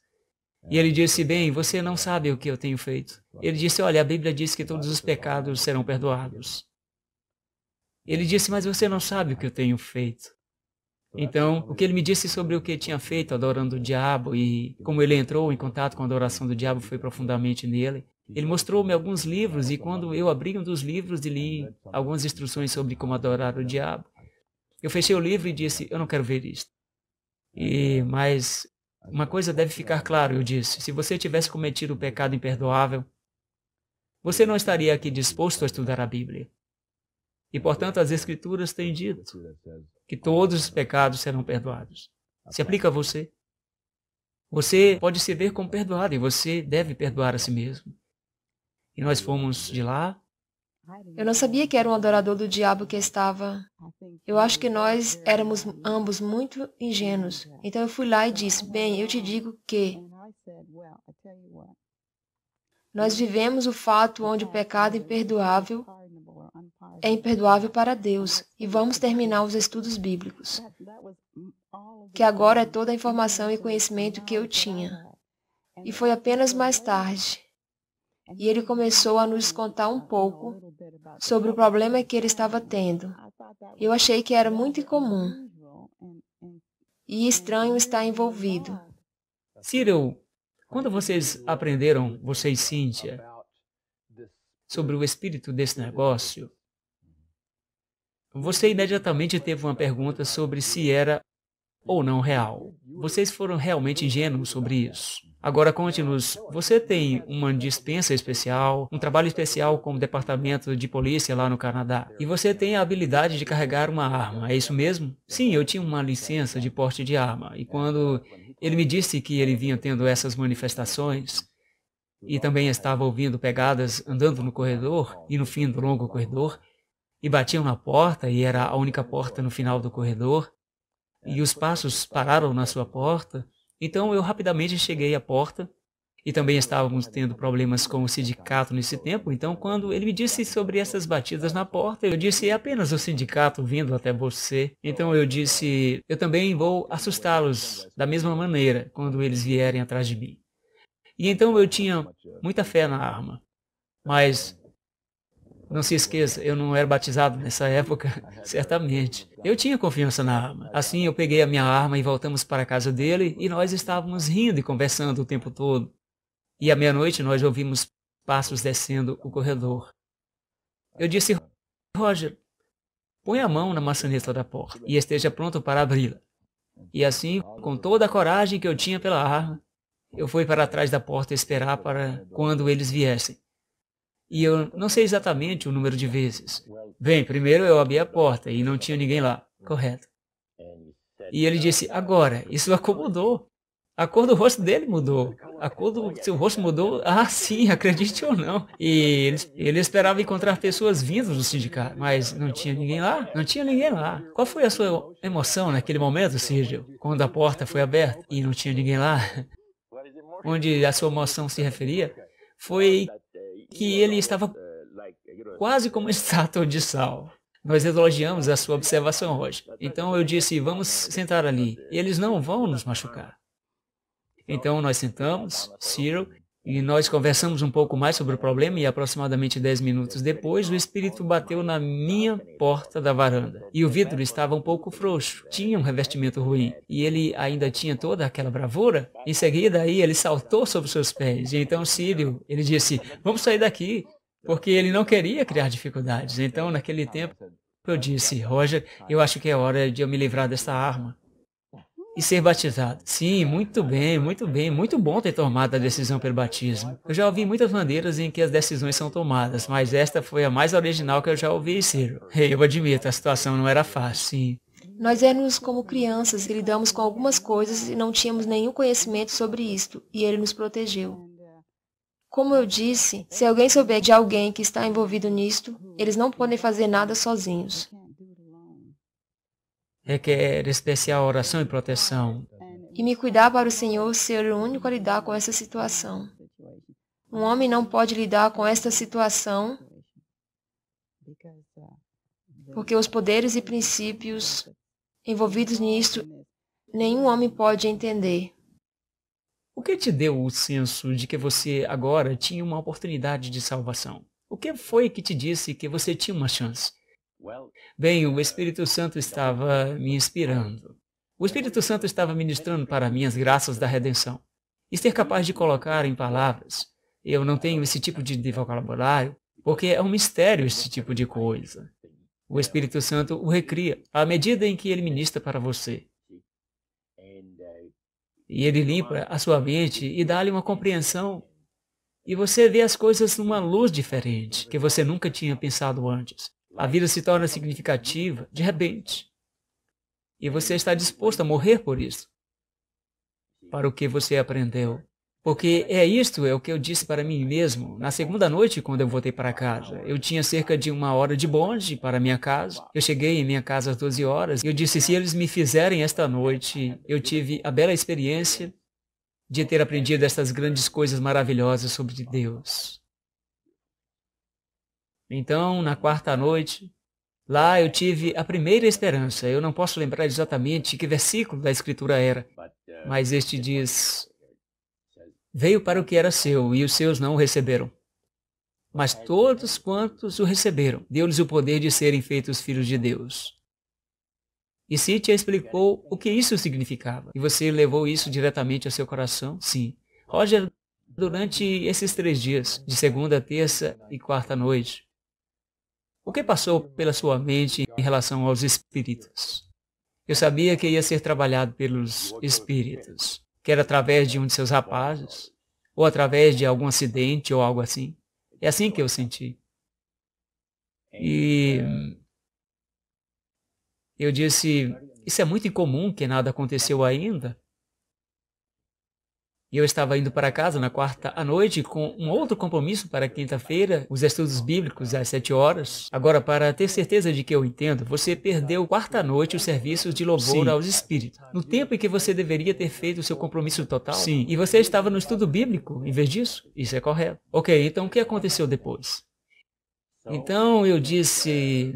E ele disse: Bem, você não sabe o que eu tenho feito. Ele disse: Olha, a Bíblia diz que todos os pecados serão perdoados. Ele disse: Mas você não sabe o que eu tenho feito. Então, o que ele me disse sobre o que tinha feito adorando o diabo e como ele entrou em contato com a adoração do diabo foi profundamente nele. Ele mostrou-me alguns livros e quando eu abri um dos livros e li algumas instruções sobre como adorar o diabo, eu fechei o livro e disse: "Eu não quero ver isto". E mas uma coisa deve ficar claro, eu disse: se você tivesse cometido o um pecado imperdoável, você não estaria aqui disposto a estudar a Bíblia. E portanto, as escrituras têm dito que todos os pecados serão perdoados. Tá se aplica a você. Você pode se ver como perdoado e você deve perdoar a si mesmo. E nós fomos de lá. Eu não sabia que era um adorador do diabo que estava. Eu acho que nós éramos ambos muito ingênuos. Então eu fui lá e disse: Bem, eu te digo que. Nós vivemos o fato onde o pecado é imperdoável é imperdoável para Deus e vamos terminar os estudos bíblicos, que agora é toda a informação e conhecimento que eu tinha. E foi apenas mais tarde. E ele começou a nos contar um pouco sobre o problema que ele estava tendo. Eu achei que era muito incomum e estranho estar envolvido. Cyril, quando vocês aprenderam, vocês, Cíntia, sobre o espírito desse negócio, você imediatamente teve uma pergunta sobre se era ou não real. Vocês foram realmente ingênuos sobre isso. Agora conte-nos, você tem uma dispensa especial, um trabalho especial como departamento de polícia lá no Canadá, e você tem a habilidade de carregar uma arma, é isso mesmo? Sim, eu tinha uma licença de porte de arma, e quando ele me disse que ele vinha tendo essas manifestações, e também estava ouvindo pegadas andando no corredor e no fim do longo corredor, e batiam na porta, e era a única porta no final do corredor, é. e os passos pararam na sua porta. Então eu rapidamente cheguei à porta, e também estávamos tendo problemas com o sindicato nesse tempo, então quando ele me disse sobre essas batidas na porta, eu disse é apenas o sindicato vindo até você. Então eu disse, eu também vou assustá-los da mesma maneira quando eles vierem atrás de mim. E então eu tinha muita fé na arma. Mas não se esqueça, eu não era batizado nessa época, certamente. Eu tinha confiança na arma. Assim eu peguei a minha arma e voltamos para a casa dele e nós estávamos rindo e conversando o tempo todo. E à meia-noite nós ouvimos passos descendo o corredor. Eu disse, Roger, põe a mão na maçaneta da porta e esteja pronto para abri-la. E assim, com toda a coragem que eu tinha pela arma, eu fui para trás da porta esperar para quando eles viessem e eu não sei exatamente o número de vezes. Bem, primeiro eu abri a porta e não tinha ninguém lá. Correto. E ele disse, agora, isso acomodou. A cor do rosto dele mudou. A cor do seu rosto mudou? Ah, sim, acredite ou não. E ele, ele esperava encontrar pessoas vindas do sindicato, mas não tinha ninguém lá. Não tinha ninguém lá. Qual foi a sua emoção naquele momento, Sérgio, quando a porta foi aberta e não tinha ninguém lá? Onde a sua emoção se referia foi que ele estava quase como estátua de sal. Nós elogiamos a sua observação hoje. Então eu disse, vamos sentar ali. E eles não vão nos machucar. Então nós sentamos, Cyril e nós conversamos um pouco mais sobre o problema e aproximadamente 10 minutos depois o espírito bateu na minha porta da varanda. E o vidro estava um pouco frouxo, tinha um revestimento ruim e ele ainda tinha toda aquela bravura. Em seguida aí ele saltou sobre seus pés e então Sírio, ele disse: "Vamos sair daqui", porque ele não queria criar dificuldades. Então naquele tempo eu disse: "Roger, eu acho que é hora de eu me livrar dessa arma" e ser batizado. Sim, muito bem, muito bem, muito bom ter tomado a decisão pelo batismo. Eu já ouvi muitas maneiras em que as decisões são tomadas, mas esta foi a mais original que eu já ouvi, Ciro. Eu admito, a situação não era fácil, sim. Nós éramos como crianças e lidamos com algumas coisas e não tínhamos nenhum conhecimento sobre isto, e ele nos protegeu. Como eu disse, se alguém souber de alguém que está envolvido nisto, eles não podem fazer nada sozinhos requer especial oração e proteção. E me cuidar para o Senhor ser o único a lidar com essa situação. Um homem não pode lidar com esta situação porque os poderes e princípios envolvidos nisto nenhum homem pode entender. O que te deu o senso de que você agora tinha uma oportunidade de salvação? O que foi que te disse que você tinha uma chance? Bem, o uh, Espírito Santo estava me inspirando. Uh, o Espírito Santo estava ministrando para mim as graças da redenção. E ser capaz de colocar em palavras. Eu não tenho esse tipo de vocabulário, porque é um mistério esse tipo de coisa. O Espírito Santo o recria à medida em que ele ministra para você. E ele limpa a sua mente e dá-lhe uma compreensão. E você vê as coisas numa luz diferente que você nunca tinha pensado antes a vida se torna significativa de repente. E você está disposto a morrer por isso, para o que você aprendeu. Porque é isto é o que eu disse para mim mesmo. Na segunda noite, quando eu voltei para casa, eu tinha cerca de uma hora de bonde para minha casa. Eu cheguei em minha casa às 12 horas e eu disse, se eles me fizerem esta noite, eu tive a bela experiência de ter aprendido estas grandes coisas maravilhosas sobre Deus. Então, na quarta noite, lá eu tive a primeira esperança. Eu não posso lembrar exatamente que versículo da Escritura era, mas este diz: Veio para o que era seu e os seus não o receberam. Mas todos quantos o receberam, deu-lhes o poder de serem feitos filhos de Deus. E se explicou o que isso significava. E você levou isso diretamente ao seu coração? Sim. Roger, durante esses três dias, de segunda, terça e quarta noite, o que passou pela sua mente em relação aos espíritos? Eu sabia que ia ser trabalhado pelos espíritos, quer através de um de seus rapazes, ou através de algum acidente ou algo assim. É assim que eu senti. E eu disse, isso é muito incomum que nada aconteceu ainda. E eu estava indo para casa na quarta à noite com um outro compromisso para quinta-feira, os estudos bíblicos às sete horas. Agora, para ter certeza de que eu entendo, você perdeu quarta noite os serviços de louvor Sim. aos espíritos. No tempo em que você deveria ter feito o seu compromisso total. Sim. E você estava no estudo bíblico em vez disso. Isso é correto. Ok, então o que aconteceu depois? Então eu disse,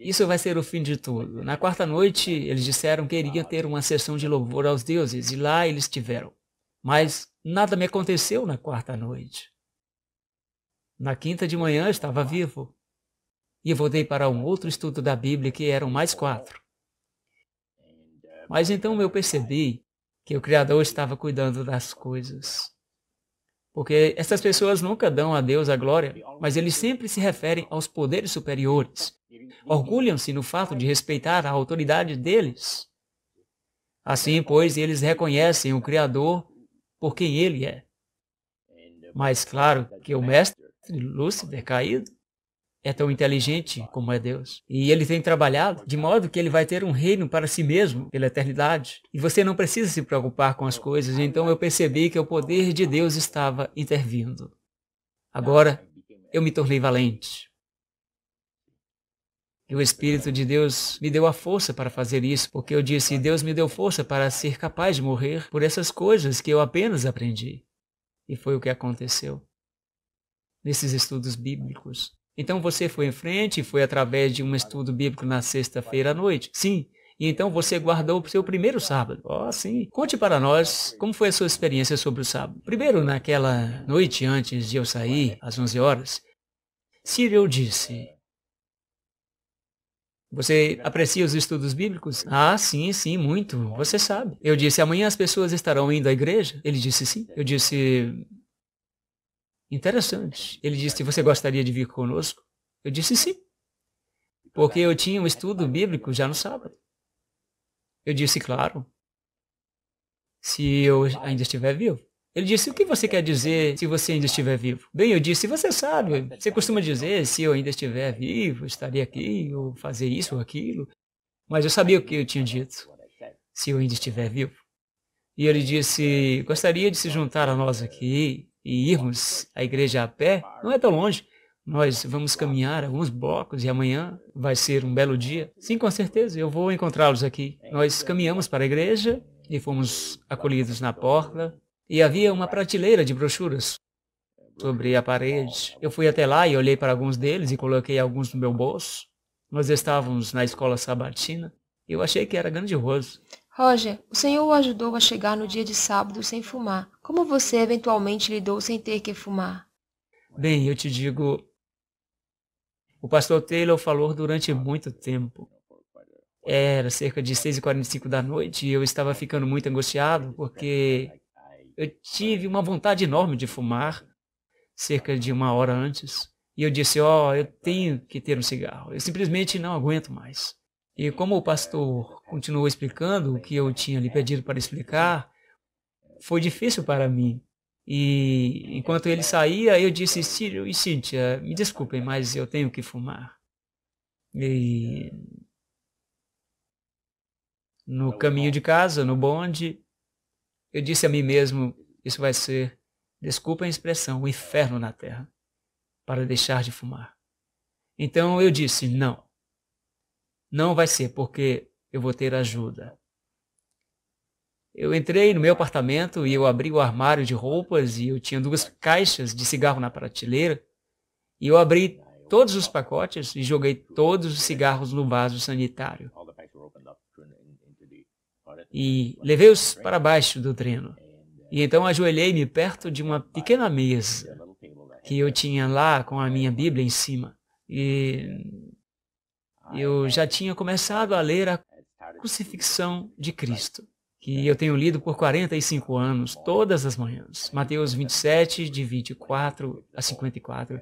isso vai ser o fim de tudo. Na quarta noite, eles disseram que iriam ter uma sessão de louvor aos deuses, e lá eles tiveram. Mas nada me aconteceu na quarta noite. Na quinta de manhã estava vivo. E voltei para um outro estudo da Bíblia que eram mais quatro. Mas então eu percebi que o Criador estava cuidando das coisas. Porque essas pessoas nunca dão a Deus a glória, mas eles sempre se referem aos poderes superiores. Orgulham-se no fato de respeitar a autoridade deles. Assim, pois, eles reconhecem o Criador por quem ele é. Mas claro que o mestre Lúcifer caído é tão inteligente como é Deus. E ele tem trabalhado de modo que ele vai ter um reino para si mesmo pela eternidade. E você não precisa se preocupar com as coisas. Então eu percebi que o poder de Deus estava intervindo. Agora eu me tornei valente. E o Espírito de Deus me deu a força para fazer isso, porque eu disse: Deus me deu força para ser capaz de morrer por essas coisas que eu apenas aprendi. E foi o que aconteceu nesses estudos bíblicos. Então você foi em frente, e foi através de um estudo bíblico na sexta-feira à noite. Sim, e então você guardou o seu primeiro sábado. Oh, sim. Conte para nós como foi a sua experiência sobre o sábado. Primeiro, naquela noite antes de eu sair, às 11 horas, Cyril disse, você aprecia os estudos bíblicos? Ah, sim, sim, muito. Você sabe. Eu disse, amanhã as pessoas estarão indo à igreja? Ele disse, sim. Eu disse, interessante. Ele disse, você gostaria de vir conosco? Eu disse, sim. Porque eu tinha um estudo bíblico já no sábado. Eu disse, claro. Se eu ainda estiver vivo. Ele disse: O que você quer dizer se você ainda estiver vivo? Bem, eu disse: Você sabe, você costuma dizer se eu ainda estiver vivo, estaria aqui, ou fazer isso ou aquilo. Mas eu sabia o que eu tinha dito, se eu ainda estiver vivo. E ele disse: Gostaria de se juntar a nós aqui e irmos à igreja a pé? Não é tão longe. Nós vamos caminhar alguns blocos e amanhã vai ser um belo dia. Sim, com certeza, eu vou encontrá-los aqui. Nós caminhamos para a igreja e fomos acolhidos na porta e havia uma prateleira de brochuras sobre a parede. Eu fui até lá e olhei para alguns deles e coloquei alguns no meu bolso. Nós estávamos na escola sabatina e eu achei que era grandioso. Roger, o Senhor o ajudou a chegar no dia de sábado sem fumar. Como você eventualmente lidou sem ter que fumar? Bem, eu te digo. O pastor Taylor falou durante muito tempo. Era cerca de 6h45 da noite e eu estava ficando muito angustiado porque eu tive uma vontade enorme de fumar cerca de uma hora antes. E eu disse, ó, oh, eu tenho que ter um cigarro. Eu simplesmente não aguento mais. E como o pastor continuou explicando o que eu tinha lhe pedido para explicar, foi difícil para mim. E enquanto ele saía, eu disse, Círio e Cíntia, me desculpem, mas eu tenho que fumar. E no caminho de casa, no bonde, eu disse a mim mesmo: isso vai ser, desculpa a expressão, o um inferno na terra, para deixar de fumar. Então eu disse: não. Não vai ser, porque eu vou ter ajuda. Eu entrei no meu apartamento e eu abri o armário de roupas e eu tinha duas caixas de cigarro na prateleira. E eu abri todos os pacotes e joguei todos os cigarros no vaso sanitário e levei-os para baixo do treno. E então ajoelhei-me perto de uma pequena mesa que eu tinha lá com a minha Bíblia em cima. E eu já tinha começado a ler a crucifixão de Cristo, que eu tenho lido por 45 anos, todas as manhãs. Mateus 27, de 24 a 54.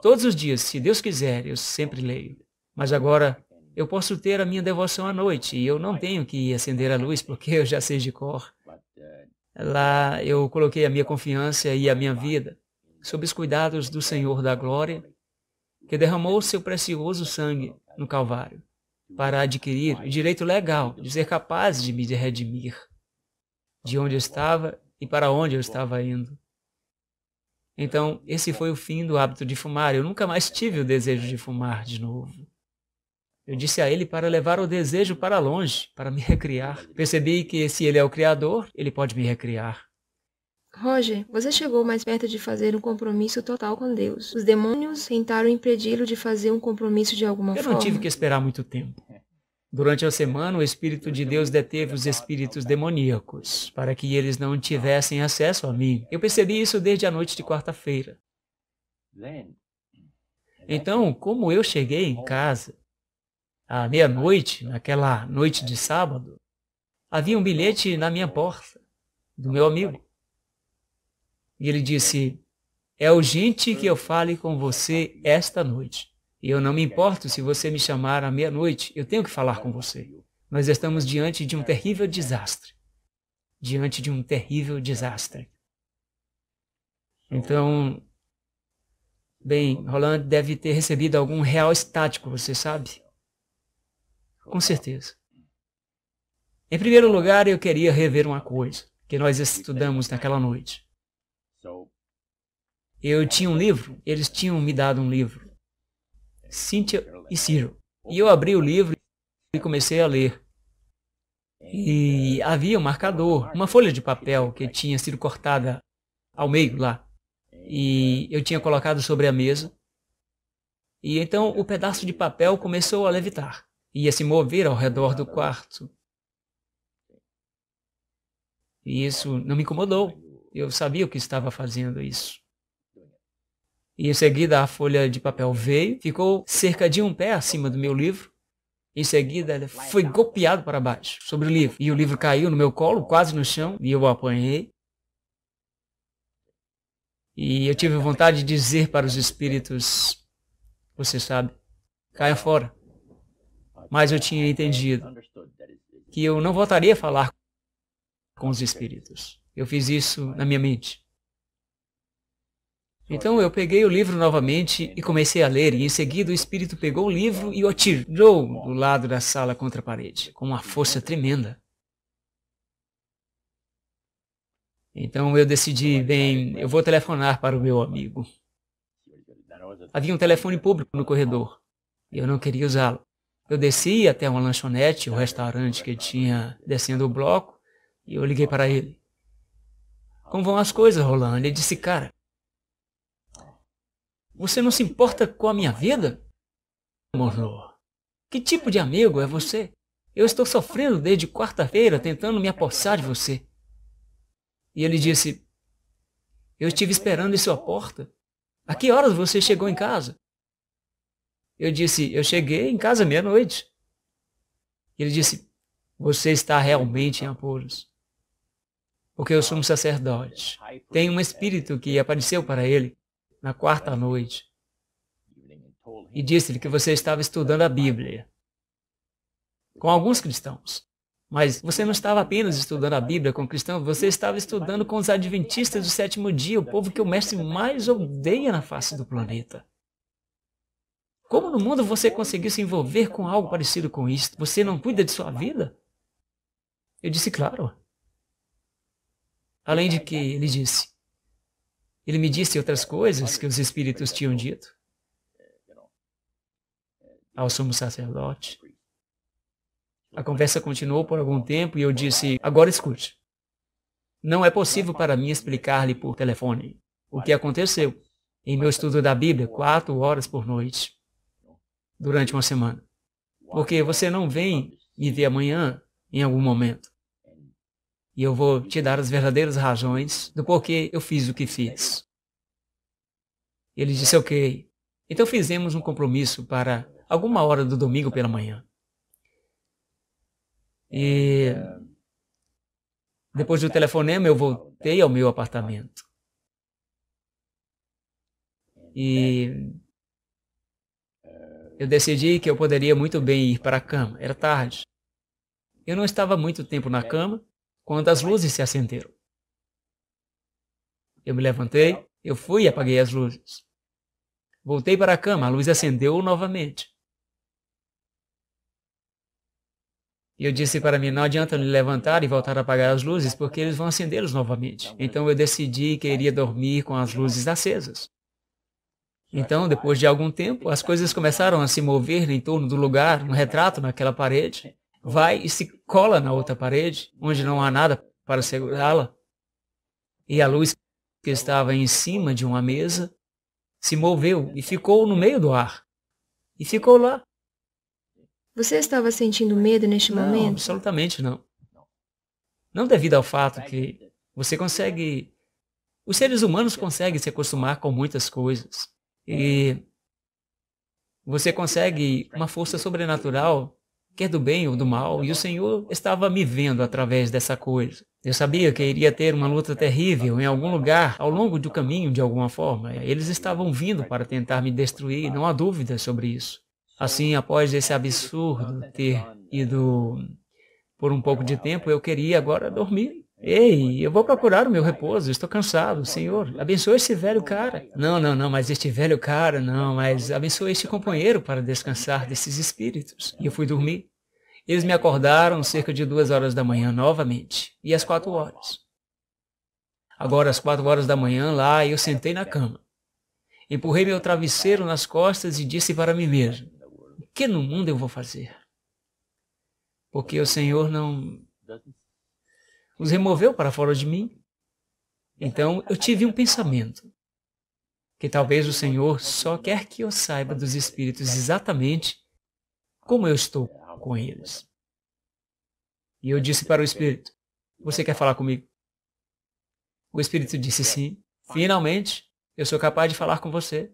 Todos os dias, se Deus quiser, eu sempre leio. Mas agora eu posso ter a minha devoção à noite e eu não tenho que acender a luz porque eu já sei de cor. Lá eu coloquei a minha confiança e a minha vida sob os cuidados do Senhor da Glória, que derramou seu precioso sangue no Calvário para adquirir o direito legal de ser capaz de me redimir de onde eu estava e para onde eu estava indo. Então, esse foi o fim do hábito de fumar. Eu nunca mais tive o desejo de fumar de novo. Eu disse a ele para levar o desejo para longe, para me recriar. Percebi que se ele é o Criador, ele pode me recriar. Roger, você chegou mais perto de fazer um compromisso total com Deus. Os demônios tentaram impedi-lo de fazer um compromisso de alguma forma. Eu não forma. tive que esperar muito tempo. Durante a semana, o Espírito de Deus deteve os espíritos demoníacos, para que eles não tivessem acesso a mim. Eu percebi isso desde a noite de quarta-feira. Então, como eu cheguei em casa, à meia-noite, naquela noite de sábado, havia um bilhete na minha porta, do meu amigo. E ele disse: É urgente que eu fale com você esta noite. E eu não me importo se você me chamar à meia-noite, eu tenho que falar com você. Nós estamos diante de um terrível desastre. Diante de um terrível desastre. Então, bem, Roland deve ter recebido algum real estático, você sabe? Com certeza. Em primeiro lugar, eu queria rever uma coisa que nós estudamos naquela noite. Eu tinha um livro, eles tinham me dado um livro. Cynthia e Ciro. E eu abri o livro e comecei a ler. E havia um marcador, uma folha de papel que tinha sido cortada ao meio lá. E eu tinha colocado sobre a mesa. E então o pedaço de papel começou a levitar ia se mover ao redor do quarto. E isso não me incomodou. Eu sabia o que estava fazendo isso. E em seguida a folha de papel veio, ficou cerca de um pé acima do meu livro. Em seguida ela foi golpeado para baixo sobre o livro. E o livro caiu no meu colo, quase no chão, e eu o apanhei. E eu tive vontade de dizer para os espíritos: Você sabe, caia fora. Mas eu tinha entendido que eu não voltaria a falar com os espíritos. Eu fiz isso na minha mente. Então eu peguei o livro novamente e comecei a ler, e em seguida o espírito pegou o livro e o atirou do lado da sala contra a parede, com uma força tremenda. Então eu decidi, bem, eu vou telefonar para o meu amigo. Havia um telefone público no corredor, e eu não queria usá-lo. Eu desci até uma lanchonete, o um restaurante que tinha descendo o bloco, e eu liguei para ele. Como vão as coisas, Roland? Ele disse, cara, você não se importa com a minha vida? Monor, que tipo de amigo é você? Eu estou sofrendo desde quarta-feira tentando me apossar de você. E ele disse, eu estive esperando em sua porta. A que horas você chegou em casa? Eu disse, eu cheguei em casa meia-noite. Ele disse, você está realmente em apuros. Porque eu sou um sacerdote. Tem um espírito que apareceu para ele na quarta noite e disse-lhe que você estava estudando a Bíblia com alguns cristãos. Mas você não estava apenas estudando a Bíblia com cristãos, você estava estudando com os adventistas do sétimo dia, o povo que o mestre mais odeia na face do planeta. Como no mundo você conseguiu se envolver com algo parecido com isso? Você não cuida de sua vida? Eu disse, claro. Além de que ele disse, ele me disse outras coisas que os espíritos tinham dito ao sumo sacerdote. A conversa continuou por algum tempo e eu disse: Agora escute. Não é possível para mim explicar-lhe por telefone o que aconteceu em meu estudo da Bíblia quatro horas por noite durante uma semana. Porque você não vem me ver amanhã em algum momento. E eu vou te dar as verdadeiras razões do porquê eu fiz o que fiz. Ele disse, ok. Então fizemos um compromisso para alguma hora do domingo pela manhã. E depois do telefonema, eu voltei ao meu apartamento. E eu decidi que eu poderia muito bem ir para a cama. Era tarde. Eu não estava muito tempo na cama quando as luzes se acenderam. Eu me levantei, eu fui e apaguei as luzes. Voltei para a cama, a luz acendeu novamente. E eu disse para mim, não adianta me levantar e voltar a apagar as luzes, porque eles vão acendê-los novamente. Então eu decidi que iria dormir com as luzes acesas. Então, depois de algum tempo, as coisas começaram a se mover em torno do lugar, um retrato naquela parede, vai e se cola na outra parede, onde não há nada para segurá-la. E a luz que estava em cima de uma mesa se moveu e ficou no meio do ar. E ficou lá. Você estava sentindo medo neste não, momento? Absolutamente não. Não devido ao fato que você consegue. Os seres humanos conseguem se acostumar com muitas coisas. E você consegue uma força sobrenatural, quer do bem ou do mal, e o Senhor estava me vendo através dessa coisa. Eu sabia que iria ter uma luta terrível em algum lugar ao longo do caminho, de alguma forma. Eles estavam vindo para tentar me destruir, não há dúvida sobre isso. Assim, após esse absurdo ter ido por um pouco de tempo, eu queria agora dormir. Ei, eu vou procurar o meu repouso, estou cansado, Senhor. Abençoa este velho cara. Não, não, não, mas este velho cara, não, mas abençoa este companheiro para descansar desses espíritos. E eu fui dormir. Eles me acordaram cerca de duas horas da manhã novamente, e às quatro horas. Agora, às quatro horas da manhã, lá eu sentei na cama. Empurrei meu travesseiro nas costas e disse para mim mesmo, o que no mundo eu vou fazer? Porque o Senhor não os removeu para fora de mim. Então eu tive um pensamento que talvez o Senhor só quer que eu saiba dos espíritos exatamente como eu estou com eles. E eu disse para o espírito: Você quer falar comigo? O espírito disse sim. Finalmente, eu sou capaz de falar com você.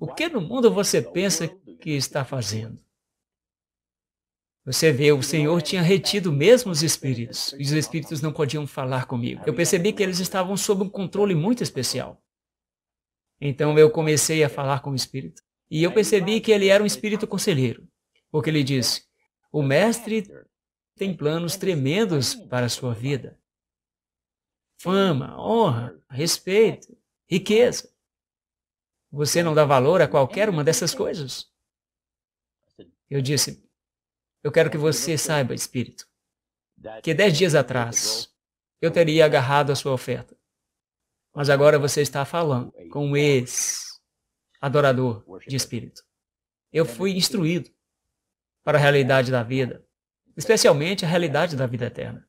O que no mundo você pensa que está fazendo? Você vê, o Senhor tinha retido mesmo os espíritos, e os espíritos não podiam falar comigo. Eu percebi que eles estavam sob um controle muito especial. Então eu comecei a falar com o espírito, e eu percebi que ele era um espírito conselheiro, porque ele disse: O mestre tem planos tremendos para a sua vida. Fama, honra, respeito, riqueza. Você não dá valor a qualquer uma dessas coisas? Eu disse, eu quero que você saiba, Espírito, que dez dias atrás eu teria agarrado a sua oferta. Mas agora você está falando com um ex-adorador de Espírito. Eu fui instruído para a realidade da vida, especialmente a realidade da vida eterna.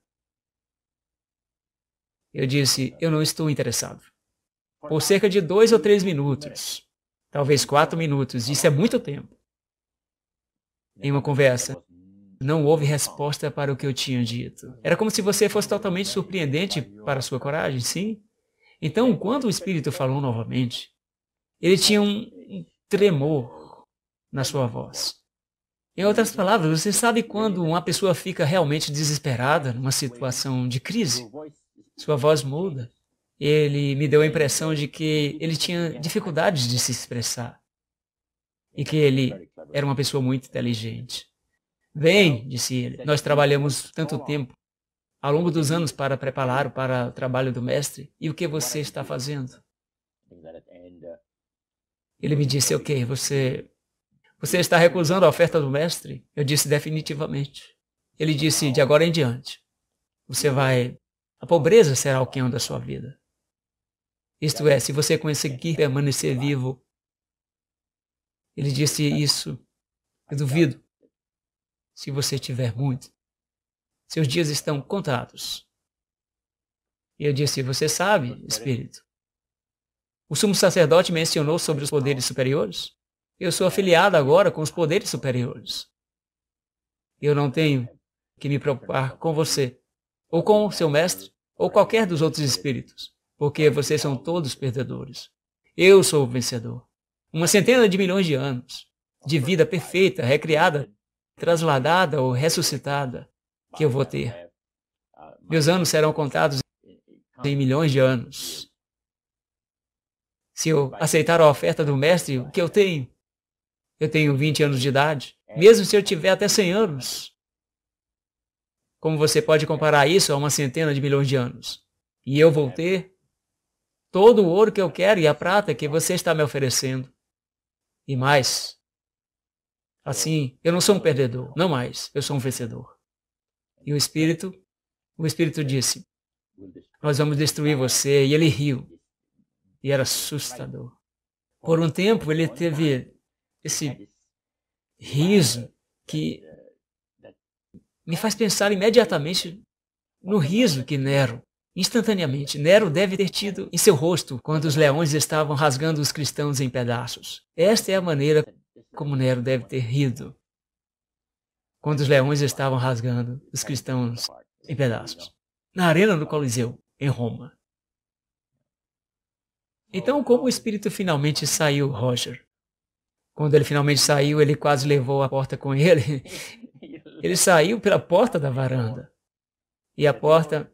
Eu disse, eu não estou interessado. Por cerca de dois ou três minutos, talvez quatro minutos, isso é muito tempo. Em uma conversa, não houve resposta para o que eu tinha dito. Era como se você fosse totalmente surpreendente para sua coragem, sim? Então, quando o Espírito falou novamente, ele tinha um tremor na sua voz. Em outras palavras, você sabe quando uma pessoa fica realmente desesperada numa situação de crise? Sua voz muda. Ele me deu a impressão de que ele tinha dificuldades de se expressar e que ele era uma pessoa muito inteligente. Vem, então, disse ele, nós trabalhamos tanto tempo ao longo dos anos uhum. para preparar para o trabalho do mestre. E o que você está fazendo? Ele me disse, ok, uhum. você, você está recusando a oferta do mestre? Eu disse, definitivamente. Ele disse, de agora em diante, você vai, a pobreza será o quinhão da sua vida. Isto é, se você conseguir permanecer vivo. Ele disse isso, eu duvido, se você tiver muito. Seus dias estão contados. E eu disse: Você sabe, Espírito? O sumo sacerdote mencionou sobre os poderes superiores. Eu sou afiliado agora com os poderes superiores. Eu não tenho que me preocupar com você, ou com o seu mestre, ou qualquer dos outros espíritos, porque vocês são todos perdedores. Eu sou o vencedor. Uma centena de milhões de anos de vida perfeita, recriada trasladada ou ressuscitada que eu vou ter. Né? Ah, Meus anos serão contados em milhões de anos. Se eu aceitar a oferta do mestre, o que eu tenho? Eu tenho 20 anos de idade, é. mesmo se eu tiver até 100 anos. Como você pode é. comparar isso a uma centena de milhões de anos? E eu vou é. ter todo o ouro que eu quero e a prata que você está me oferecendo. E mais, Assim, eu não sou um perdedor, não mais, eu sou um vencedor. E o Espírito, o Espírito disse, nós vamos destruir você. E ele riu. E era assustador. Por um tempo, ele teve esse riso que me faz pensar imediatamente no riso que Nero, instantaneamente, Nero deve ter tido em seu rosto quando os leões estavam rasgando os cristãos em pedaços. Esta é a maneira como Nero deve ter rido quando os leões estavam rasgando os cristãos em pedaços na arena do Coliseu, em Roma. Então, como o espírito finalmente saiu, Roger? Quando ele finalmente saiu, ele quase levou a porta com ele. Ele saiu pela porta da varanda. E a porta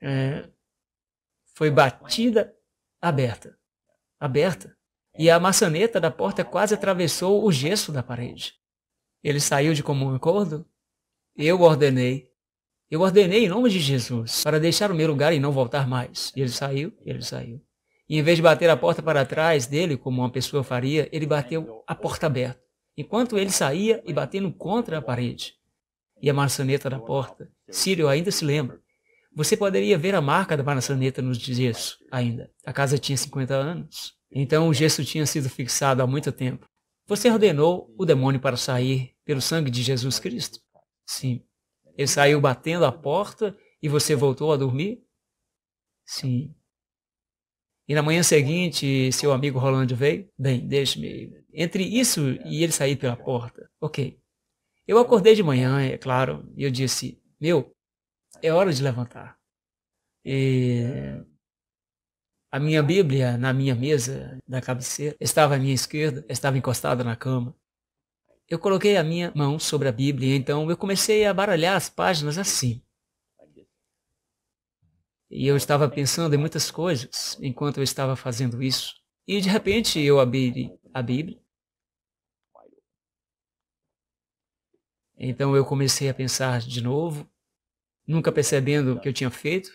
é, foi batida aberta. Aberta e a maçaneta da porta quase atravessou o gesso da parede. Ele saiu de comum acordo? Eu ordenei. Eu ordenei em nome de Jesus para deixar o meu lugar e não voltar mais. E ele saiu, ele saiu. E em vez de bater a porta para trás dele, como uma pessoa faria, ele bateu a porta aberta, enquanto ele saía e batendo contra a parede. E a maçaneta da porta. Sírio ainda se lembra. Você poderia ver a marca da maçaneta nos gesso ainda. A casa tinha 50 anos. Então o gesso tinha sido fixado há muito tempo. Você ordenou o demônio para sair pelo sangue de Jesus Cristo? Sim. Ele saiu batendo a porta e você voltou a dormir? Sim. E na manhã seguinte, seu amigo Rolando veio? Bem, deixe-me. Entre isso e ele sair pela porta. Ok. Eu acordei de manhã, é claro, e eu disse: Meu, é hora de levantar. E a minha Bíblia na minha mesa da cabeceira estava à minha esquerda, estava encostada na cama. Eu coloquei a minha mão sobre a Bíblia, então eu comecei a baralhar as páginas assim. E eu estava pensando em muitas coisas enquanto eu estava fazendo isso. E de repente eu abri a Bíblia. Então eu comecei a pensar de novo, nunca percebendo o que eu tinha feito.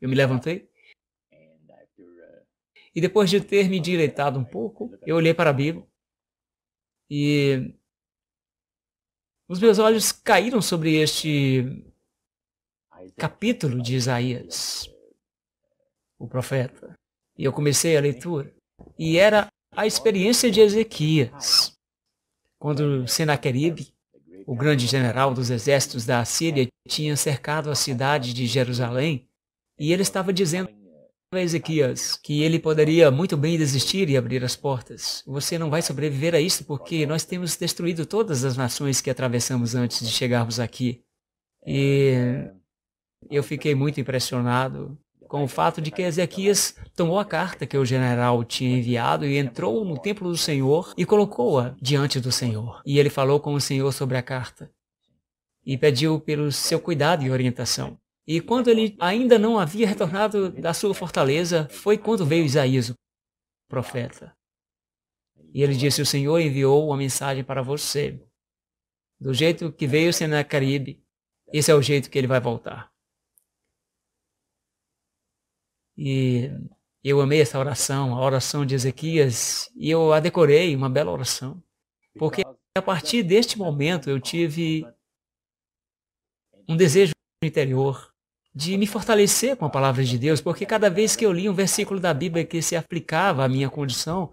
Eu me levantei e depois de ter me direitado um pouco, eu olhei para a Bíblia e os meus olhos caíram sobre este capítulo de Isaías, o profeta. E eu comecei a leitura. E era a experiência de Ezequias, quando Senaqueribe, o grande general dos exércitos da Assíria, tinha cercado a cidade de Jerusalém, e ele estava dizendo é Ezequias que ele poderia muito bem desistir e abrir as portas. Você não vai sobreviver a isso porque nós temos destruído todas as nações que atravessamos antes de chegarmos aqui. E eu fiquei muito impressionado com o fato de que Ezequias tomou a carta que o general tinha enviado e entrou no templo do Senhor e colocou-a diante do Senhor. E ele falou com o Senhor sobre a carta e pediu pelo seu cuidado e orientação. E quando ele ainda não havia retornado da sua fortaleza, foi quando veio Isaías, o profeta. E ele disse: O Senhor enviou uma mensagem para você. Do jeito que veio Senacaribe, esse é o jeito que ele vai voltar. E eu amei essa oração, a oração de Ezequias, e eu a decorei, uma bela oração. Porque a partir deste momento eu tive um desejo interior de me fortalecer com a palavra de Deus, porque cada vez que eu li um versículo da Bíblia que se aplicava à minha condição,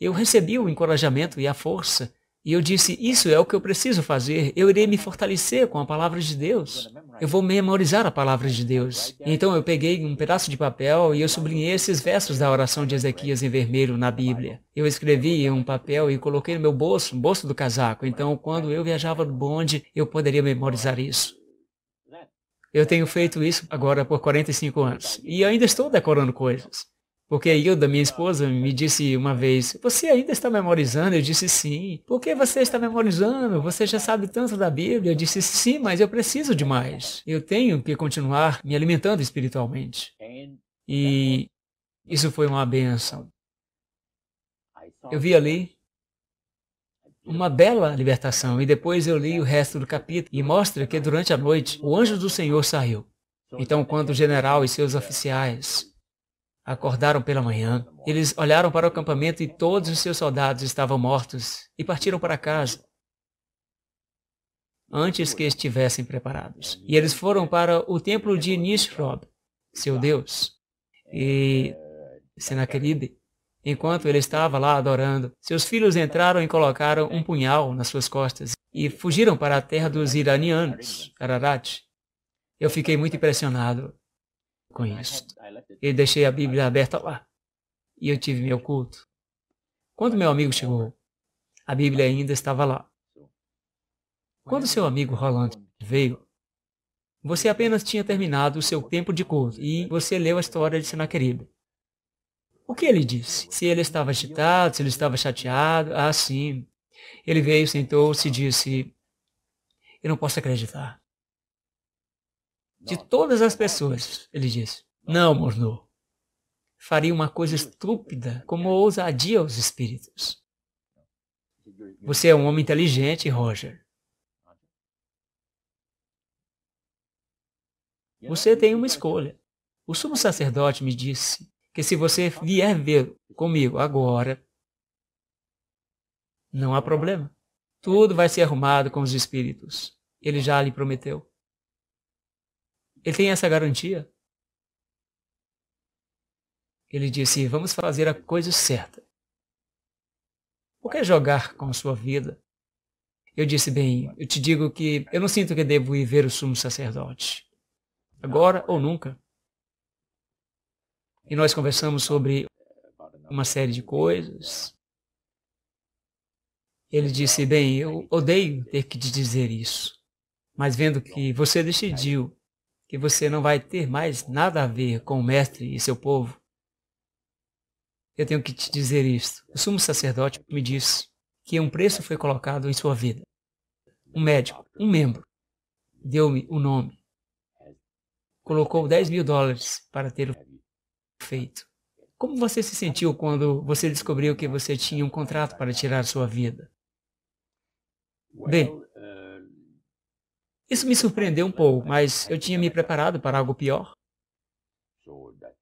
eu recebi o encorajamento e a força. E eu disse: Isso é o que eu preciso fazer. Eu irei me fortalecer com a palavra de Deus. Eu vou memorizar a palavra de Deus. Então eu peguei um pedaço de papel e eu sublinhei esses versos da oração de Ezequias em vermelho na Bíblia. Eu escrevi em um papel e coloquei no meu bolso, no bolso do casaco. Então, quando eu viajava no bonde, eu poderia memorizar isso. Eu tenho feito isso agora por 45 anos e ainda estou decorando coisas. Porque a Hilda, minha esposa, me disse uma vez, você ainda está memorizando? Eu disse sim. Por que você está memorizando? Você já sabe tanto da Bíblia? Eu disse sim, mas eu preciso de mais. Eu tenho que continuar me alimentando espiritualmente. E isso foi uma benção. Eu vi ali uma bela libertação. E depois eu li o resto do capítulo e mostra que durante a noite o anjo do Senhor saiu. Então, quando o general e seus oficiais acordaram pela manhã, eles olharam para o acampamento e todos os seus soldados estavam mortos e partiram para casa antes que estivessem preparados. E eles foram para o templo de Nishrob, seu Deus, e Senaqueribe, Enquanto ele estava lá adorando, seus filhos entraram e colocaram um punhal nas suas costas e fugiram para a terra dos iranianos, Ararat. Eu fiquei muito impressionado com isso. E deixei a Bíblia aberta lá. E eu tive meu culto. Quando meu amigo chegou, a Bíblia ainda estava lá. Quando seu amigo Roland veio, você apenas tinha terminado o seu tempo de culto e você leu a história de Senaqueribe o que ele disse? Se ele estava agitado, se ele estava chateado? Ah, sim. Ele veio, sentou-se e disse: Eu não posso acreditar. De todas as pessoas, ele disse: Não, Morno. Faria uma coisa estúpida como ousadia aos espíritos. Você é um homem inteligente, Roger. Você tem uma escolha. O sumo sacerdote me disse que se você vier ver comigo agora, não há problema. Tudo vai ser arrumado com os espíritos. Ele já lhe prometeu. Ele tem essa garantia. Ele disse: vamos fazer a coisa certa. Por que jogar com sua vida? Eu disse: bem, eu te digo que eu não sinto que devo ir ver o sumo sacerdote. Agora ou nunca e nós conversamos sobre uma série de coisas. Ele disse: Bem, eu odeio ter que te dizer isso, mas vendo que você decidiu que você não vai ter mais nada a ver com o Mestre e seu povo, eu tenho que te dizer isto. O sumo sacerdote me disse que um preço foi colocado em sua vida. Um médico, um membro, deu-me o um nome. Colocou 10 mil dólares para ter o como você se sentiu quando você descobriu que você tinha um contrato para tirar sua vida? Bem, isso me surpreendeu um pouco, mas eu tinha me preparado para algo pior.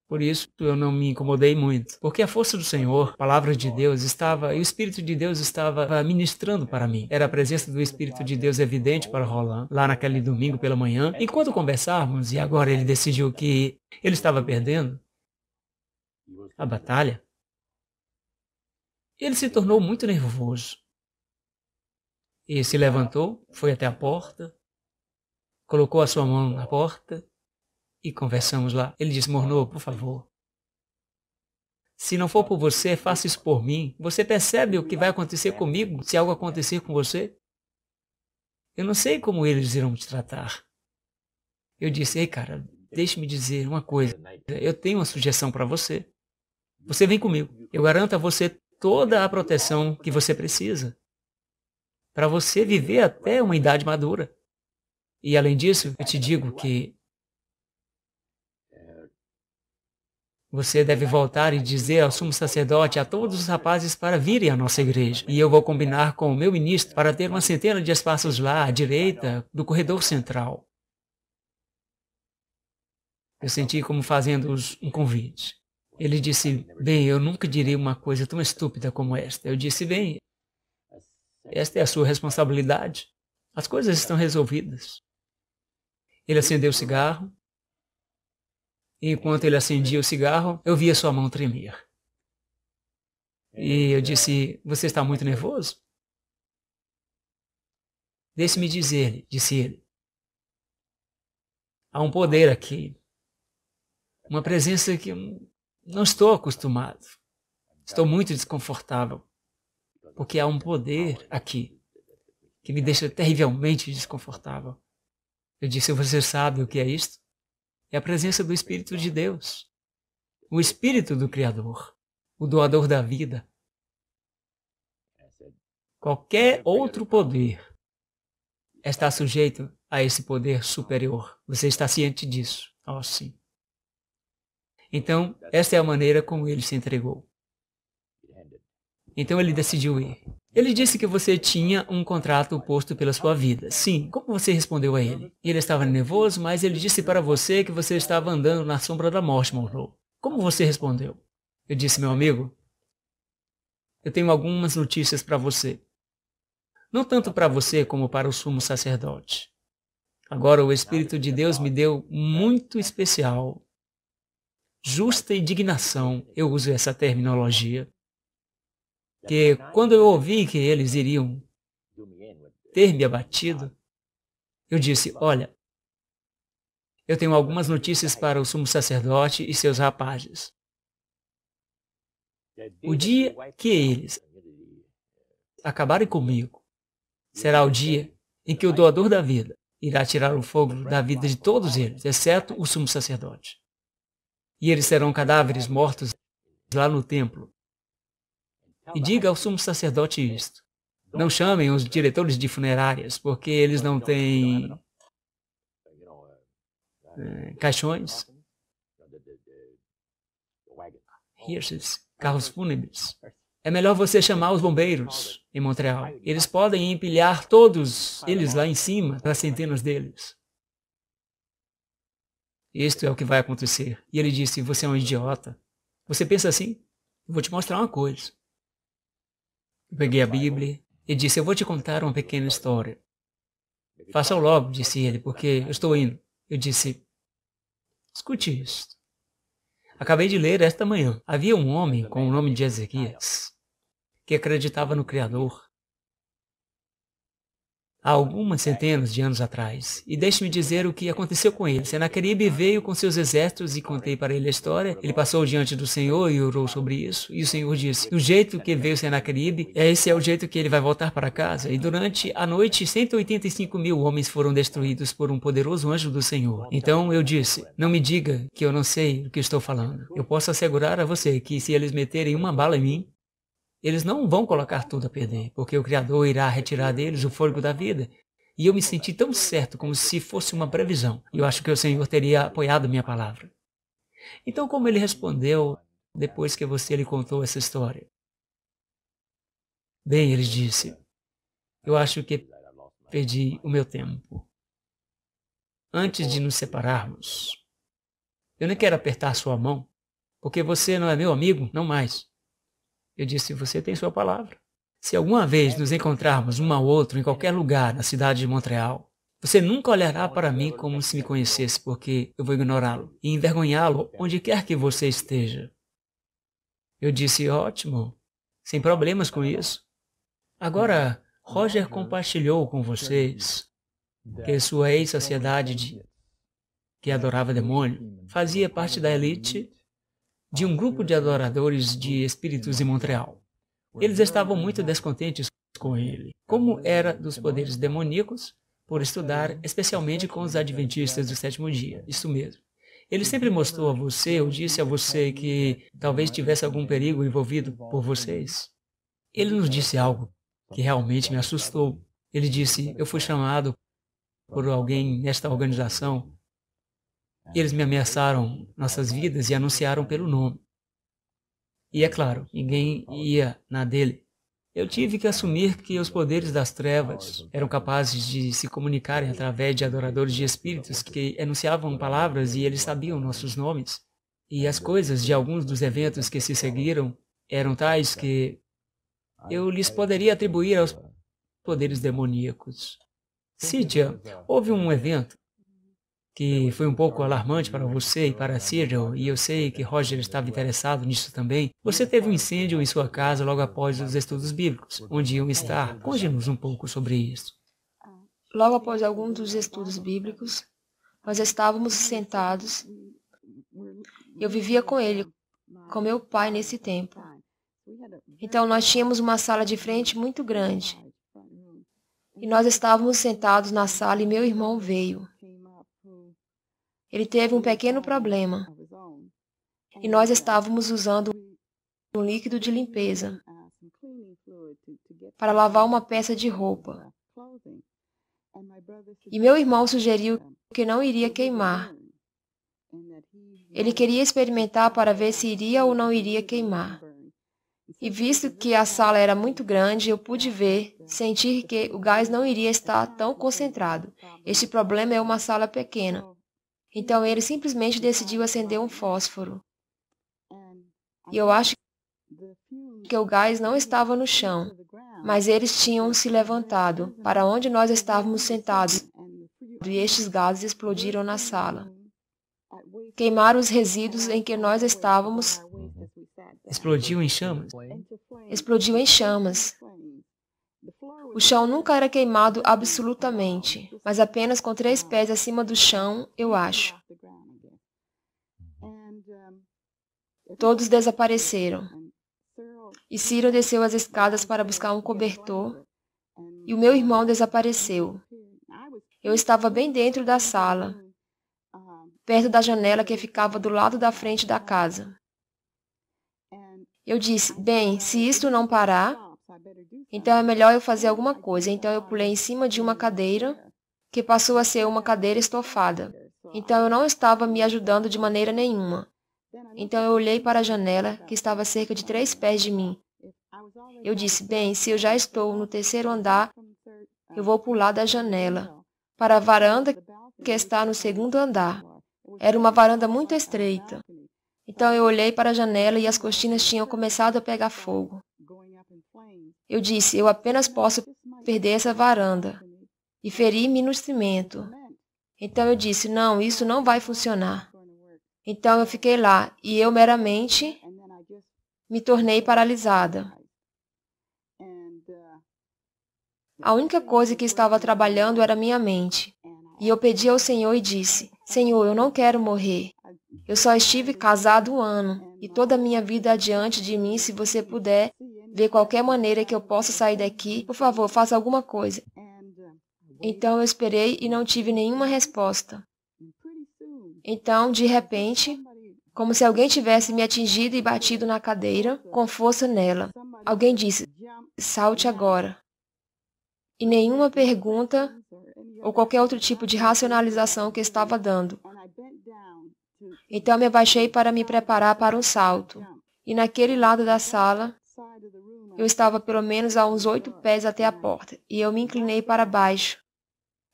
Por isso eu não me incomodei muito, porque a força do Senhor, a palavra de Deus estava, e o Espírito de Deus estava ministrando para mim. Era a presença do Espírito de Deus evidente para Roland, lá naquele domingo pela manhã. Enquanto conversávamos, e agora ele decidiu que ele estava perdendo, a batalha, ele se tornou muito nervoso. E se levantou, foi até a porta, colocou a sua mão na porta e conversamos lá. Ele disse: "Mornô, por favor. Se não for por você, faça isso por mim. Você percebe o que vai acontecer comigo se algo acontecer com você? Eu não sei como eles irão te tratar. Eu disse: Ei, cara, deixe-me dizer uma coisa. Eu tenho uma sugestão para você. Você vem comigo. Eu garanto a você toda a proteção que você precisa para você viver até uma idade madura. E além disso, eu te digo que Você deve voltar e dizer ao sumo sacerdote, a todos os rapazes para virem à nossa igreja. E eu vou combinar com o meu ministro para ter uma centena de espaços lá à direita do corredor central. Eu senti como fazendo um convite. Ele disse: Bem, eu nunca diria uma coisa tão estúpida como esta. Eu disse: Bem, esta é a sua responsabilidade. As coisas estão resolvidas. Ele acendeu o cigarro. enquanto ele acendia o cigarro, eu via sua mão tremer. E eu disse: Você está muito nervoso? Deixe-me dizer disse ele. Há um poder aqui. Uma presença que não estou acostumado. Estou muito desconfortável. Porque há um poder aqui que me deixa terrivelmente desconfortável. Eu disse: Você sabe o que é isto? É a presença do Espírito de Deus, o Espírito do Criador, o doador da vida. Qualquer outro poder está sujeito a esse poder superior. Você está ciente disso? Oh, sim. Então, esta é a maneira como ele se entregou. Então ele decidiu ir. Ele disse que você tinha um contrato posto pela sua vida. Sim, como você respondeu a ele? Ele estava nervoso, mas ele disse para você que você estava andando na sombra da morte, Monroe. Como você respondeu? Eu disse, meu amigo, eu tenho algumas notícias para você. Não tanto para você como para o sumo sacerdote. Agora o Espírito de Deus me deu muito especial justa indignação, eu uso essa terminologia, que quando eu é ouvi que eles iriam é ter me abatido, eu disse: Olha, eu tenho algumas notícias para o sumo sacerdote e seus rapazes. É o dia que eles acabarem comigo será o dia em que o doador da vida irá tirar o fogo da vida de todos eles, exceto o sumo sacerdote e eles serão cadáveres mortos lá no templo. E diga ao sumo sacerdote isto. Não chamem os diretores de funerárias, porque eles não têm é, caixões, hearses, carros fúnebres. É melhor você chamar os bombeiros em Montreal. Eles podem empilhar todos eles lá em cima, para centenas deles. Isto é o que vai acontecer. E ele disse: Você é um idiota. Você pensa assim? Eu vou te mostrar uma coisa. Eu peguei a Bíblia e disse: Eu vou te contar uma pequena história. Faça logo, disse ele, porque eu estou indo. Eu disse: Escute isso. Acabei de ler esta manhã. Havia um homem com o nome de Ezequias que acreditava no Criador há algumas centenas de anos atrás. E deixe-me dizer o que aconteceu com ele. Senaqueribe veio com seus exércitos e contei para ele a história. Ele passou diante do Senhor e orou sobre isso. E o Senhor disse, do jeito que veio Senaqueribe, esse é o jeito que ele vai voltar para casa. E durante a noite, 185 mil homens foram destruídos por um poderoso anjo do Senhor. Então eu disse, não me diga que eu não sei o que estou falando. Eu posso assegurar a você que se eles meterem uma bala em mim, eles não vão colocar tudo a perder, porque o Criador irá retirar deles o fôlego da vida. E eu me senti tão certo como se fosse uma previsão. E eu acho que o Senhor teria apoiado minha palavra. Então, como ele respondeu depois que você lhe contou essa história? Bem, ele disse: Eu acho que perdi o meu tempo. Antes de nos separarmos, eu nem quero apertar sua mão, porque você não é meu amigo, não mais. Eu disse: Você tem sua palavra. Se alguma vez nos encontrarmos um ao outro em qualquer lugar na cidade de Montreal, você nunca olhará para mim como se me conhecesse, porque eu vou ignorá-lo e envergonhá-lo onde quer que você esteja. Eu disse: Ótimo, sem problemas com isso. Agora, Roger compartilhou com vocês que sua ex-sociedade que adorava demônio fazia parte da elite de um grupo de adoradores de espíritos em Montreal. Eles estavam muito descontentes com ele, como era dos poderes demoníacos, por estudar especialmente com os adventistas do sétimo dia, isso mesmo. Ele sempre mostrou a você ou disse a você que talvez tivesse algum perigo envolvido por vocês. Ele nos disse algo que realmente me assustou. Ele disse: Eu fui chamado por alguém nesta organização eles me ameaçaram nossas vidas e anunciaram pelo nome. E é claro, ninguém ia na dele. Eu tive que assumir que os poderes das trevas eram capazes de se comunicarem através de adoradores de espíritos que enunciavam palavras e eles sabiam nossos nomes. E as coisas de alguns dos eventos que se seguiram eram tais que eu lhes poderia atribuir aos poderes demoníacos. Sidia, houve um evento que é foi um pouco né? alarmante para você e para Cyril, e eu sei que Roger estava interessado nisso também, você teve um incêndio em sua casa logo após os estudos bíblicos, onde iam estar. É, Conte-nos é. um pouco sobre isso. Ah, logo após alguns dos estudos bíblicos, nós estávamos sentados. Eu vivia com ele, com meu pai nesse tempo. Então nós tínhamos uma sala de frente muito grande. E nós estávamos sentados na sala e meu irmão veio. Ele teve um pequeno problema e nós estávamos usando um líquido de limpeza para lavar uma peça de roupa. E meu irmão sugeriu que não iria queimar. Ele queria experimentar para ver se iria ou não iria queimar. E visto que a sala era muito grande, eu pude ver, sentir que o gás não iria estar tão concentrado. Este problema é uma sala pequena. Então ele simplesmente decidiu acender um fósforo. E eu acho que o gás não estava no chão, mas eles tinham se levantado para onde nós estávamos sentados, e estes gases explodiram na sala. Queimaram os resíduos em que nós estávamos. Explodiu em chamas? Explodiu em chamas. O chão nunca era queimado absolutamente, mas apenas com três pés acima do chão, eu acho. Todos desapareceram. E Ciro desceu as escadas para buscar um cobertor, e o meu irmão desapareceu. Eu estava bem dentro da sala, perto da janela que ficava do lado da frente da casa. Eu disse: Bem, se isto não parar, então é melhor eu fazer alguma coisa. Então eu pulei em cima de uma cadeira, que passou a ser uma cadeira estofada. Então eu não estava me ajudando de maneira nenhuma. Então eu olhei para a janela, que estava a cerca de três pés de mim. Eu disse, bem, se eu já estou no terceiro andar, eu vou pular da janela para a varanda que está no segundo andar. Era uma varanda muito estreita. Então eu olhei para a janela e as cortinas tinham começado a pegar fogo. Eu disse: Eu apenas posso perder essa varanda. E feri-me no cimento. Então eu disse: Não, isso não vai funcionar. Então eu fiquei lá e eu meramente me tornei paralisada. A única coisa que estava trabalhando era minha mente. E eu pedi ao Senhor e disse: Senhor, eu não quero morrer. Eu só estive casado um ano, e toda a minha vida adiante de mim, se você puder ver qualquer maneira que eu possa sair daqui, por favor, faça alguma coisa. Então eu esperei e não tive nenhuma resposta. Então, de repente, como se alguém tivesse me atingido e batido na cadeira, com força nela. Alguém disse: salte agora. E nenhuma pergunta ou qualquer outro tipo de racionalização que estava dando. Então me abaixei para me preparar para um salto. E naquele lado da sala, eu estava pelo menos a uns oito pés até a porta, e eu me inclinei para baixo.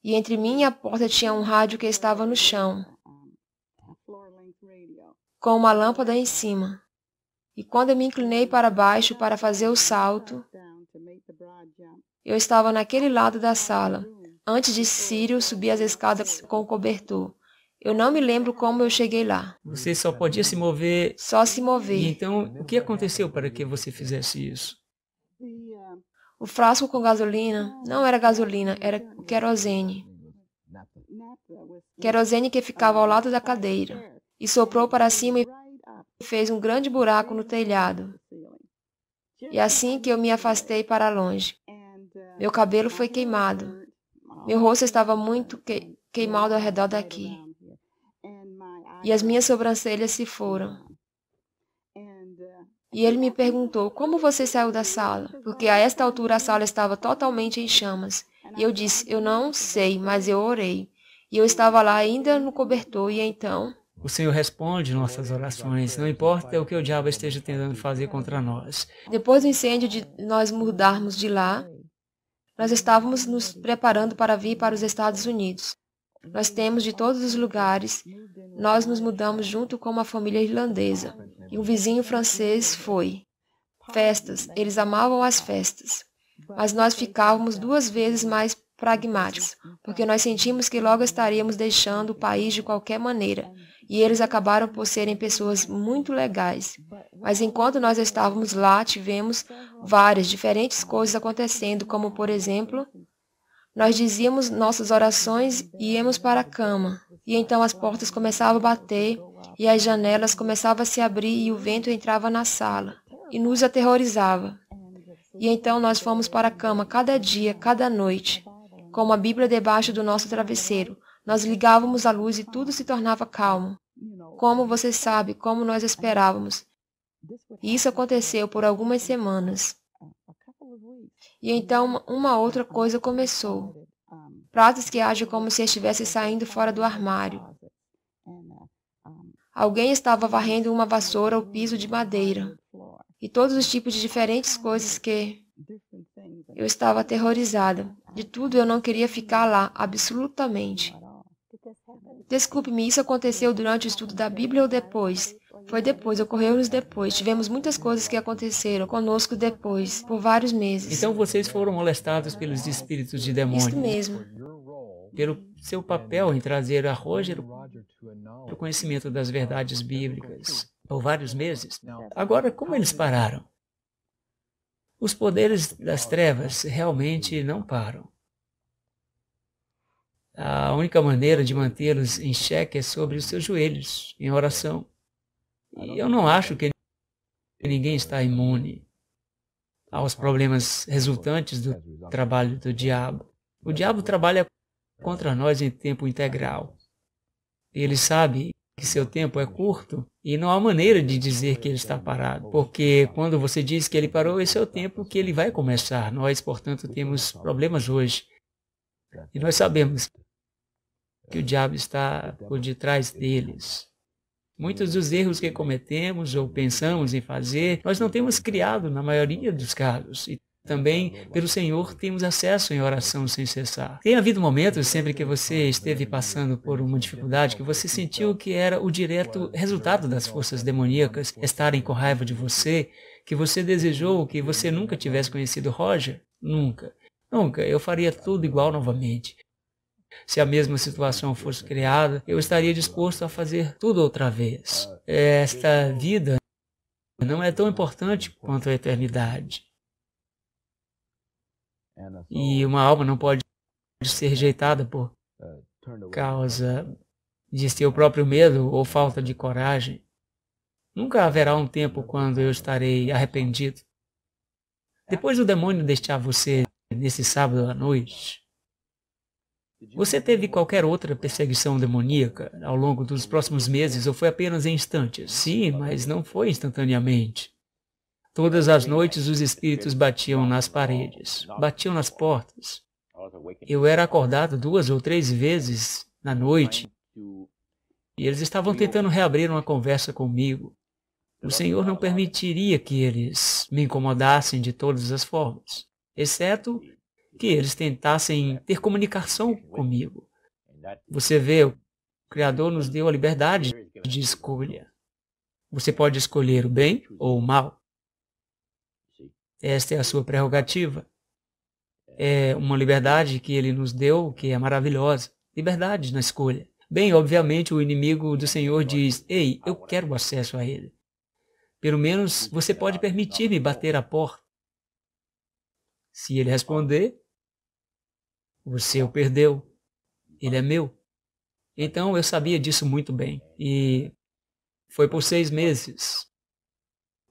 E entre mim e a porta tinha um rádio que estava no chão, com uma lâmpada em cima. E quando eu me inclinei para baixo para fazer o salto, eu estava naquele lado da sala, antes de Círio subir as escadas com o cobertor. Eu não me lembro como eu cheguei lá. Você só podia se mover. Só se mover. E então, o que aconteceu para que você fizesse isso? O frasco com gasolina não era gasolina, era querosene. Querosene que ficava ao lado da cadeira. E soprou para cima e fez um grande buraco no telhado. E assim que eu me afastei para longe, meu cabelo foi queimado. Meu rosto estava muito que queimado ao redor daqui e as minhas sobrancelhas se foram. Uh, e ele me perguntou, como você saiu da sala? Porque a esta altura a sala estava totalmente em chamas. E eu disse, eu não sei, mas eu orei. E eu estava lá ainda no cobertor, e então. O Senhor responde nossas orações, não importa o que o diabo esteja tentando fazer contra nós. Depois do incêndio de nós mudarmos de lá, nós estávamos nos preparando para vir para os Estados Unidos. Nós temos de todos os lugares. Nós nos mudamos junto com uma família irlandesa. E um vizinho francês foi. Festas, eles amavam as festas. Mas nós ficávamos duas vezes mais pragmáticos, porque nós sentimos que logo estaríamos deixando o país de qualquer maneira. E eles acabaram por serem pessoas muito legais. Mas enquanto nós estávamos lá, tivemos várias diferentes coisas acontecendo, como por exemplo, nós dizíamos nossas orações e íamos para a cama. E então as portas começavam a bater e as janelas começavam a se abrir e o vento entrava na sala e nos aterrorizava. E então nós fomos para a cama cada dia, cada noite, com a Bíblia debaixo do nosso travesseiro. Nós ligávamos a luz e tudo se tornava calmo. Como você sabe, como nós esperávamos. E isso aconteceu por algumas semanas. E então uma outra coisa começou. Pratos que agem como se estivessem saindo fora do armário. Alguém estava varrendo uma vassoura ou piso de madeira. E todos os tipos de diferentes coisas que. Eu estava aterrorizada. De tudo eu não queria ficar lá, absolutamente. Desculpe-me, isso aconteceu durante o estudo da Bíblia ou depois? Foi depois, ocorreu-nos depois. Tivemos muitas coisas que aconteceram conosco depois, por vários meses. Então vocês foram molestados pelos espíritos de demônios. Isso mesmo. Pelo seu papel em trazer a Roger o conhecimento das verdades bíblicas por vários meses. Agora, como eles pararam? Os poderes das trevas realmente não param. A única maneira de mantê-los em xeque é sobre os seus joelhos, em oração. E eu não acho que ninguém está imune aos problemas resultantes do trabalho do diabo. O diabo trabalha contra nós em tempo integral. Ele sabe que seu tempo é curto e não há maneira de dizer que ele está parado, porque quando você diz que ele parou, esse é o tempo que ele vai começar. Nós, portanto, temos problemas hoje. E nós sabemos que o diabo está por detrás deles. Muitos dos erros que cometemos ou pensamos em fazer, nós não temos criado na maioria dos casos. E também, pelo Senhor, temos acesso em oração sem cessar. Tem havido momentos, sempre que você esteve passando por uma dificuldade, que você sentiu que era o direto resultado das forças demoníacas estarem com raiva de você, que você desejou que você nunca tivesse conhecido Roger? Nunca. Nunca. Eu faria tudo igual novamente. Se a mesma situação fosse criada, eu estaria disposto a fazer tudo outra vez. Esta vida não é tão importante quanto a eternidade. E uma alma não pode ser rejeitada por causa de seu próprio medo ou falta de coragem. Nunca haverá um tempo quando eu estarei arrependido. Depois do demônio deixar você nesse sábado à noite, você teve qualquer outra perseguição demoníaca ao longo dos próximos meses ou foi apenas em instantes? Sim, mas não foi instantaneamente. Todas as noites os espíritos batiam nas paredes, batiam nas portas. Eu era acordado duas ou três vezes na noite e eles estavam tentando reabrir uma conversa comigo. O Senhor não permitiria que eles me incomodassem de todas as formas, exceto que eles tentassem é. ter comunicação comigo. Você vê, o Criador nos deu a liberdade de escolha. Você pode escolher o bem ou o mal. Esta é a sua prerrogativa. É. é uma liberdade que ele nos deu, que é maravilhosa. Liberdade na escolha. Bem, obviamente, o inimigo do Senhor diz: Ei, eu quero acesso a ele. Pelo menos você pode permitir-me bater a porta. Se ele responder, você O perdeu, ele é meu. Então eu sabia disso muito bem. E foi por seis meses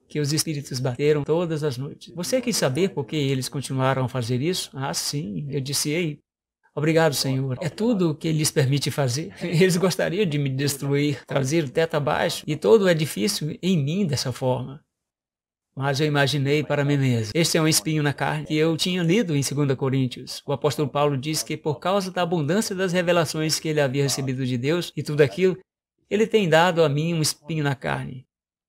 que os espíritos bateram todas as noites. Você quis saber por que eles continuaram a fazer isso? Ah, sim. Eu disse, ei, obrigado, Senhor. É tudo o que lhes permite fazer. Eles gostariam de me destruir, trazer o teto abaixo e todo o edifício em mim dessa forma. Mas eu imaginei para mim mesmo, este é um espinho na carne que eu tinha lido em 2 Coríntios. O apóstolo Paulo diz que por causa da abundância das revelações que ele havia recebido de Deus e tudo aquilo, ele tem dado a mim um espinho na carne,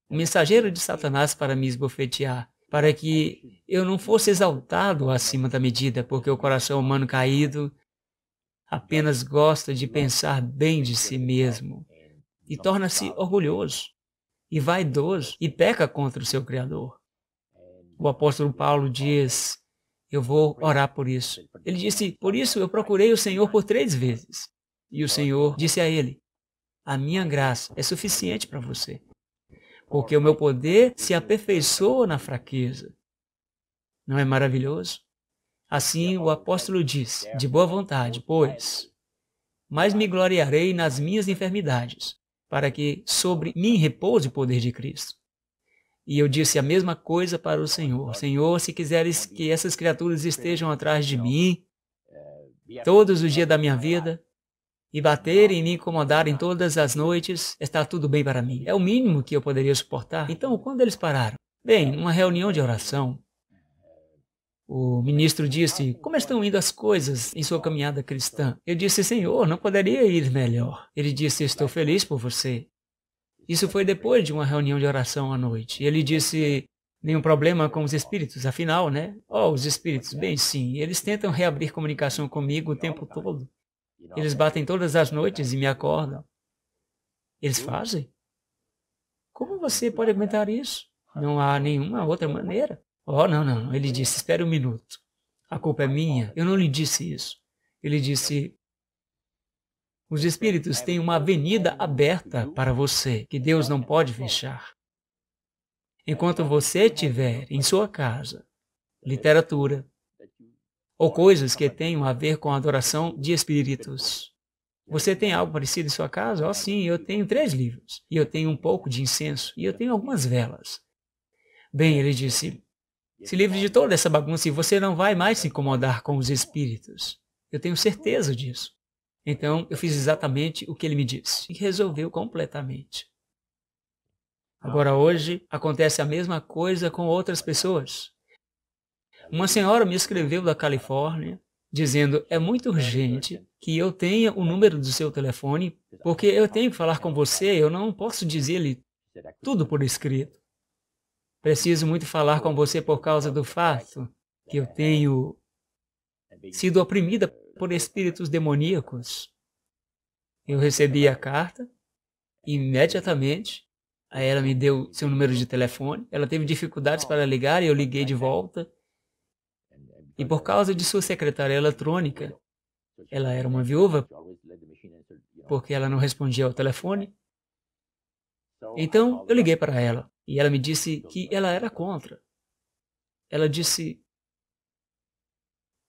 um mensageiro de Satanás para me esbofetear, para que eu não fosse exaltado acima da medida, porque o coração humano caído apenas gosta de pensar bem de si mesmo e torna-se orgulhoso e vaidoso e peca contra o seu Criador. O apóstolo Paulo diz: Eu vou orar por isso. Ele disse: Por isso eu procurei o Senhor por três vezes. E o Senhor disse a ele: A minha graça é suficiente para você, porque o meu poder se aperfeiçoa na fraqueza. Não é maravilhoso? Assim o apóstolo diz: De boa vontade, pois, mas me gloriarei nas minhas enfermidades para que sobre mim repouse o poder de Cristo. E eu disse a mesma coisa para o Senhor: Senhor, se quiseres que essas criaturas estejam atrás de mim todos os dias da minha vida, e baterem e me incomodarem todas as noites, está tudo bem para mim. É o mínimo que eu poderia suportar. Então, quando eles pararam? Bem, numa reunião de oração, o ministro disse: Como estão indo as coisas em sua caminhada cristã? Eu disse: Senhor, não poderia ir melhor. Ele disse: Estou feliz por você. Isso foi depois de uma reunião de oração à noite. Ele disse: Nenhum problema com os espíritos, afinal, né? Oh, os espíritos, bem sim, eles tentam reabrir comunicação comigo o tempo todo. Eles batem todas as noites e me acordam. Eles fazem? Como você pode aguentar isso? Não há nenhuma outra maneira. Oh, não, não. Ele disse: Espere um minuto. A culpa é minha. Eu não lhe disse isso. Ele disse: Os espíritos têm uma avenida aberta para você que Deus não pode fechar. Enquanto você tiver em sua casa literatura ou coisas que tenham a ver com a adoração de espíritos. Você tem algo parecido em sua casa? Oh, sim, eu tenho três livros. E eu tenho um pouco de incenso. E eu tenho algumas velas. Bem, ele disse, se livre de toda essa bagunça e você não vai mais se incomodar com os espíritos. Eu tenho certeza disso. Então, eu fiz exatamente o que ele me disse e resolveu completamente. Agora, hoje, acontece a mesma coisa com outras pessoas. Uma senhora me escreveu da Califórnia dizendo: é muito urgente que eu tenha o número do seu telefone, porque eu tenho que falar com você, eu não posso dizer-lhe tudo por escrito. Preciso muito falar com você por causa do fato que eu tenho sido oprimida por espíritos demoníacos. Eu recebi a carta e imediatamente Aí ela me deu seu número de telefone. Ela teve dificuldades para ligar e eu liguei de volta. E por causa de sua secretária eletrônica, ela era uma viúva, porque ela não respondia ao telefone. Então eu liguei para ela. E ela me disse que ela era contra. Ela disse: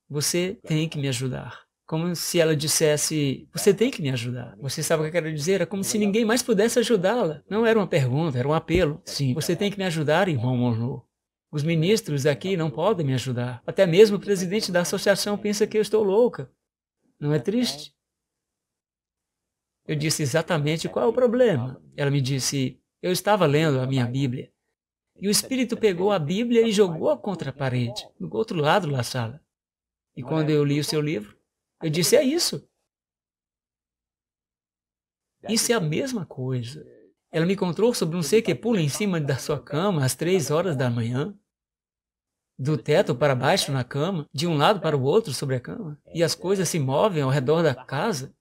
Você tem que me ajudar. Como se ela dissesse: Você tem que me ajudar. Você sabe o que eu quero dizer? Era como se ninguém mais pudesse ajudá-la. Não era uma pergunta, era um apelo. Sim, você tem que me ajudar, irmão Monroe. Os ministros aqui não podem me ajudar. Até mesmo o presidente da associação pensa que eu estou louca. Não é triste? Eu disse exatamente qual é o problema. Ela me disse: eu estava lendo a minha Bíblia. E o espírito pegou a Bíblia e jogou-a contra a parede, do outro lado da sala. E quando eu li o seu livro, eu disse: é isso. Isso é a mesma coisa. Ela me encontrou sobre um ser que pula em cima da sua cama às três horas da manhã, do teto para baixo na cama, de um lado para o outro sobre a cama, e as coisas se movem ao redor da casa.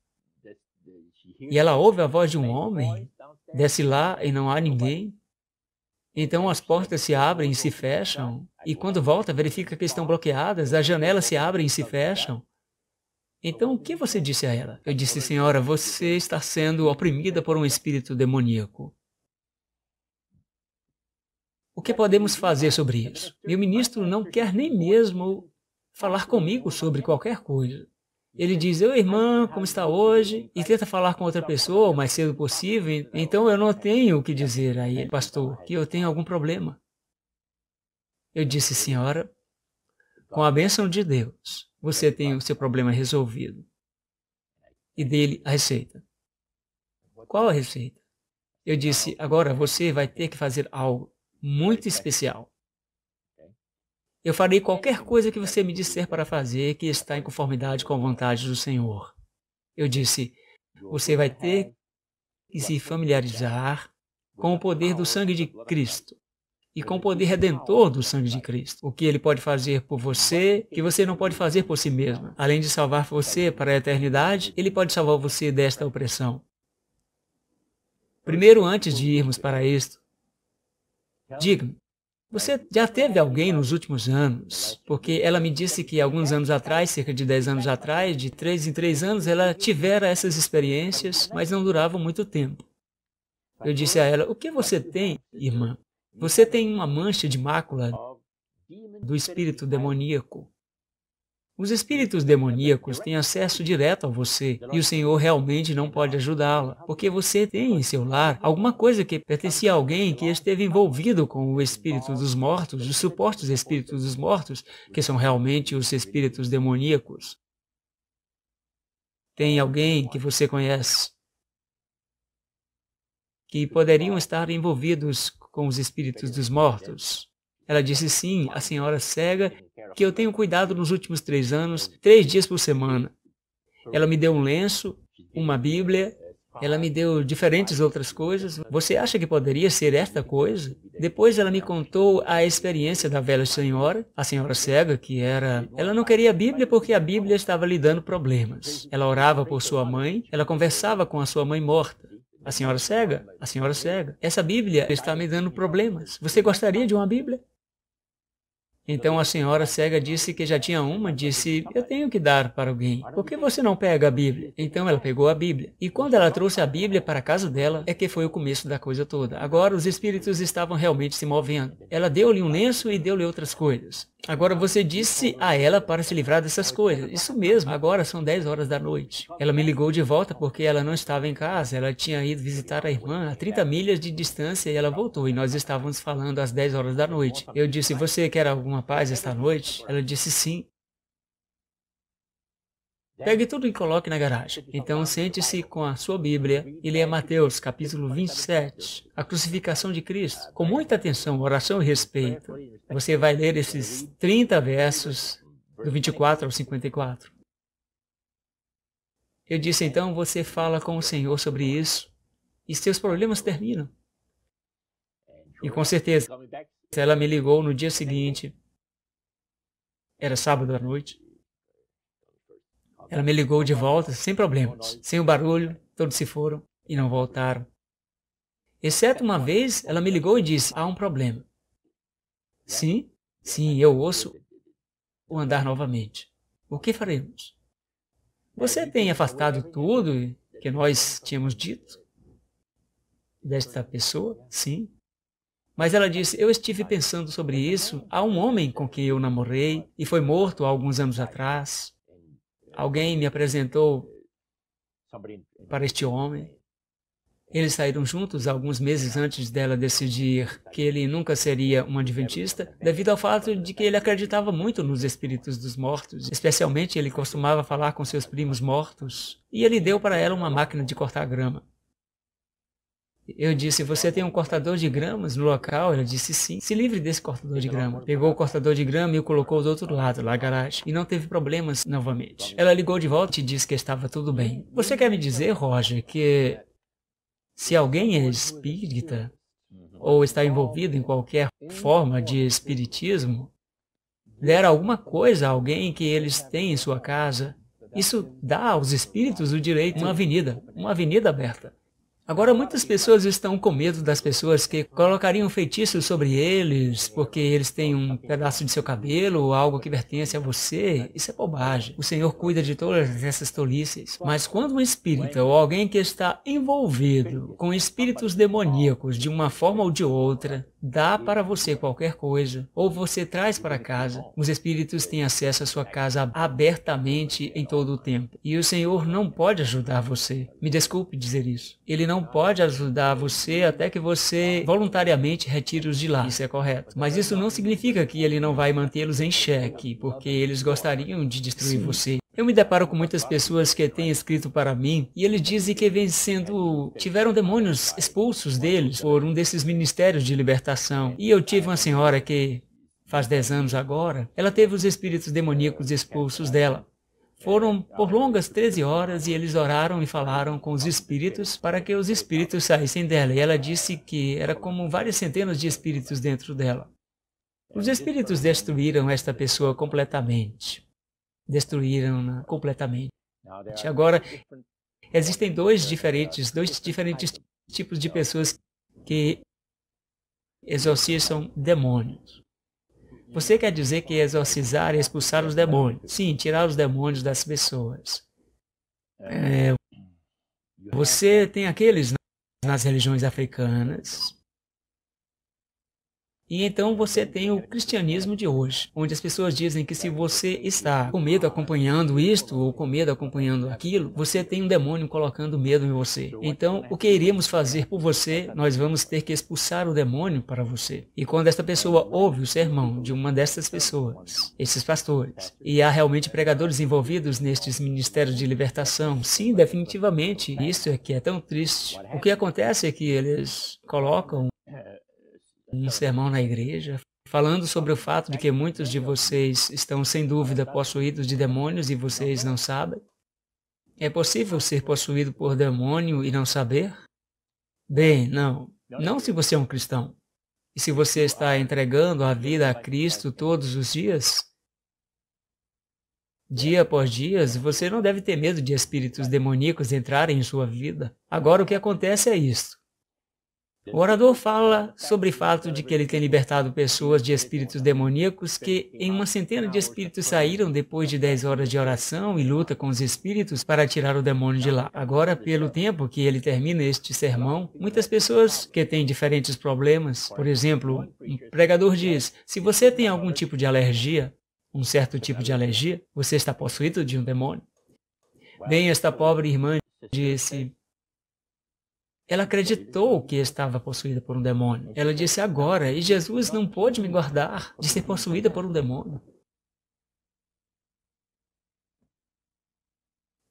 E ela ouve a voz de um homem Desce lá e não há ninguém. Então as portas se abrem e se fecham, e quando volta verifica que estão bloqueadas, as janelas se abrem e se fecham. Então o que você disse a ela? Eu disse, senhora, você está sendo oprimida por um espírito demoníaco. O que podemos fazer sobre isso? Meu ministro não quer nem mesmo falar comigo sobre qualquer coisa. Ele diz, eu irmã, como está hoje? E tenta falar com outra pessoa o mais cedo possível. Então eu não tenho o que dizer a ele, pastor, que eu tenho algum problema. Eu disse, senhora, com a bênção de Deus, você tem o seu problema resolvido. E dele a receita. Qual a receita? Eu disse, agora você vai ter que fazer algo muito especial. Eu farei qualquer coisa que você me disser para fazer que está em conformidade com a vontade do Senhor. Eu disse: Você vai ter que se familiarizar com o poder do sangue de Cristo e com o poder redentor do sangue de Cristo. O que ele pode fazer por você, que você não pode fazer por si mesmo. Além de salvar você para a eternidade, ele pode salvar você desta opressão. Primeiro, antes de irmos para isto, diga-me, você já teve alguém nos últimos anos? Porque ela me disse que alguns anos atrás, cerca de 10 anos atrás, de 3 em 3 anos, ela tivera essas experiências, mas não duravam muito tempo. Eu disse a ela: O que você tem, irmã? Você tem uma mancha de mácula do espírito demoníaco. Os espíritos demoníacos têm acesso direto a você e o Senhor realmente não pode ajudá-la, porque você tem em seu lar alguma coisa que pertencia a alguém que esteve envolvido com o espírito dos mortos, os supostos espíritos dos mortos, que são realmente os espíritos demoníacos. Tem alguém que você conhece que poderiam estar envolvidos com os espíritos dos mortos. Ela disse sim, a senhora cega que eu tenho cuidado nos últimos três anos, três dias por semana. Ela me deu um lenço, uma Bíblia, ela me deu diferentes outras coisas. Você acha que poderia ser esta coisa? Depois ela me contou a experiência da velha senhora, a senhora cega, que era. Ela não queria a Bíblia porque a Bíblia estava lhe dando problemas. Ela orava por sua mãe, ela conversava com a sua mãe morta. A senhora cega? A senhora cega. Essa Bíblia está me dando problemas. Você gostaria de uma Bíblia? Então a senhora cega disse que já tinha uma, disse, eu tenho que dar para alguém. Por que você não pega a Bíblia? Então ela pegou a Bíblia. E quando ela trouxe a Bíblia para a casa dela, é que foi o começo da coisa toda. Agora os espíritos estavam realmente se movendo. Ela deu-lhe um lenço e deu-lhe outras coisas. Agora você disse a ela para se livrar dessas coisas. Isso mesmo, agora são 10 horas da noite. Ela me ligou de volta porque ela não estava em casa, ela tinha ido visitar a irmã a 30 milhas de distância e ela voltou e nós estávamos falando às 10 horas da noite. Eu disse: "Você quer alguma paz esta noite?" Ela disse sim. É. Pegue tudo e coloque na garagem. Então sente-se com a sua Bíblia é é e leia Mateus, capítulo 27, a crucificação de Cristo, com muita atenção, oração e respeito. Você vai ler esses 30 versos, do 24 ao 54. Eu disse, então você fala com o Senhor sobre isso e seus problemas terminam. E com certeza, ela me ligou no dia seguinte, era sábado à noite, ela me ligou de volta, sem problemas, sem o barulho, todos se foram e não voltaram. Exceto uma vez, ela me ligou e disse: há um problema. Sim, sim, eu ouço o andar novamente. O que faremos? Você tem afastado tudo que nós tínhamos dito desta pessoa? Sim. Mas ela disse: Eu estive pensando sobre isso. Há um homem com quem eu namorei e foi morto há alguns anos atrás. Alguém me apresentou para este homem. Eles saíram juntos alguns meses antes dela decidir que ele nunca seria um adventista, devido ao fato de que ele acreditava muito nos espíritos dos mortos. Especialmente, ele costumava falar com seus primos mortos. E ele deu para ela uma máquina de cortar grama. Eu disse, você tem um cortador de gramas no local? Ele disse, sim. Se livre desse cortador de grama. Pegou o cortador de grama e o colocou do outro lado, na garagem. E não teve problemas novamente. Ela ligou de volta e disse que estava tudo bem. Você quer me dizer, Roger, que se alguém é espírita ou está envolvido em qualquer forma de espiritismo, der alguma coisa a alguém que eles têm em sua casa, isso dá aos espíritos o direito de uma avenida, uma avenida aberta. Agora, muitas pessoas estão com medo das pessoas que colocariam feitiços sobre eles porque eles têm um pedaço de seu cabelo ou algo que pertence a você. Isso é bobagem. O Senhor cuida de todas essas tolices. Mas quando um espírita ou alguém que está envolvido com espíritos demoníacos de uma forma ou de outra dá para você qualquer coisa ou você traz para casa, os espíritos têm acesso à sua casa abertamente em todo o tempo. E o Senhor não pode ajudar você. Me desculpe dizer isso. Ele não pode ajudar você até que você voluntariamente retire-os de lá. Isso é correto. Mas isso não significa que ele não vai mantê-los em xeque, porque eles gostariam de destruir Sim. você. Eu me deparo com muitas pessoas que têm escrito para mim e eles dizem que vêm sendo, tiveram demônios expulsos deles por um desses ministérios de libertação. E eu tive uma senhora que, faz 10 anos agora, ela teve os espíritos demoníacos expulsos dela. É, Foram é, por longas 13 é. horas e eles oraram e falaram com os espíritos para que os espíritos saíssem dela. E ela disse que era como várias centenas de espíritos dentro dela. Os espíritos destruíram esta pessoa completamente. Destruíram-na completamente. Agora, existem dois diferentes, dois diferentes tipos de pessoas que exorcizam demônios. Você quer dizer que exorcizar e expulsar os demônios? Sim, tirar os demônios das pessoas. É, é você tem aqueles nas religiões africanas e então você tem o cristianismo de hoje, onde as pessoas dizem que se você está com medo acompanhando isto ou com medo acompanhando aquilo, você tem um demônio colocando medo em você. Então, o que iremos fazer por você, nós vamos ter que expulsar o demônio para você. E quando esta pessoa ouve o sermão de uma dessas pessoas, esses pastores, e há realmente pregadores envolvidos nestes ministérios de libertação, sim, definitivamente, isso é que é tão triste. O que acontece é que eles colocam um sermão na igreja, falando sobre o fato de que muitos de vocês estão sem dúvida possuídos de demônios e vocês não sabem? É possível ser possuído por demônio e não saber? Bem, não. Não se você é um cristão. E se você está entregando a vida a Cristo todos os dias, dia após dia, você não deve ter medo de espíritos demoníacos entrarem em sua vida. Agora, o que acontece é isto. O orador fala sobre o fato de que ele tem libertado pessoas de espíritos demoníacos que, em uma centena de espíritos, saíram depois de 10 horas de oração e luta com os espíritos para tirar o demônio de lá. Agora, pelo tempo que ele termina este sermão, muitas pessoas que têm diferentes problemas, por exemplo, um pregador diz: se você tem algum tipo de alergia, um certo tipo de alergia, você está possuído de um demônio. Bem, esta pobre irmã disse: ela acreditou que estava possuída por um demônio. Ela disse agora, e Jesus não pôde me guardar de ser possuída por um demônio.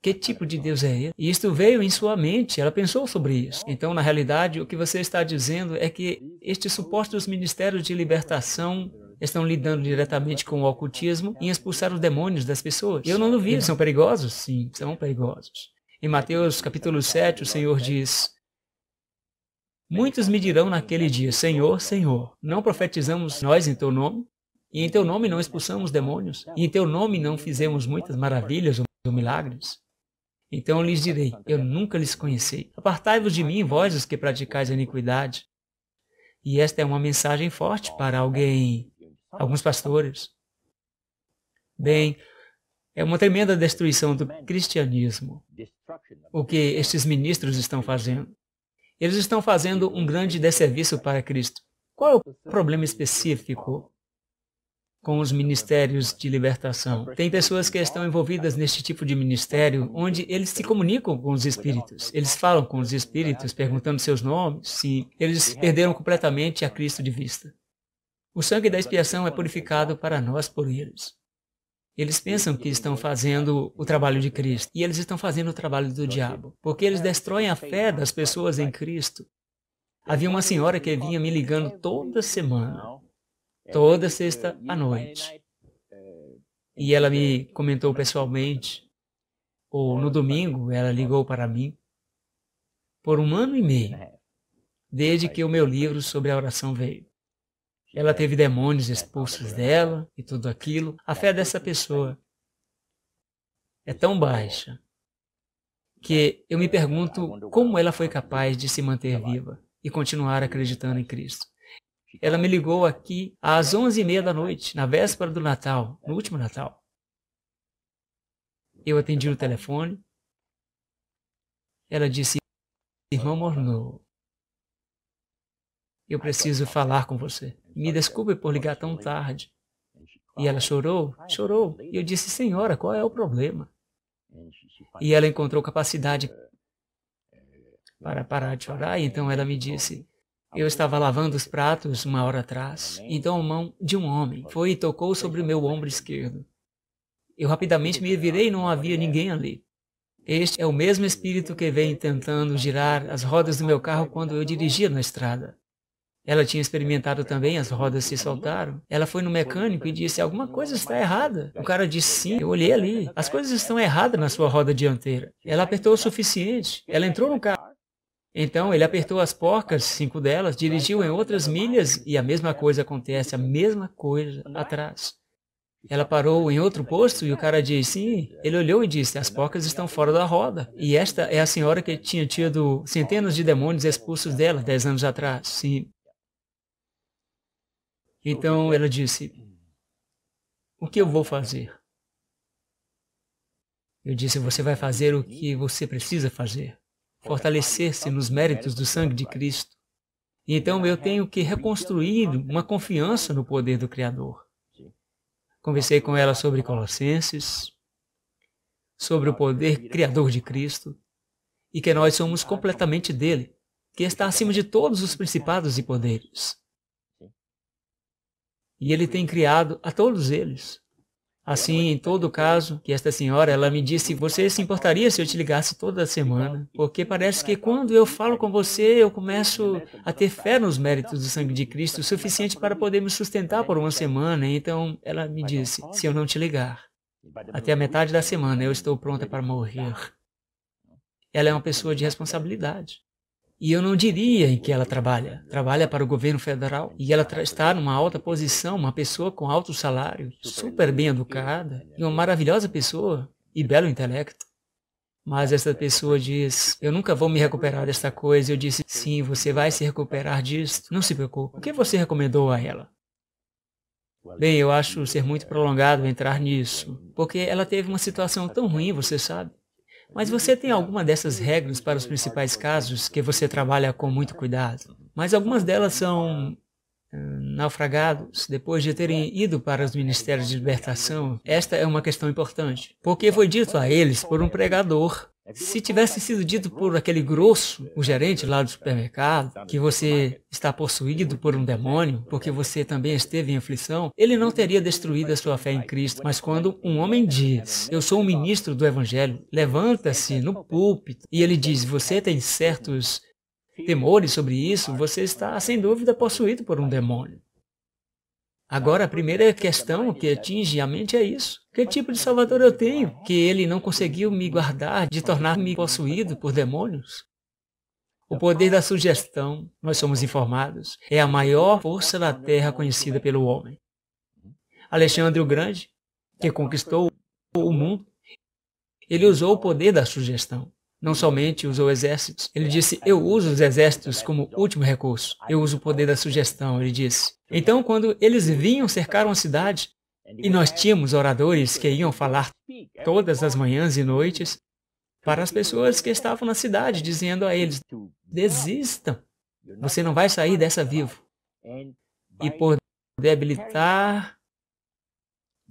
Que tipo de Deus é ele? E isto veio em sua mente, ela pensou sobre isso. Então, na realidade, o que você está dizendo é que este suporte dos ministérios de libertação estão lidando diretamente com o ocultismo em expulsar os demônios das pessoas. Eu não duvido, são perigosos? Sim, são perigosos. Em Mateus capítulo 7, o Senhor diz, Muitos me dirão naquele dia: Senhor, Senhor, não profetizamos nós em teu nome? E em teu nome não expulsamos demônios? E em teu nome não fizemos muitas maravilhas ou milagres? Então eu lhes direi: Eu nunca lhes conheci. Apartai-vos de mim, vós os que praticais a iniquidade. E esta é uma mensagem forte para alguém, alguns pastores. Bem, é uma tremenda destruição do cristianismo o que estes ministros estão fazendo. Eles estão fazendo um grande desserviço para Cristo. Qual é o problema específico com os ministérios de libertação? Tem pessoas que estão envolvidas neste tipo de ministério, onde eles se comunicam com os espíritos. Eles falam com os espíritos, perguntando seus nomes. Sim, eles perderam completamente a Cristo de vista. O sangue da expiação é purificado para nós por eles. Eles pensam que estão fazendo o trabalho de Cristo e eles estão fazendo o trabalho do diabo, porque eles destroem a fé das pessoas em Cristo. Havia uma senhora que vinha me ligando toda semana, toda sexta à noite. E ela me comentou pessoalmente, ou no domingo, ela ligou para mim, por um ano e meio, desde que o meu livro sobre a oração veio. Ela teve demônios expulsos dela e tudo aquilo. A fé dessa pessoa é tão baixa que eu me pergunto como ela foi capaz de se manter viva e continuar acreditando em Cristo. Ela me ligou aqui às onze e meia da noite, na véspera do Natal, no último Natal. Eu atendi o telefone. Ela disse, irmão Morneau, eu preciso falar com você. Me desculpe por ligar tão tarde. E ela chorou, chorou. E eu disse, Senhora, qual é o problema? E ela encontrou capacidade é, é, para é, parar de chorar. E então ela me disse, eu estava lavando os pratos uma hora atrás. Então a mão de um homem foi e tocou sobre o meu ombro esquerdo. Eu rapidamente me virei e não havia ninguém ali. Este é o mesmo espírito que vem tentando girar as rodas do meu carro quando eu dirigia na estrada. Ela tinha experimentado também, as rodas se soltaram. Ela foi no mecânico e disse: Alguma coisa está errada. O cara disse: Sim, eu olhei ali. As coisas estão erradas na sua roda dianteira. Ela apertou o suficiente. Ela entrou no carro. Então ele apertou as porcas, cinco delas, dirigiu em outras milhas e a mesma coisa acontece, a mesma coisa atrás. Ela parou em outro posto e o cara disse, sim. Ele olhou e disse, as porcas estão fora da roda. E esta é a senhora que tinha tido centenas de demônios expulsos dela dez anos atrás, sim. Então ela é. disse: hum. O que eu vou fazer? Eu disse: Você vai fazer o que você precisa fazer fortalecer-se nos méritos do sangue de Cristo. Então é, eu tenho que é, reconstruir uma confiança no poder do Criador. Conversei com ela sobre Colossenses, sobre o poder criador de Cristo e que nós somos completamente dele, que está acima de todos os principados e poderes e ele tem criado a todos eles. Assim, em todo caso, que esta senhora, ela me disse, você se importaria se eu te ligasse toda semana? Porque parece que quando eu falo com você, eu começo a ter fé nos méritos do sangue de Cristo, suficiente para poder me sustentar por uma semana. Então, ela me disse, se eu não te ligar, até a metade da semana eu estou pronta para morrer. Ela é uma pessoa de responsabilidade. E eu não diria em que ela trabalha. Trabalha para o governo federal e ela está numa alta posição, uma pessoa com alto salário, super bem educada e uma maravilhosa pessoa e belo intelecto. Mas essa pessoa diz: Eu nunca vou me recuperar desta coisa. Eu disse: Sim, você vai se recuperar disto. Não se preocupe. O que você recomendou a ela? Bem, eu acho ser muito prolongado entrar nisso, porque ela teve uma situação tão ruim, você sabe. Mas você tem alguma dessas regras para os principais casos que você trabalha com muito cuidado? Mas algumas delas são eh, naufragados depois de terem ido para os ministérios de libertação, esta é uma questão importante, porque foi dito a eles por um pregador é se tivesse sido dito é por aquele né? grosso, o é, gerente lá do supermercado, que você está possuído por um demônio, porque né? você também esteve em aflição, ele não teria destruído a sua fé em Cristo. Mas quando um homem diz, né? eu sou um ministro do Evangelho, levanta-se no púlpito e ele diz, você tem certos temores sobre isso, você está sem dúvida possuído por um demônio. Agora, a primeira questão que atinge a mente é isso. Que tipo de Salvador eu tenho? Que ele não conseguiu me guardar de tornar-me possuído por demônios? O poder da sugestão, nós somos informados, é a maior força da terra conhecida pelo homem. Alexandre o Grande, que conquistou o mundo, ele usou o poder da sugestão não somente usou exércitos. Ele é, disse: Eu uso os exércitos como último recurso. Eu uso o poder da sugestão, ele disse. Então, quando eles vinham, cercaram a cidade, e nós tínhamos oradores que iam é falar é todas as manhãs e noites para as pessoas que estavam na cidade, dizendo a eles: Desistam, você não vai sair dessa vivo. E por debilitar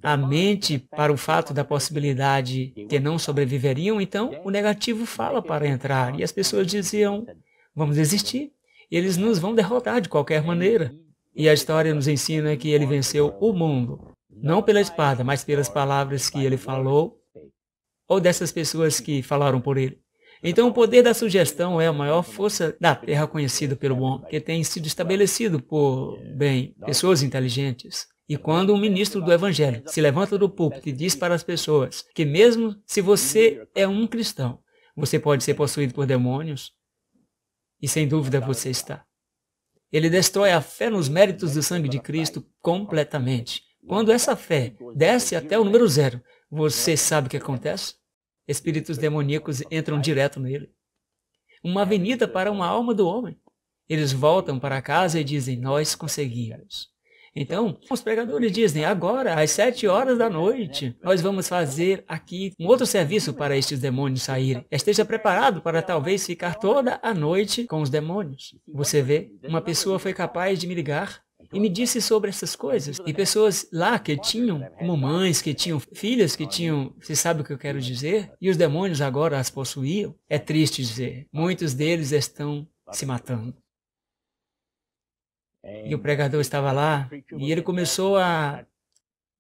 a mente para o fato da possibilidade de não sobreviveriam, então o negativo fala para entrar. E as pessoas diziam, vamos existir, eles nos vão derrotar de qualquer maneira. E a história nos ensina que ele venceu o mundo, não pela espada, mas pelas palavras que ele falou, ou dessas pessoas que falaram por ele. Então, o poder da sugestão é a maior força da terra conhecida pelo homem, que tem sido estabelecido por, bem, pessoas inteligentes. E quando um ministro do Evangelho se levanta do púlpito e diz para as pessoas que mesmo se você é um cristão, você pode ser possuído por demônios, e sem dúvida você está. Ele destrói a fé nos méritos do sangue de Cristo completamente. Quando essa fé desce até o número zero, você sabe o que acontece? Espíritos demoníacos entram direto nele. Uma avenida para uma alma do homem. Eles voltam para casa e dizem: Nós conseguimos. Então, os pregadores dizem, agora, às sete horas da noite, nós vamos fazer aqui um outro serviço para estes demônios saírem. Esteja preparado para talvez ficar toda a noite com os demônios. Você vê, uma pessoa foi capaz de me ligar e me disse sobre essas coisas. E pessoas lá que tinham, como mães, que tinham filhas, que tinham, você sabe o que eu quero dizer? E os demônios agora as possuíam. É triste dizer. Muitos deles estão se matando. É, e o pregador então, estava lá e ele começou a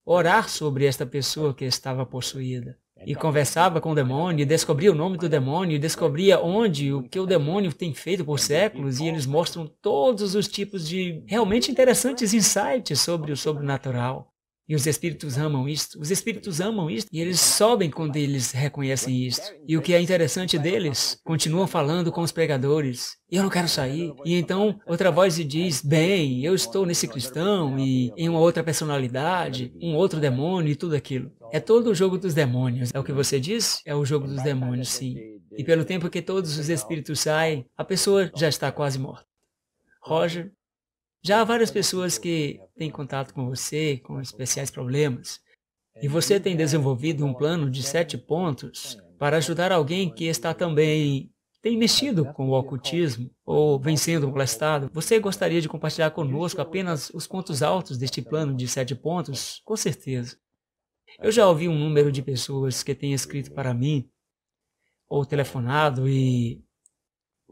orar sobre esta pessoa que estava possuída. É, e então, conversava com o demônio, e descobria o nome do demônio, e é, descobria onde, o que o demônio tem feito por séculos, e eles mostram todos os tipos de realmente interessantes insights sobre o sobrenatural. E os espíritos amam isto. Os espíritos amam isto e eles sobem quando eles reconhecem isto. E o que é interessante deles, continuam falando com os pregadores. E eu não quero sair. E então outra voz diz, bem, eu estou nesse cristão e em uma outra personalidade, um outro demônio e tudo aquilo. É todo o jogo dos demônios. É o que você diz? É o jogo dos demônios, sim. E pelo tempo que todos os espíritos saem, a pessoa já está quase morta. Roger já há várias pessoas que têm contato com você com especiais problemas. E você tem desenvolvido um plano de sete pontos para ajudar alguém que está também tem mexido com o ocultismo ou vencendo o molestado. você gostaria de compartilhar conosco apenas os pontos altos deste plano de sete pontos? Com certeza. Eu já ouvi um número de pessoas que têm escrito para mim ou telefonado e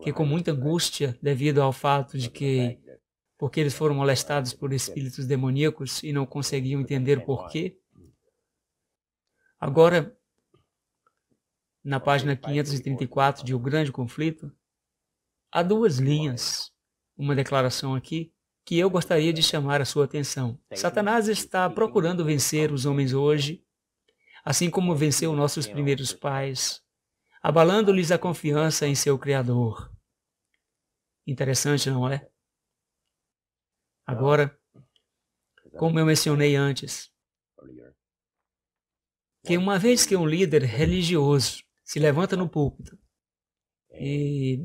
que com muita angústia devido ao fato de que porque eles foram molestados por espíritos demoníacos e não conseguiam entender por quê. Agora, na página 534 de O Grande Conflito, há duas linhas, uma declaração aqui, que eu gostaria de chamar a sua atenção. Satanás está procurando vencer os homens hoje, assim como venceu nossos primeiros pais, abalando-lhes a confiança em seu Criador. Interessante, não é? Agora, como eu mencionei antes, que uma vez que um líder religioso se levanta no púlpito e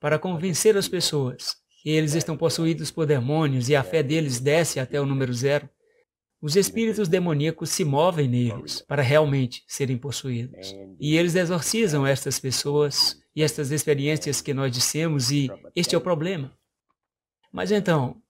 para convencer as pessoas que eles estão possuídos por demônios e a fé deles desce até o número zero, os espíritos demoníacos se movem neles para realmente serem possuídos. E eles exorcizam estas pessoas e estas experiências que nós dissemos, e este é o problema. Mas então,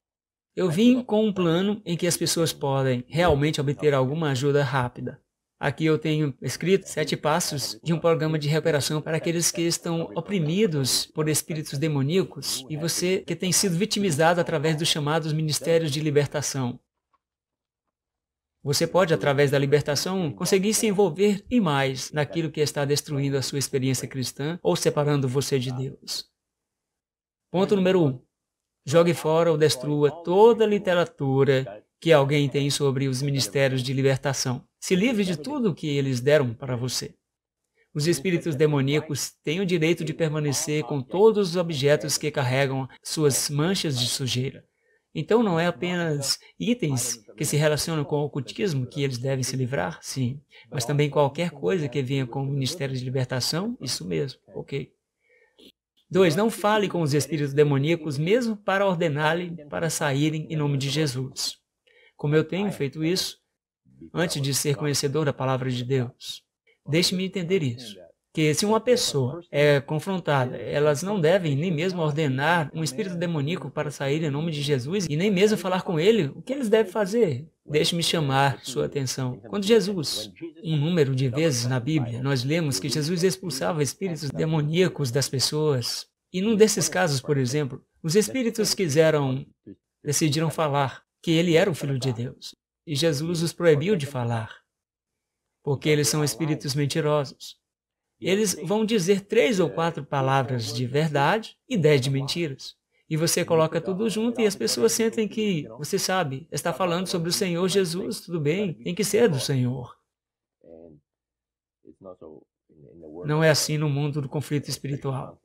eu vim com um plano em que as pessoas podem realmente obter alguma ajuda rápida. Aqui eu tenho escrito sete passos de um programa de recuperação para aqueles que estão oprimidos por espíritos demoníacos e é você que tem sido vitimizado através dos chamados ministérios de libertação. Você pode, através da libertação, conseguir se envolver e mais naquilo que está destruindo a sua experiência cristã ou separando você de tá. Deus. Ponto número um. Jogue fora ou destrua toda a literatura que alguém tem sobre os ministérios de libertação. Se livre de tudo o que eles deram para você. Os espíritos demoníacos têm o direito de permanecer com todos os objetos que carregam suas manchas de sujeira. Então não é apenas itens que se relacionam com o ocultismo que eles devem se livrar, sim, mas também qualquer coisa que venha com o Ministério de Libertação, isso mesmo, ok. 2. Não fale com os espíritos demoníacos, mesmo para ordená-lhe para saírem em nome de Jesus. Como eu tenho feito isso, antes de ser conhecedor da palavra de Deus. Deixe-me entender isso que se uma pessoa é confrontada, elas não devem nem mesmo ordenar um espírito demoníaco para sair em nome de Jesus e nem mesmo falar com ele, o que eles devem fazer? Deixe-me chamar sua atenção. Quando Jesus, um número de vezes na Bíblia, nós lemos que Jesus expulsava espíritos demoníacos das pessoas. E num desses casos, por exemplo, os espíritos quiseram, decidiram falar que ele era o Filho de Deus. E Jesus os proibiu de falar, porque eles são espíritos mentirosos. Eles vão dizer três ou é, quatro é, palavras é, de verdade e dez de mentiras. E você coloca tudo junto e as pessoas sentem que, você sabe, está falando sobre o Senhor Jesus, tudo bem, tem que ser do Senhor. Não é assim no mundo do conflito espiritual.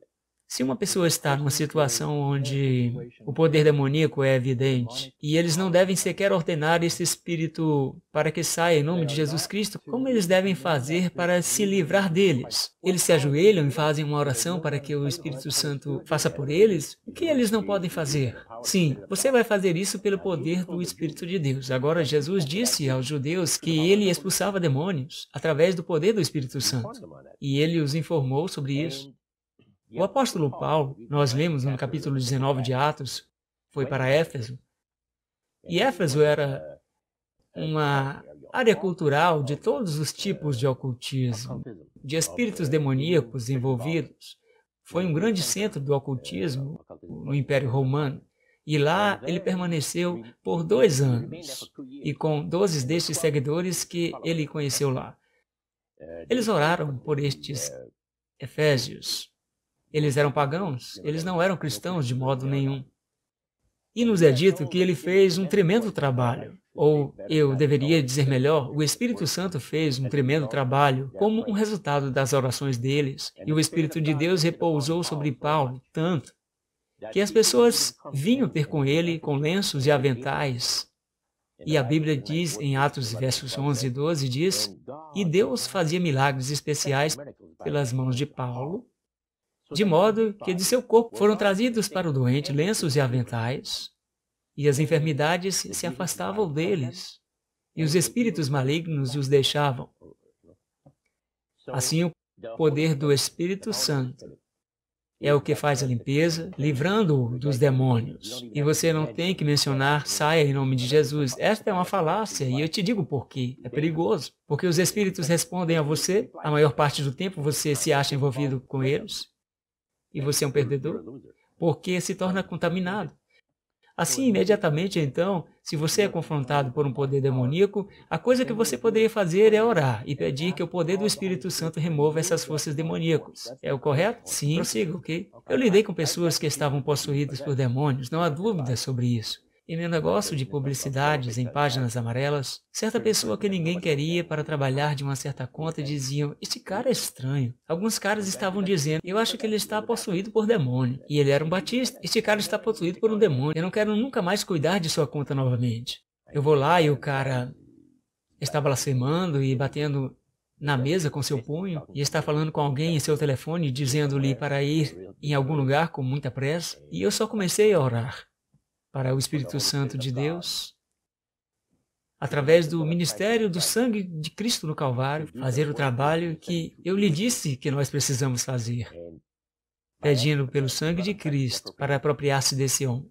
Se uma pessoa está numa situação onde o poder demoníaco é evidente e eles não devem sequer ordenar esse espírito para que saia em nome de Jesus Cristo, como eles devem fazer para se livrar deles? Eles se ajoelham e fazem uma oração para que o Espírito Santo faça por eles? O que eles não podem fazer? Sim, você vai fazer isso pelo poder do Espírito de Deus. Agora, Jesus disse aos judeus que ele expulsava demônios através do poder do Espírito Santo e ele os informou sobre isso. O apóstolo Paulo, nós lemos no capítulo 19 de Atos, foi para Éfeso. E Éfeso era uma área cultural de todos os tipos de ocultismo, de espíritos demoníacos envolvidos. Foi um grande centro do ocultismo no Império Romano. E lá ele permaneceu por dois anos, e com doze destes seguidores que ele conheceu lá. Eles oraram por estes Efésios. Eles eram pagãos, eles não eram cristãos de modo nenhum. E nos é dito que ele fez um tremendo trabalho, ou eu deveria dizer melhor, o Espírito Santo fez um tremendo trabalho como um resultado das orações deles, e o Espírito de Deus repousou sobre Paulo tanto que as pessoas vinham ter com ele com lenços e aventais. E a Bíblia diz em Atos versos 11 e 12 diz: "E Deus fazia milagres especiais pelas mãos de Paulo de modo que de seu corpo foram trazidos para o doente lenços e aventais, e as enfermidades se afastavam deles, e os espíritos malignos os deixavam. Assim, o poder do Espírito Santo é o que faz a limpeza, livrando-o dos demônios. E você não tem que mencionar saia em nome de Jesus. Esta é uma falácia e eu te digo por quê. É perigoso, porque os espíritos respondem a você, a maior parte do tempo você se acha envolvido com eles e você é um perdedor, porque se torna contaminado. Assim, imediatamente então, se você é confrontado por um poder demoníaco, a coisa que você poderia fazer é orar e pedir que o poder do Espírito Santo remova essas forças demoníacas. É o correto? Sim, prossiga, ok? Eu lidei com pessoas que estavam possuídas por demônios, não há dúvida sobre isso. E meu negócio de publicidades em páginas amarelas, certa pessoa que ninguém queria para trabalhar de uma certa conta diziam: Este cara é estranho. Alguns caras estavam dizendo: Eu acho que ele está possuído por demônio. E ele era um batista. Este cara está possuído por um demônio. Eu não quero nunca mais cuidar de sua conta novamente. Eu vou lá e o cara estava blasfemando e batendo na mesa com seu punho e está falando com alguém em seu telefone, dizendo-lhe para ir em algum lugar com muita pressa. E eu só comecei a orar para o Espírito Santo de Deus, através do ministério do sangue de Cristo no Calvário, fazer o trabalho que eu lhe disse que nós precisamos fazer, é, pedindo pelo sangue de Cristo para apropriar-se desse homem.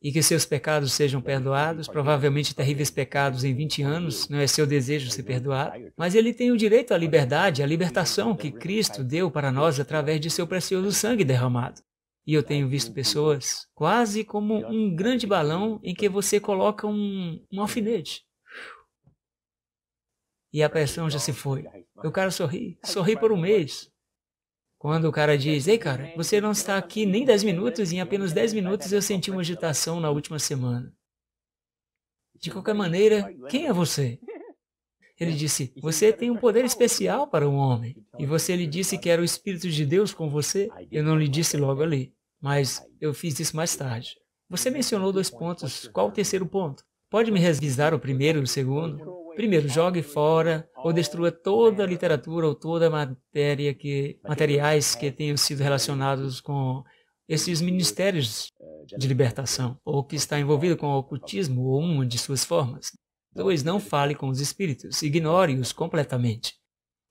E que seus pecados sejam perdoados, provavelmente terríveis pecados em 20 anos, não é seu desejo ser perdoado, mas ele tem o direito à liberdade, à libertação que Cristo deu para nós através de seu precioso sangue derramado. E eu tenho visto pessoas quase como um grande balão em que você coloca um, um alfinete. E a pressão já se foi. O cara sorri, sorri por um mês. Quando o cara diz, ei cara, você não está aqui nem 10 minutos, e em apenas 10 minutos eu senti uma agitação na última semana. De qualquer maneira, quem é você? Ele disse, você tem um poder especial para um homem. E você lhe disse que era o Espírito de Deus com você? Eu não lhe disse logo ali mas eu fiz isso mais tarde. Você mencionou dois pontos. Qual o terceiro ponto? Pode me revisar o primeiro e o segundo? Primeiro, jogue fora ou destrua toda a literatura ou toda a matéria que materiais que tenham sido relacionados com esses ministérios de libertação ou que está envolvido com o ocultismo ou uma de suas formas. Dois, não fale com os espíritos, ignore-os completamente.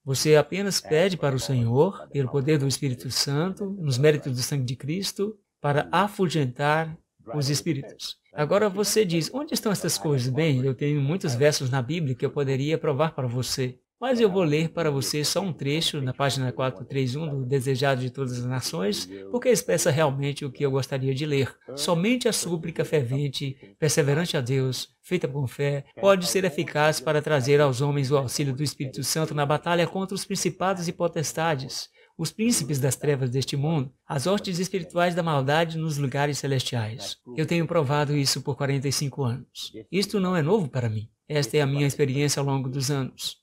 Você apenas pede para o Senhor, pelo poder do Espírito Santo, nos méritos do sangue de Cristo, para afugentar os espíritos. Agora você diz, onde estão essas coisas? Bem, eu tenho muitos versos na Bíblia que eu poderia provar para você. Mas eu vou ler para você só um trecho na página 431 do Desejado de Todas as Nações, porque expressa realmente o que eu gostaria de ler. Somente a súplica fervente, perseverante a Deus, feita com fé, pode ser eficaz para trazer aos homens o auxílio do Espírito Santo na batalha contra os principados e potestades, os príncipes das trevas deste mundo, as hostes espirituais da maldade nos lugares celestiais. Eu tenho provado isso por 45 anos. Isto não é novo para mim. Esta é a minha experiência ao longo dos anos.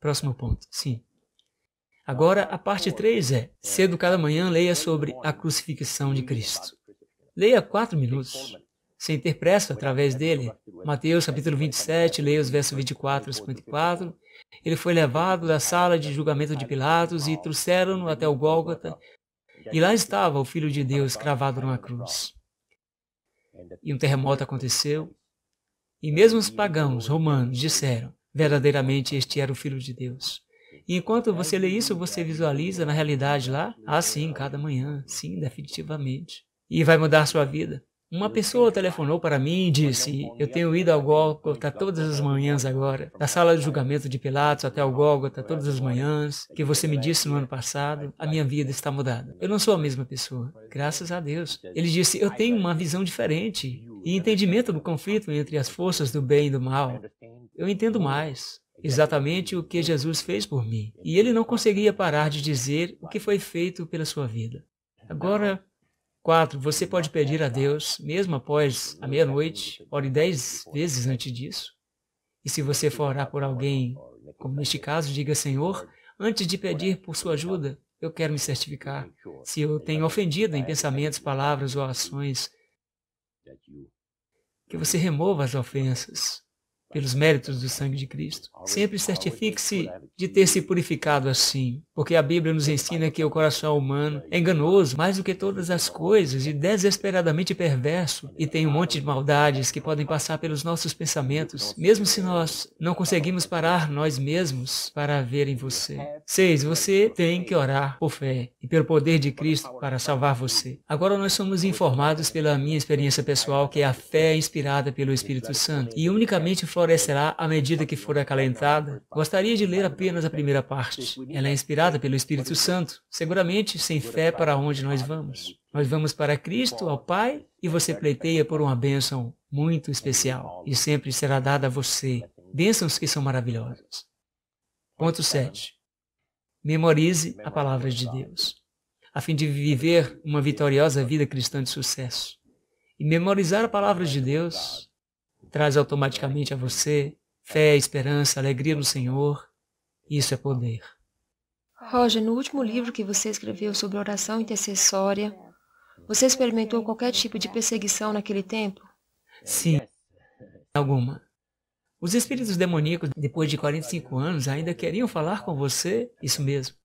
Próximo ponto. Sim. Agora, a parte 3 é: cedo cada manhã, leia sobre a crucificação de Cristo. Leia quatro minutos. Sem ter pressa, através dele, Mateus capítulo 27, leia os versos 24 e 54. Ele foi levado da sala de julgamento de Pilatos e trouxeram-no até o Gólgota. E lá estava o Filho de Deus cravado numa cruz. E um terremoto aconteceu. E mesmo os pagãos romanos disseram: Verdadeiramente este era o Filho de Deus. E enquanto você lê isso, você visualiza na realidade lá, ah, sim, cada manhã, sim, definitivamente. E vai mudar sua vida. Uma pessoa telefonou para mim e disse: Eu tenho ido ao Gólgota todas as manhãs agora, da sala de julgamento de Pilatos até o Gólgota todas as manhãs, que você me disse no ano passado, a minha vida está mudada. Eu não sou a mesma pessoa, graças a Deus. Ele disse: Eu tenho uma visão diferente e entendimento do conflito entre as forças do bem e do mal eu entendo mais exatamente o que Jesus fez por mim. E ele não conseguia parar de dizer o que foi feito pela sua vida. Agora, quatro, você pode pedir a Deus, mesmo após a meia-noite, ore dez vezes antes disso. E se você for orar por alguém, como neste caso, diga, Senhor, antes de pedir por sua ajuda, eu quero me certificar se eu tenho ofendido em pensamentos, palavras ou ações. Que você remova as ofensas pelos méritos do sangue de Cristo. Sempre certifique-se de ter se purificado assim, porque a Bíblia nos ensina que o coração humano é enganoso mais do que todas as coisas e desesperadamente perverso, e tem um monte de maldades que podem passar pelos nossos pensamentos, mesmo se nós não conseguimos parar nós mesmos para ver em você. Seis, você tem que orar por fé e pelo poder de Cristo para salvar você. Agora nós somos informados pela minha experiência pessoal que é a fé é inspirada pelo Espírito Santo e unicamente florescerá à medida que for acalentada. Gostaria de ler apenas a primeira parte. Ela é inspirada pelo Espírito Santo, seguramente sem fé para onde nós vamos. Nós vamos para Cristo, ao Pai, e você pleiteia por uma bênção muito especial, e sempre será dada a você. Bênçãos que são maravilhosas. Ponto 7. Memorize a palavra de Deus, a fim de viver uma vitoriosa vida cristã de sucesso. E memorizar a palavra de Deus traz automaticamente a você fé, esperança, alegria no Senhor. Isso é poder. Roger, no último livro que você escreveu sobre oração intercessória, você experimentou qualquer tipo de perseguição naquele tempo? Sim, alguma. Os espíritos demoníacos, depois de 45 anos, ainda queriam falar com você, isso mesmo.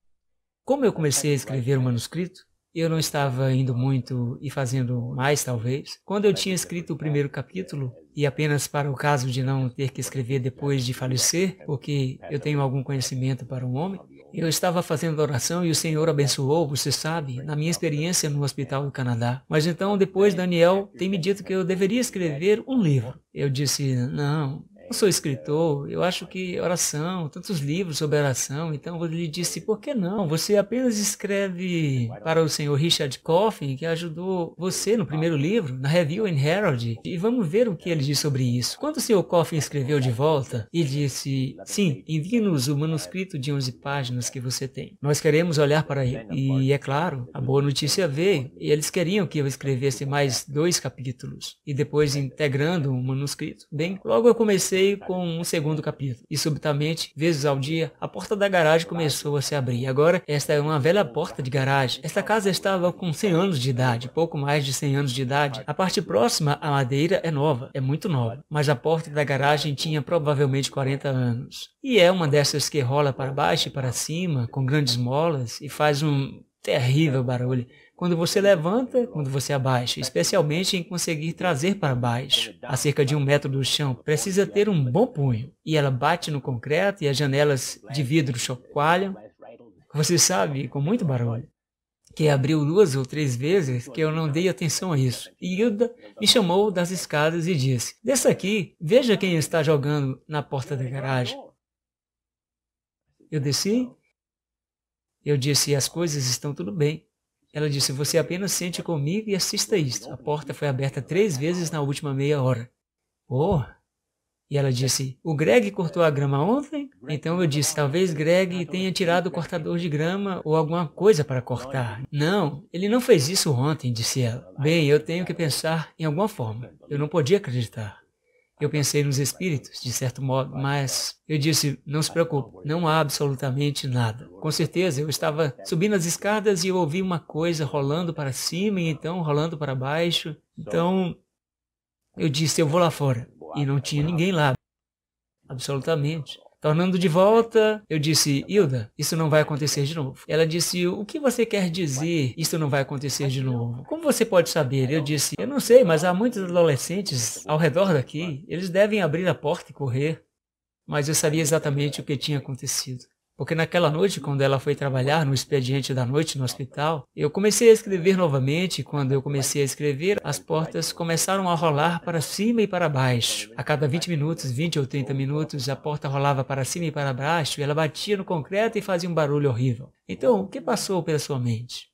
Como eu comecei a escrever o manuscrito, eu não estava indo muito e fazendo mais, talvez. Quando eu tinha escrito o primeiro capítulo, e apenas para o caso de não ter que escrever depois de falecer, porque eu tenho algum conhecimento para um homem. Eu estava fazendo oração e o Senhor abençoou, você sabe, na minha experiência no Hospital do Canadá. Mas então, depois, Daniel tem me dito que eu deveria escrever um livro. Eu disse, não, sou escritor, eu acho que oração, tantos livros sobre oração, então lhe disse, por que não? Você apenas escreve para o senhor Richard Coffin, que ajudou você no primeiro livro, na Review and Herald, e vamos ver o que ele diz sobre isso. Quando o senhor Coffin escreveu de volta e disse, sim, envie-nos o manuscrito de 11 páginas que você tem. Nós queremos olhar para ele. E é claro, a boa notícia veio, e eles queriam que eu escrevesse mais dois capítulos, e depois integrando o manuscrito. Bem, logo eu comecei veio com um segundo capítulo, e subitamente, vezes ao dia, a porta da garagem começou a se abrir. Agora, esta é uma velha porta de garagem. Esta casa estava com 100 anos de idade, pouco mais de 100 anos de idade. A parte próxima à madeira é nova, é muito nova, mas a porta da garagem tinha provavelmente 40 anos. E é uma dessas que rola para baixo e para cima, com grandes molas, e faz um terrível barulho quando você levanta, quando você abaixa, especialmente em conseguir trazer para baixo, a cerca de um metro do chão, precisa ter um bom punho. E ela bate no concreto e as janelas de vidro chocalham. Você sabe, com muito barulho. Que abriu duas ou três vezes que eu não dei atenção a isso. E Hilda me chamou das escadas e disse: Desça aqui, veja quem está jogando na porta da garagem. Eu desci. Eu disse: As coisas estão tudo bem. Ela disse: Você apenas sente comigo e assista isto. A porta foi aberta três vezes na última meia hora. Oh! E ela disse: O Greg cortou a grama ontem? Então eu disse: Talvez Greg tenha tirado o cortador de grama ou alguma coisa para cortar. Não, ele não fez isso ontem, disse ela. Bem, eu tenho que pensar em alguma forma. Eu não podia acreditar. Eu pensei nos espíritos, de certo modo, mas eu disse: não se preocupe, não há absolutamente nada. Com certeza, eu estava subindo as escadas e eu ouvi uma coisa rolando para cima e então rolando para baixo. Então, eu disse: eu vou lá fora. E não tinha ninguém lá. Absolutamente. Tornando de volta, eu disse, Hilda, isso não vai acontecer de novo. Ela disse, o que você quer dizer, isso não vai acontecer de novo? Como você pode saber? Eu disse, eu não sei, mas há muitos adolescentes ao redor daqui, eles devem abrir a porta e correr. Mas eu sabia exatamente o que tinha acontecido. Porque naquela noite, quando ela foi trabalhar no expediente da noite no hospital, eu comecei a escrever novamente quando eu comecei a escrever, as portas começaram a rolar para cima e para baixo. A cada 20 minutos, 20 ou 30 minutos, a porta rolava para cima e para baixo e ela batia no concreto e fazia um barulho horrível. Então, o que passou pela sua mente?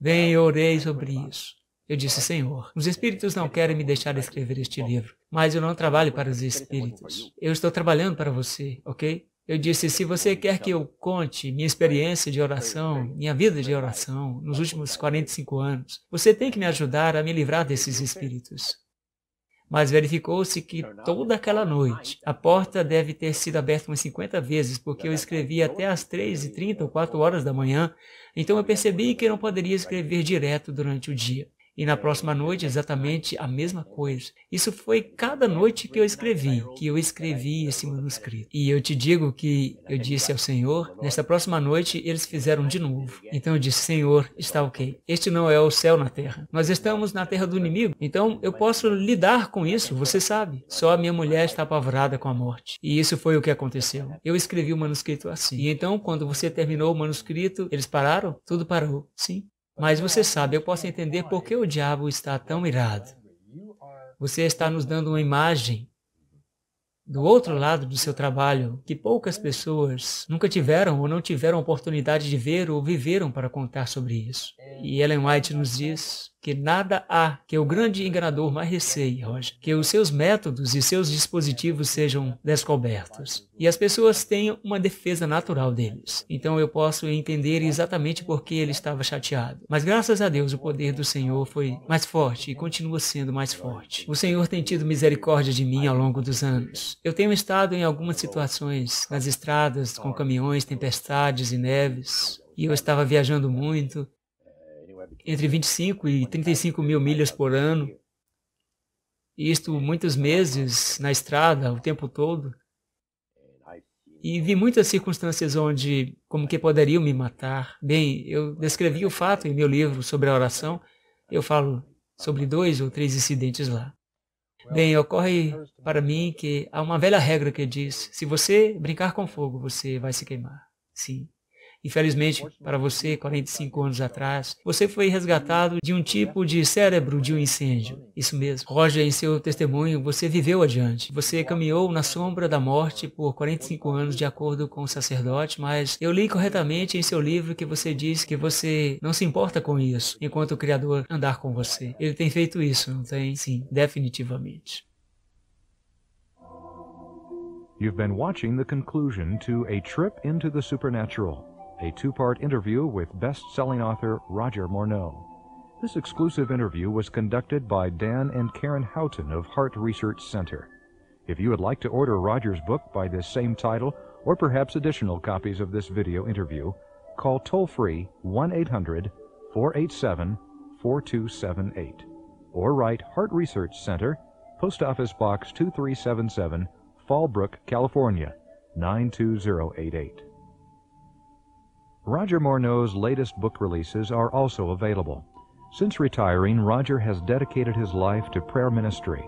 Bem, eu orei sobre isso. Eu disse, Senhor, os espíritos não querem me deixar escrever este livro, mas eu não trabalho para os espíritos. Eu estou trabalhando para você, ok? Eu disse: se você quer que eu conte minha experiência de oração, minha vida de oração nos tá últimos 45 anos, você tem que me ajudar a me livrar desses espíritos. Mas verificou-se que toda aquela noite a porta deve ter sido aberta umas 50 vezes, porque eu escrevi até às 3h30 né? ou 4 horas da manhã, então eu percebi que eu não poderia escrever direto durante o dia. E na próxima noite, exatamente a mesma coisa. Isso foi cada noite que eu escrevi, que eu escrevi esse manuscrito. E eu te digo que eu disse ao Senhor, nesta próxima noite eles fizeram de novo. Então eu disse, Senhor, está ok. Este não é o céu na terra. Nós estamos na terra do inimigo. Então eu posso lidar com isso, você sabe. Só a minha mulher está apavorada com a morte. E isso foi o que aconteceu. Eu escrevi o manuscrito assim. E então, quando você terminou o manuscrito, eles pararam? Tudo parou. Sim. Mas você sabe, eu posso entender por que o diabo está tão irado. Você está nos dando uma imagem do outro lado do seu trabalho que poucas pessoas nunca tiveram ou não tiveram oportunidade de ver ou viveram para contar sobre isso. E Ellen White nos diz que nada há que o grande enganador mais receie, Roger, que os seus métodos e seus dispositivos sejam descobertos. E as pessoas tenham uma defesa natural deles. Então eu posso entender exatamente por que ele estava chateado. Mas graças a Deus o poder do Senhor foi mais forte e continua sendo mais forte. O Senhor tem tido misericórdia de mim ao longo dos anos. Eu tenho estado em algumas situações nas estradas com caminhões, tempestades e neves, e eu estava viajando muito entre 25 e 35 mil milhas por ano. Isto muitos meses na estrada, o tempo todo. E vi muitas circunstâncias onde, como que poderiam me matar. Bem, eu descrevi o fato em meu livro sobre a oração. Eu falo sobre dois ou três incidentes lá. Bem, ocorre para mim que há uma velha regra que diz: se você brincar com fogo, você vai se queimar. Sim. Infelizmente, para você, 45 anos atrás, você foi resgatado de um tipo de cérebro de um incêndio. Isso mesmo. Roger, em seu testemunho, você viveu adiante. Você caminhou na sombra da morte por 45 anos, de acordo com o sacerdote, mas eu li corretamente em seu livro que você diz que você não se importa com isso, enquanto o Criador andar com você. Ele tem feito isso, não tem? Sim, definitivamente. You've been watching the conclusion to A Trip into the Supernatural. a two-part interview with best-selling author Roger Morneau. This exclusive interview was conducted by Dan and Karen Houghton of Heart Research Center. If you would like to order Roger's book by this same title, or perhaps additional copies of this video interview, call toll-free 1-800-487-4278 or write Heart Research Center, Post Office Box 2377, Fallbrook, California 92088. Roger Morneau's latest book releases are also available. Since retiring, Roger has dedicated his life to prayer ministry.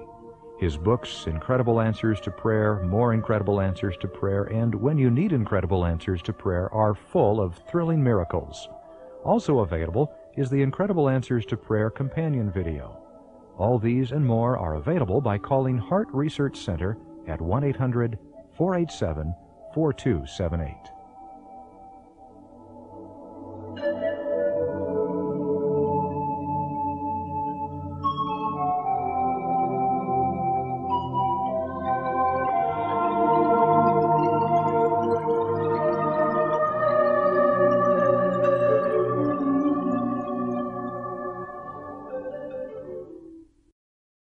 His books, Incredible Answers to Prayer, More Incredible Answers to Prayer, and When You Need Incredible Answers to Prayer, are full of thrilling miracles. Also available is the Incredible Answers to Prayer companion video. All these and more are available by calling Heart Research Center at 1 800 487 4278.